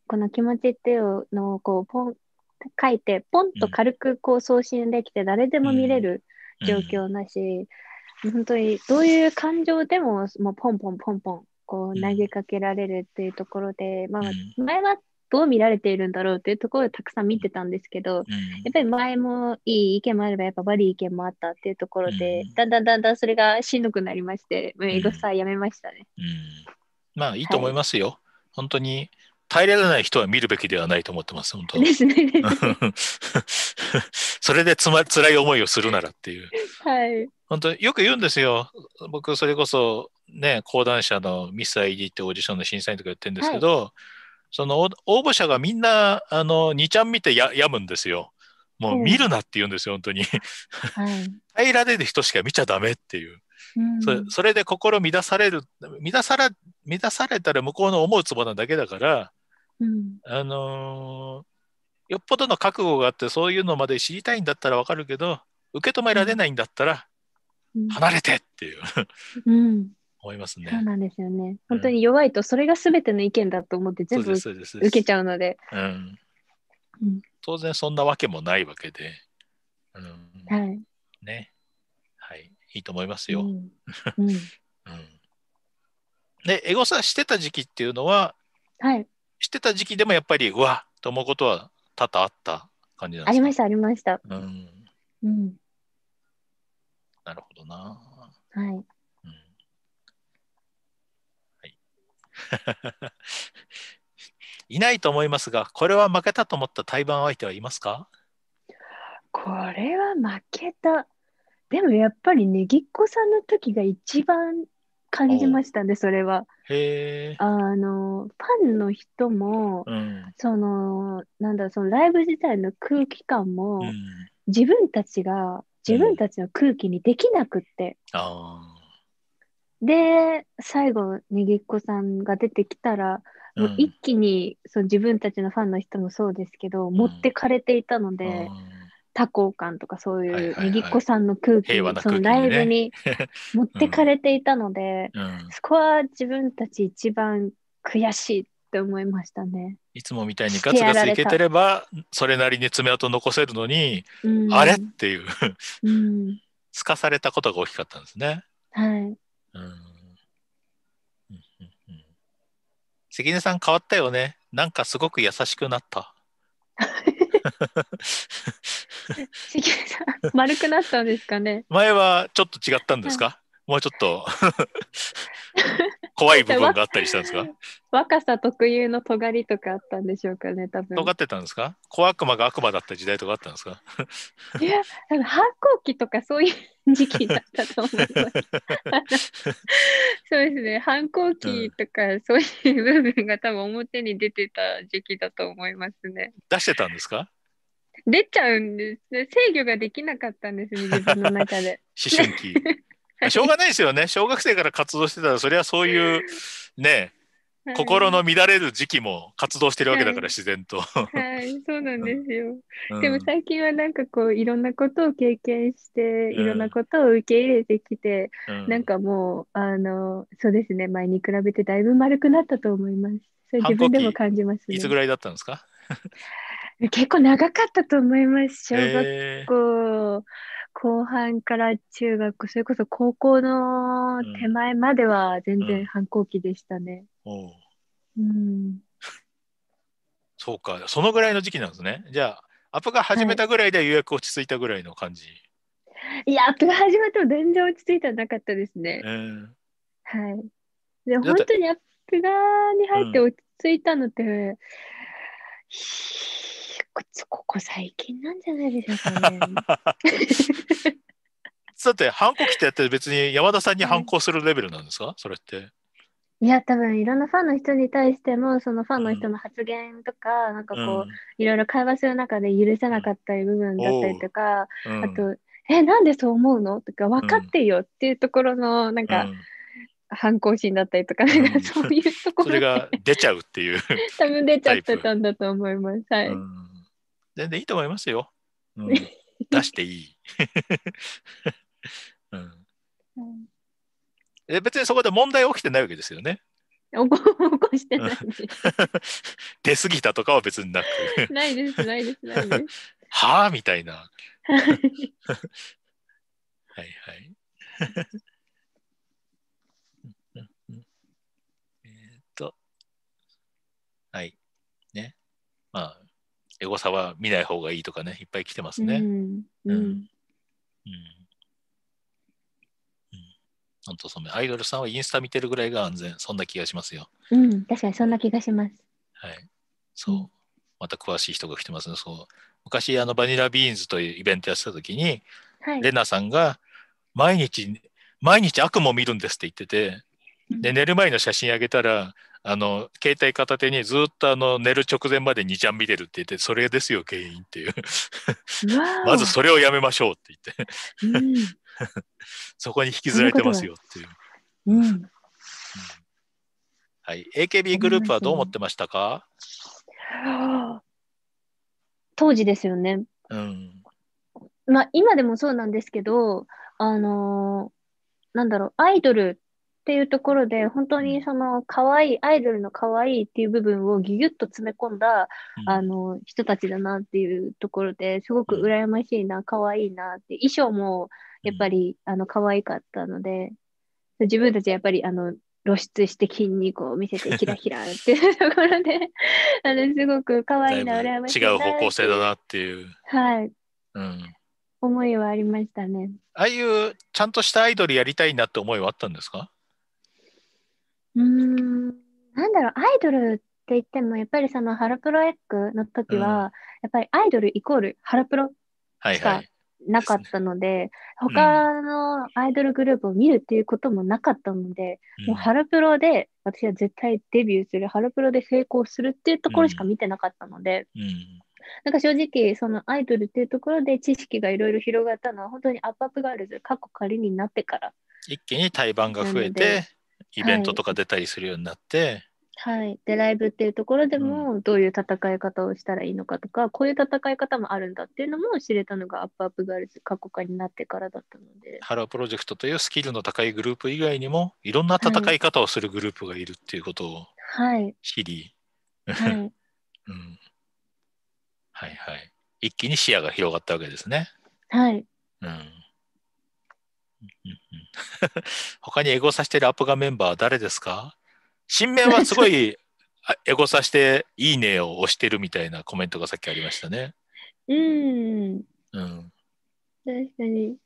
この気持ちっていうのをこうポン書いてポンと軽くこう送信できて誰でも見れる状況だし、うんうん、本当にどういう感情でももうポンポンポンポンこう投げかけられるっていうところで、まあ、前はどう見られているんだろうっていうところをたくさん見てたんですけど、やっぱり前もいい意見もあればやっぱ悪い意見もあったっていうところで、だんだんだんだんそれがしんどくなりまして、エゴサやめましたね。まあいいと思いますよ。本当に耐えられない人は見るべきではないと思ってます、本当ですね。それでつま、辛い思いをするならっていう。はい。本当よく言うんですよ。僕、それこそ、ね、講談社のミス ID ってオーディションの審査員とかやってるんですけど、はい、その応募者がみんな、あの、2ちゃん見てややむんですよ。もう見るなって言うんですよ、本当に。はい、平られる人しか見ちゃダメっていう。うん、それで心乱される乱さら乱されたら向こうの思うつぼなだけだからうん、あのー、よっぽどの覚悟があってそういうのまで知りたいんだったら分かるけど受け止められないんだったら離れてっていう、うん、思いますね。そうなんですよね。本当に弱いとそれが全ての意見だと思って全部受けちゃうので。うんうん、当然そんなわけもないわけで。うん、はい。ね。はい。いいと思いますよ。うん。うん、で、エゴサしてた時期っていうのは、はい。してた時期でもやっぱりうわっと思うことは多々あった感じなんですかありましたありました。うん、うん、なるほどな。はい。うん、はい、いないと思いますが、これは負けたと思った対バン相手はいますかこれは負けた。でもやっぱりねぎっこさんの時が一番感じましたね、それは。へあの、ファンの人も、うん、その、なんだそのライブ自体の空気感も、うん、自分たちが、自分たちの空気にできなくって。うん、で、最後、にぎっこさんが出てきたら、もう一気にその自分たちのファンの人もそうですけど、持ってかれていたので、多幸感とかそういうねぎっこさんの空気に、そのライブに 持ってかれていたので、うん、そこは自分たち一番悔しいって思いましたね。いつもみたいにガツガツいけてればそれなりに爪痕残せるのに、うん、あれっていううん、すかされたことが大きかったんですね。はい、うん関根さん変わったよねなんかすごく優しくなった。地球さん、丸くなったんですかね。前はちょっと違ったんですか、もうちょっと 怖い部分があったりしたんですか若さ特有の尖りとかあったんでしょうかね、多分。尖ってたんですか小悪魔が悪魔だった時代とかあったんですかいや、多分反抗期とかそういう時期だったと思います。そうですね、反抗期とかそういう部分が多分表に出てた時期だと思いますね。出してたんですか出ちゃうんです制御ができなかったんですね、自分の中で。思春期。しょうがないですよね。小学生から活動してたら、それはそういうね、心の乱れる時期も活動してるわけだから、はい、自然と。はい、そうなんですよ。うん、でも最近はなんかこう、いろんなことを経験して、いろんなことを受け入れてきて、うん、なんかもう、あの、そうですね、前に比べてだいぶ丸くなったと思います。それ自分でも感じます、ね、いつぐらいだったんですか結構長かったと思います。小学校、後半から中学、それこそ高校の手前までは全然反抗期でしたね。うん。うん、そうか、そのぐらいの時期なんですね。じゃあ、アップが始めたぐらいで予約落ち着いたぐらいの感じ。はい、いや、アップが始まっても全然落ち着いてなかったですね。えー、はい。で、本当にアップがに入って落ち着いたのって、うんここ最近なんじゃないですかね。だ って反抗期ってやって別に山田さんに反抗するレベルなんですか、うん、それって。いや多分いろんなファンの人に対してもそのファンの人の発言とか、うん、なんかこう、うん、いろいろ会話する中で許せなかったり部分だったりとか、うん、あと「えなんでそう思うの?」とか「分かってよ」っていうところのなんか、反抗心だったりとか、そういうところ、それが出ちゃうっていう 多分出ちゃってたんだと思います。はい。全然いいと思いますよ。うん、出していい。うん、別にそこで問題起きてないわけですよね。起こしてないです。出過ぎたとかは別になく。ないです、ないです、ないです。はあみたいな。はいはい。えっと、はい。ね。まあ、エゴサは見ない方がいいとかねいっぱい来てますね。うん。うん。うん。本当そのアイドルさんはインスタ見てるぐらいが安全そんな気がしますよ。うん、確かにそんな気がします。はい。そう。また詳しい人が来てますね。そう。昔あのバニラビーンズというイベントやってた時に、はい、レナさんが毎日毎日悪夢を見るんですって言ってて、で寝る前の写真あげたらあの携帯片手にずっとあの寝る直前まで2ちゃん見てるって言ってそれですよ原因っていうまずそれをやめましょうって言って そこに引きずられてますよっていう。ううん、はい、AKB グループはどう思ってましたか当時ですよね、うん、まあ、今でもそうなんですけど、あのー、なんだろうアイドルっていうところで、本当にその可愛い、アイドルの可愛いっていう部分をぎゅぎっと詰め込んだ、うん、あの、人たちだなっていうところで、すごく羨ましいな、可愛いなって、衣装もやっぱり、うん、あの、可愛かったので、自分たちやっぱり、あの、露出して筋肉を見せてキラキラっていう ところであのすごく可愛いな羨ましい違う方向性だなっていうはい、うん、思いはありましたねああいうちゃんとしたアイドルやりたいなって思いはあったんですかうん、なんだろう、アイドルって言っても、やっぱりそのハロプロエッグの時は、うん、やっぱりアイドルイコールハロプロしかなかったので、はいはいでね、他のアイドルグループを見るっていうこともなかったので、うん、もうハロプロで私は絶対デビューする、ハロプロで成功するっていうところしか見てなかったので、うん、なんか正直、そのアイドルっていうところで知識がいろいろ広がったのは、本当にアップアップガールズ、過去仮になってから。一気に対バンが増えて、イベントとか出たりするようになって、はい、はい、でライブっていうところでもどういう戦い方をしたらいいのかとか、うん、こういう戦い方もあるんだっていうのも知れたのがアップアップガールズ過去化になってからだったのでハロープロジェクトというスキルの高いグループ以外にもいろんな戦い方をするグループがいるっていうことを知り、はいはい、うん、はいはい一気に視野が広がったわけですね。はい、うん 他にエゴさしてるアップガメンバーは誰ですか新面はすごいエゴさして「いいね」を押してるみたいなコメントがさっきありましたね。うん。うん、確かに。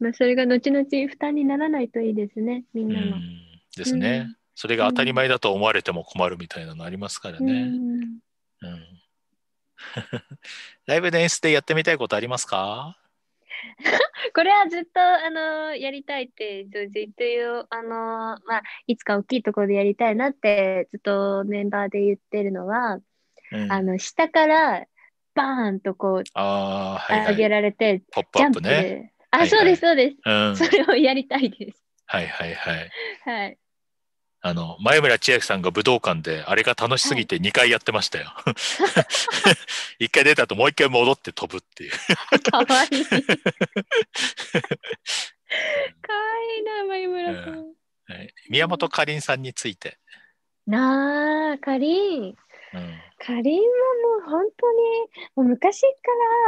まあ、それが後々負担にならないといいですね、みんなの。ですね、うん、それが当たり前だと思われても困るみたいなのありますからね。うん、うん、ライブで演出でやってみたいことありますか これはずっと、あのやりたいってずっという、あのまあ、いつか大きいところでやりたいなってずっとメンバーで言ってるのは、うん、あの下からバーンとこうあ、はいはい、上げられてポップアップね。あ、はいはい、そうですそうです、うん、それをやりたいです。はいはいはい。はいあの、前村千秋さんが武道館で、あれが楽しすぎて2回やってましたよ。はい、1回出た後もう1回戻って飛ぶっていう。かわいい。かわいいな、前村さん。うん、宮本かりんさんについて。なあ、かりん。かりんはもう本当にもう昔か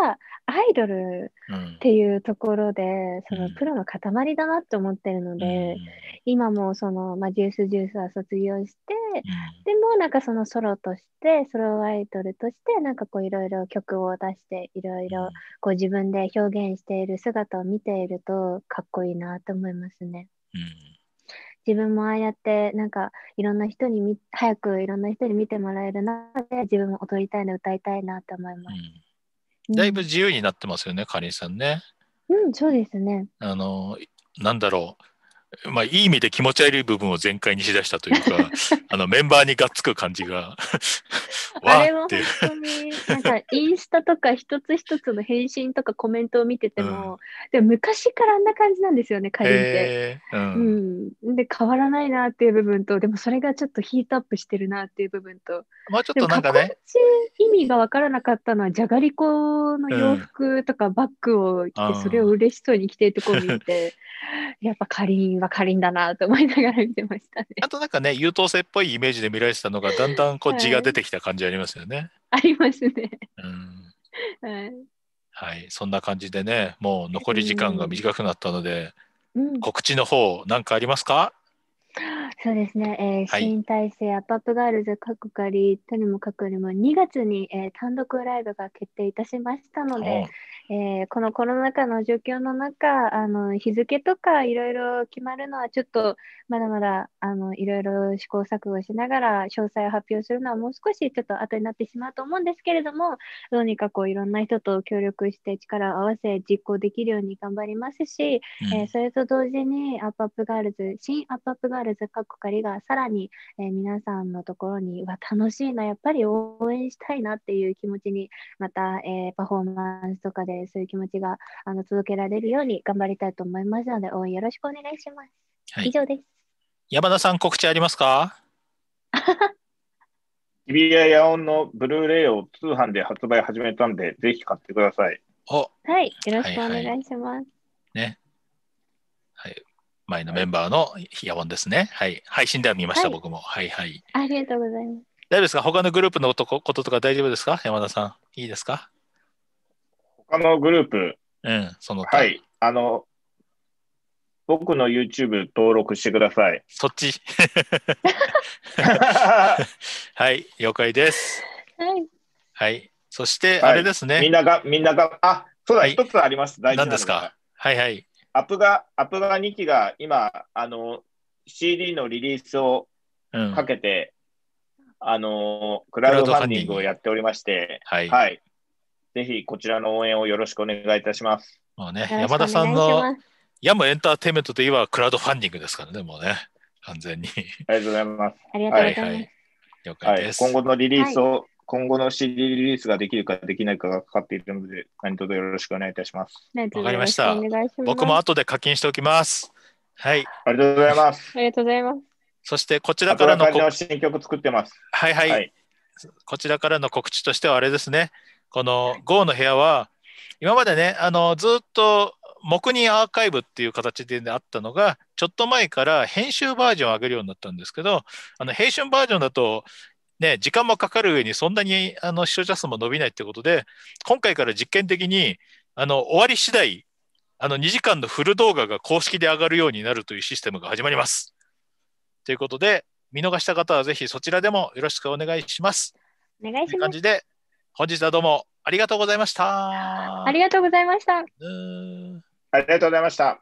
らアイドルっていうところで、そのプロの塊だなって思ってるので、今もその、まあ、ジュースジュースは卒業して、でもなんかそのソロとしてソロアイドルとしてなんかこういろいろ曲を出していろいろこう自分で表現している姿を見ているとかっこいいなと思いますね。うん自分もああやってなんかいろんな人にみ早くいろんな人に見てもらえる中で自分も踊りたいな歌いたいなって思います、うん、だいぶ自由になってますよねかりんさんねうんそうですねあのなんだろうまあ、いい意味で気持ち悪い部分を全開にしだしたというか、あのメンバーにがっつく感じが、わ れも 本当に、なんかインスタとか一つ一つの返信とかコメントを見てても、うん、でも昔からあんな感じなんですよね、かりんって、うん、うん、で、変わらないなっていう部分と、でもそれがちょっとヒートアップしてるなっていう部分と、まあちょっとなんかね。意味が分からなかったのは、じゃがりこの洋服とかバッグを着て、それを嬉しそうに着てるところを見て、やっぱかりん輪かりんだなと思いながら見てましたね。あとなんかね優等生っぽいイメージで見られてたのがだんだんこう字が出てきた感じありますよね。はい、ありますね。はい、はい、そんな感じでねもう残り時間が短くなったので、うん、告知の方何かありますかそうですね、えーはい、新体制アップアップガールズ、かっかりとにもかくにも2月に、えー、単独ライブが決定いたしましたので、えー、このコロナ禍の状況の中、あの日付とかいろいろ決まるのはちょっとまだまだいろいろ試行錯誤しながら詳細を発表するのはもう少しちょっと後になってしまうと思うんですけれども、どうにかこういろんな人と協力して力を合わせ実行できるように頑張りますし、うん、えー、それと同時にアップアップガールズ、新アップアップガールズかりがさらに、えー、皆さんのところには楽しいなやっぱり応援したいなっていう気持ちにまた、えー、パフォーマンスとかでそういう気持ちがあの続けられるように頑張りたいと思いますので応援よろしくお願いします。はい、以上です。山田さん告知ありますか 日比谷野音のブルーレイを通販で発売始めたんで、ぜひ買ってください。はい、よろしくお願いします。はいはい、ね、前のメンバーの野音ですね。はい。配信では見ました、はい、僕も。はいはい。ありがとうございます。大丈夫ですか他のグループのこととか大丈夫ですか山田さん。いいですか他のグループ。うん、その。はい。あの、僕の YouTube 登録してください。そっち。はい、了解です。はい。はい。そして、あれですね、はい。みんなが、みんなが、あ、そうだ、一、はい、つあります。大事なんですか。はいはい。アップが、アップが2期が今、あの、CD のリリースをかけて、うん、あの、クラウドファンディングをやっておりまして、はい、はい。ぜひこちらの応援をよろしくお願いいたします。まあね、山田さんのヤムエンターテイメントといえばクラウドファンディングですからね、もうね、完全に。ありがとうございます。ありがとうございます。はい、はい、了解です、はい、今後のリリースを今後の CD リリースができるかできないかがかかっているので、何卒よろしくお願いいたします。わかりました。僕も後で課金しておきます。はい。ありがとうございます。ありがとうございます。そしてこちらからの新曲作ってます。はいはい。はい、こちらからの告知としてはあれですね。この GO の部屋は、今までね、あのずっと黙認アーカイブっていう形であったのが、ちょっと前から編集バージョンを上げるようになったんですけど、あの編集バージョンだとね、時間もかかる上にそんなにあの視聴者数も伸びないってことで、今回から実験的にあの終わり次第、あの2時間のフル動画が公式で上がるようになるというシステムが始まります。ということで、見逃した方はぜひそちらでもよろしくお願いします。お願いします。という感じで、本日はどうもありがとうございました。ありがとうございました。ありがとうございました。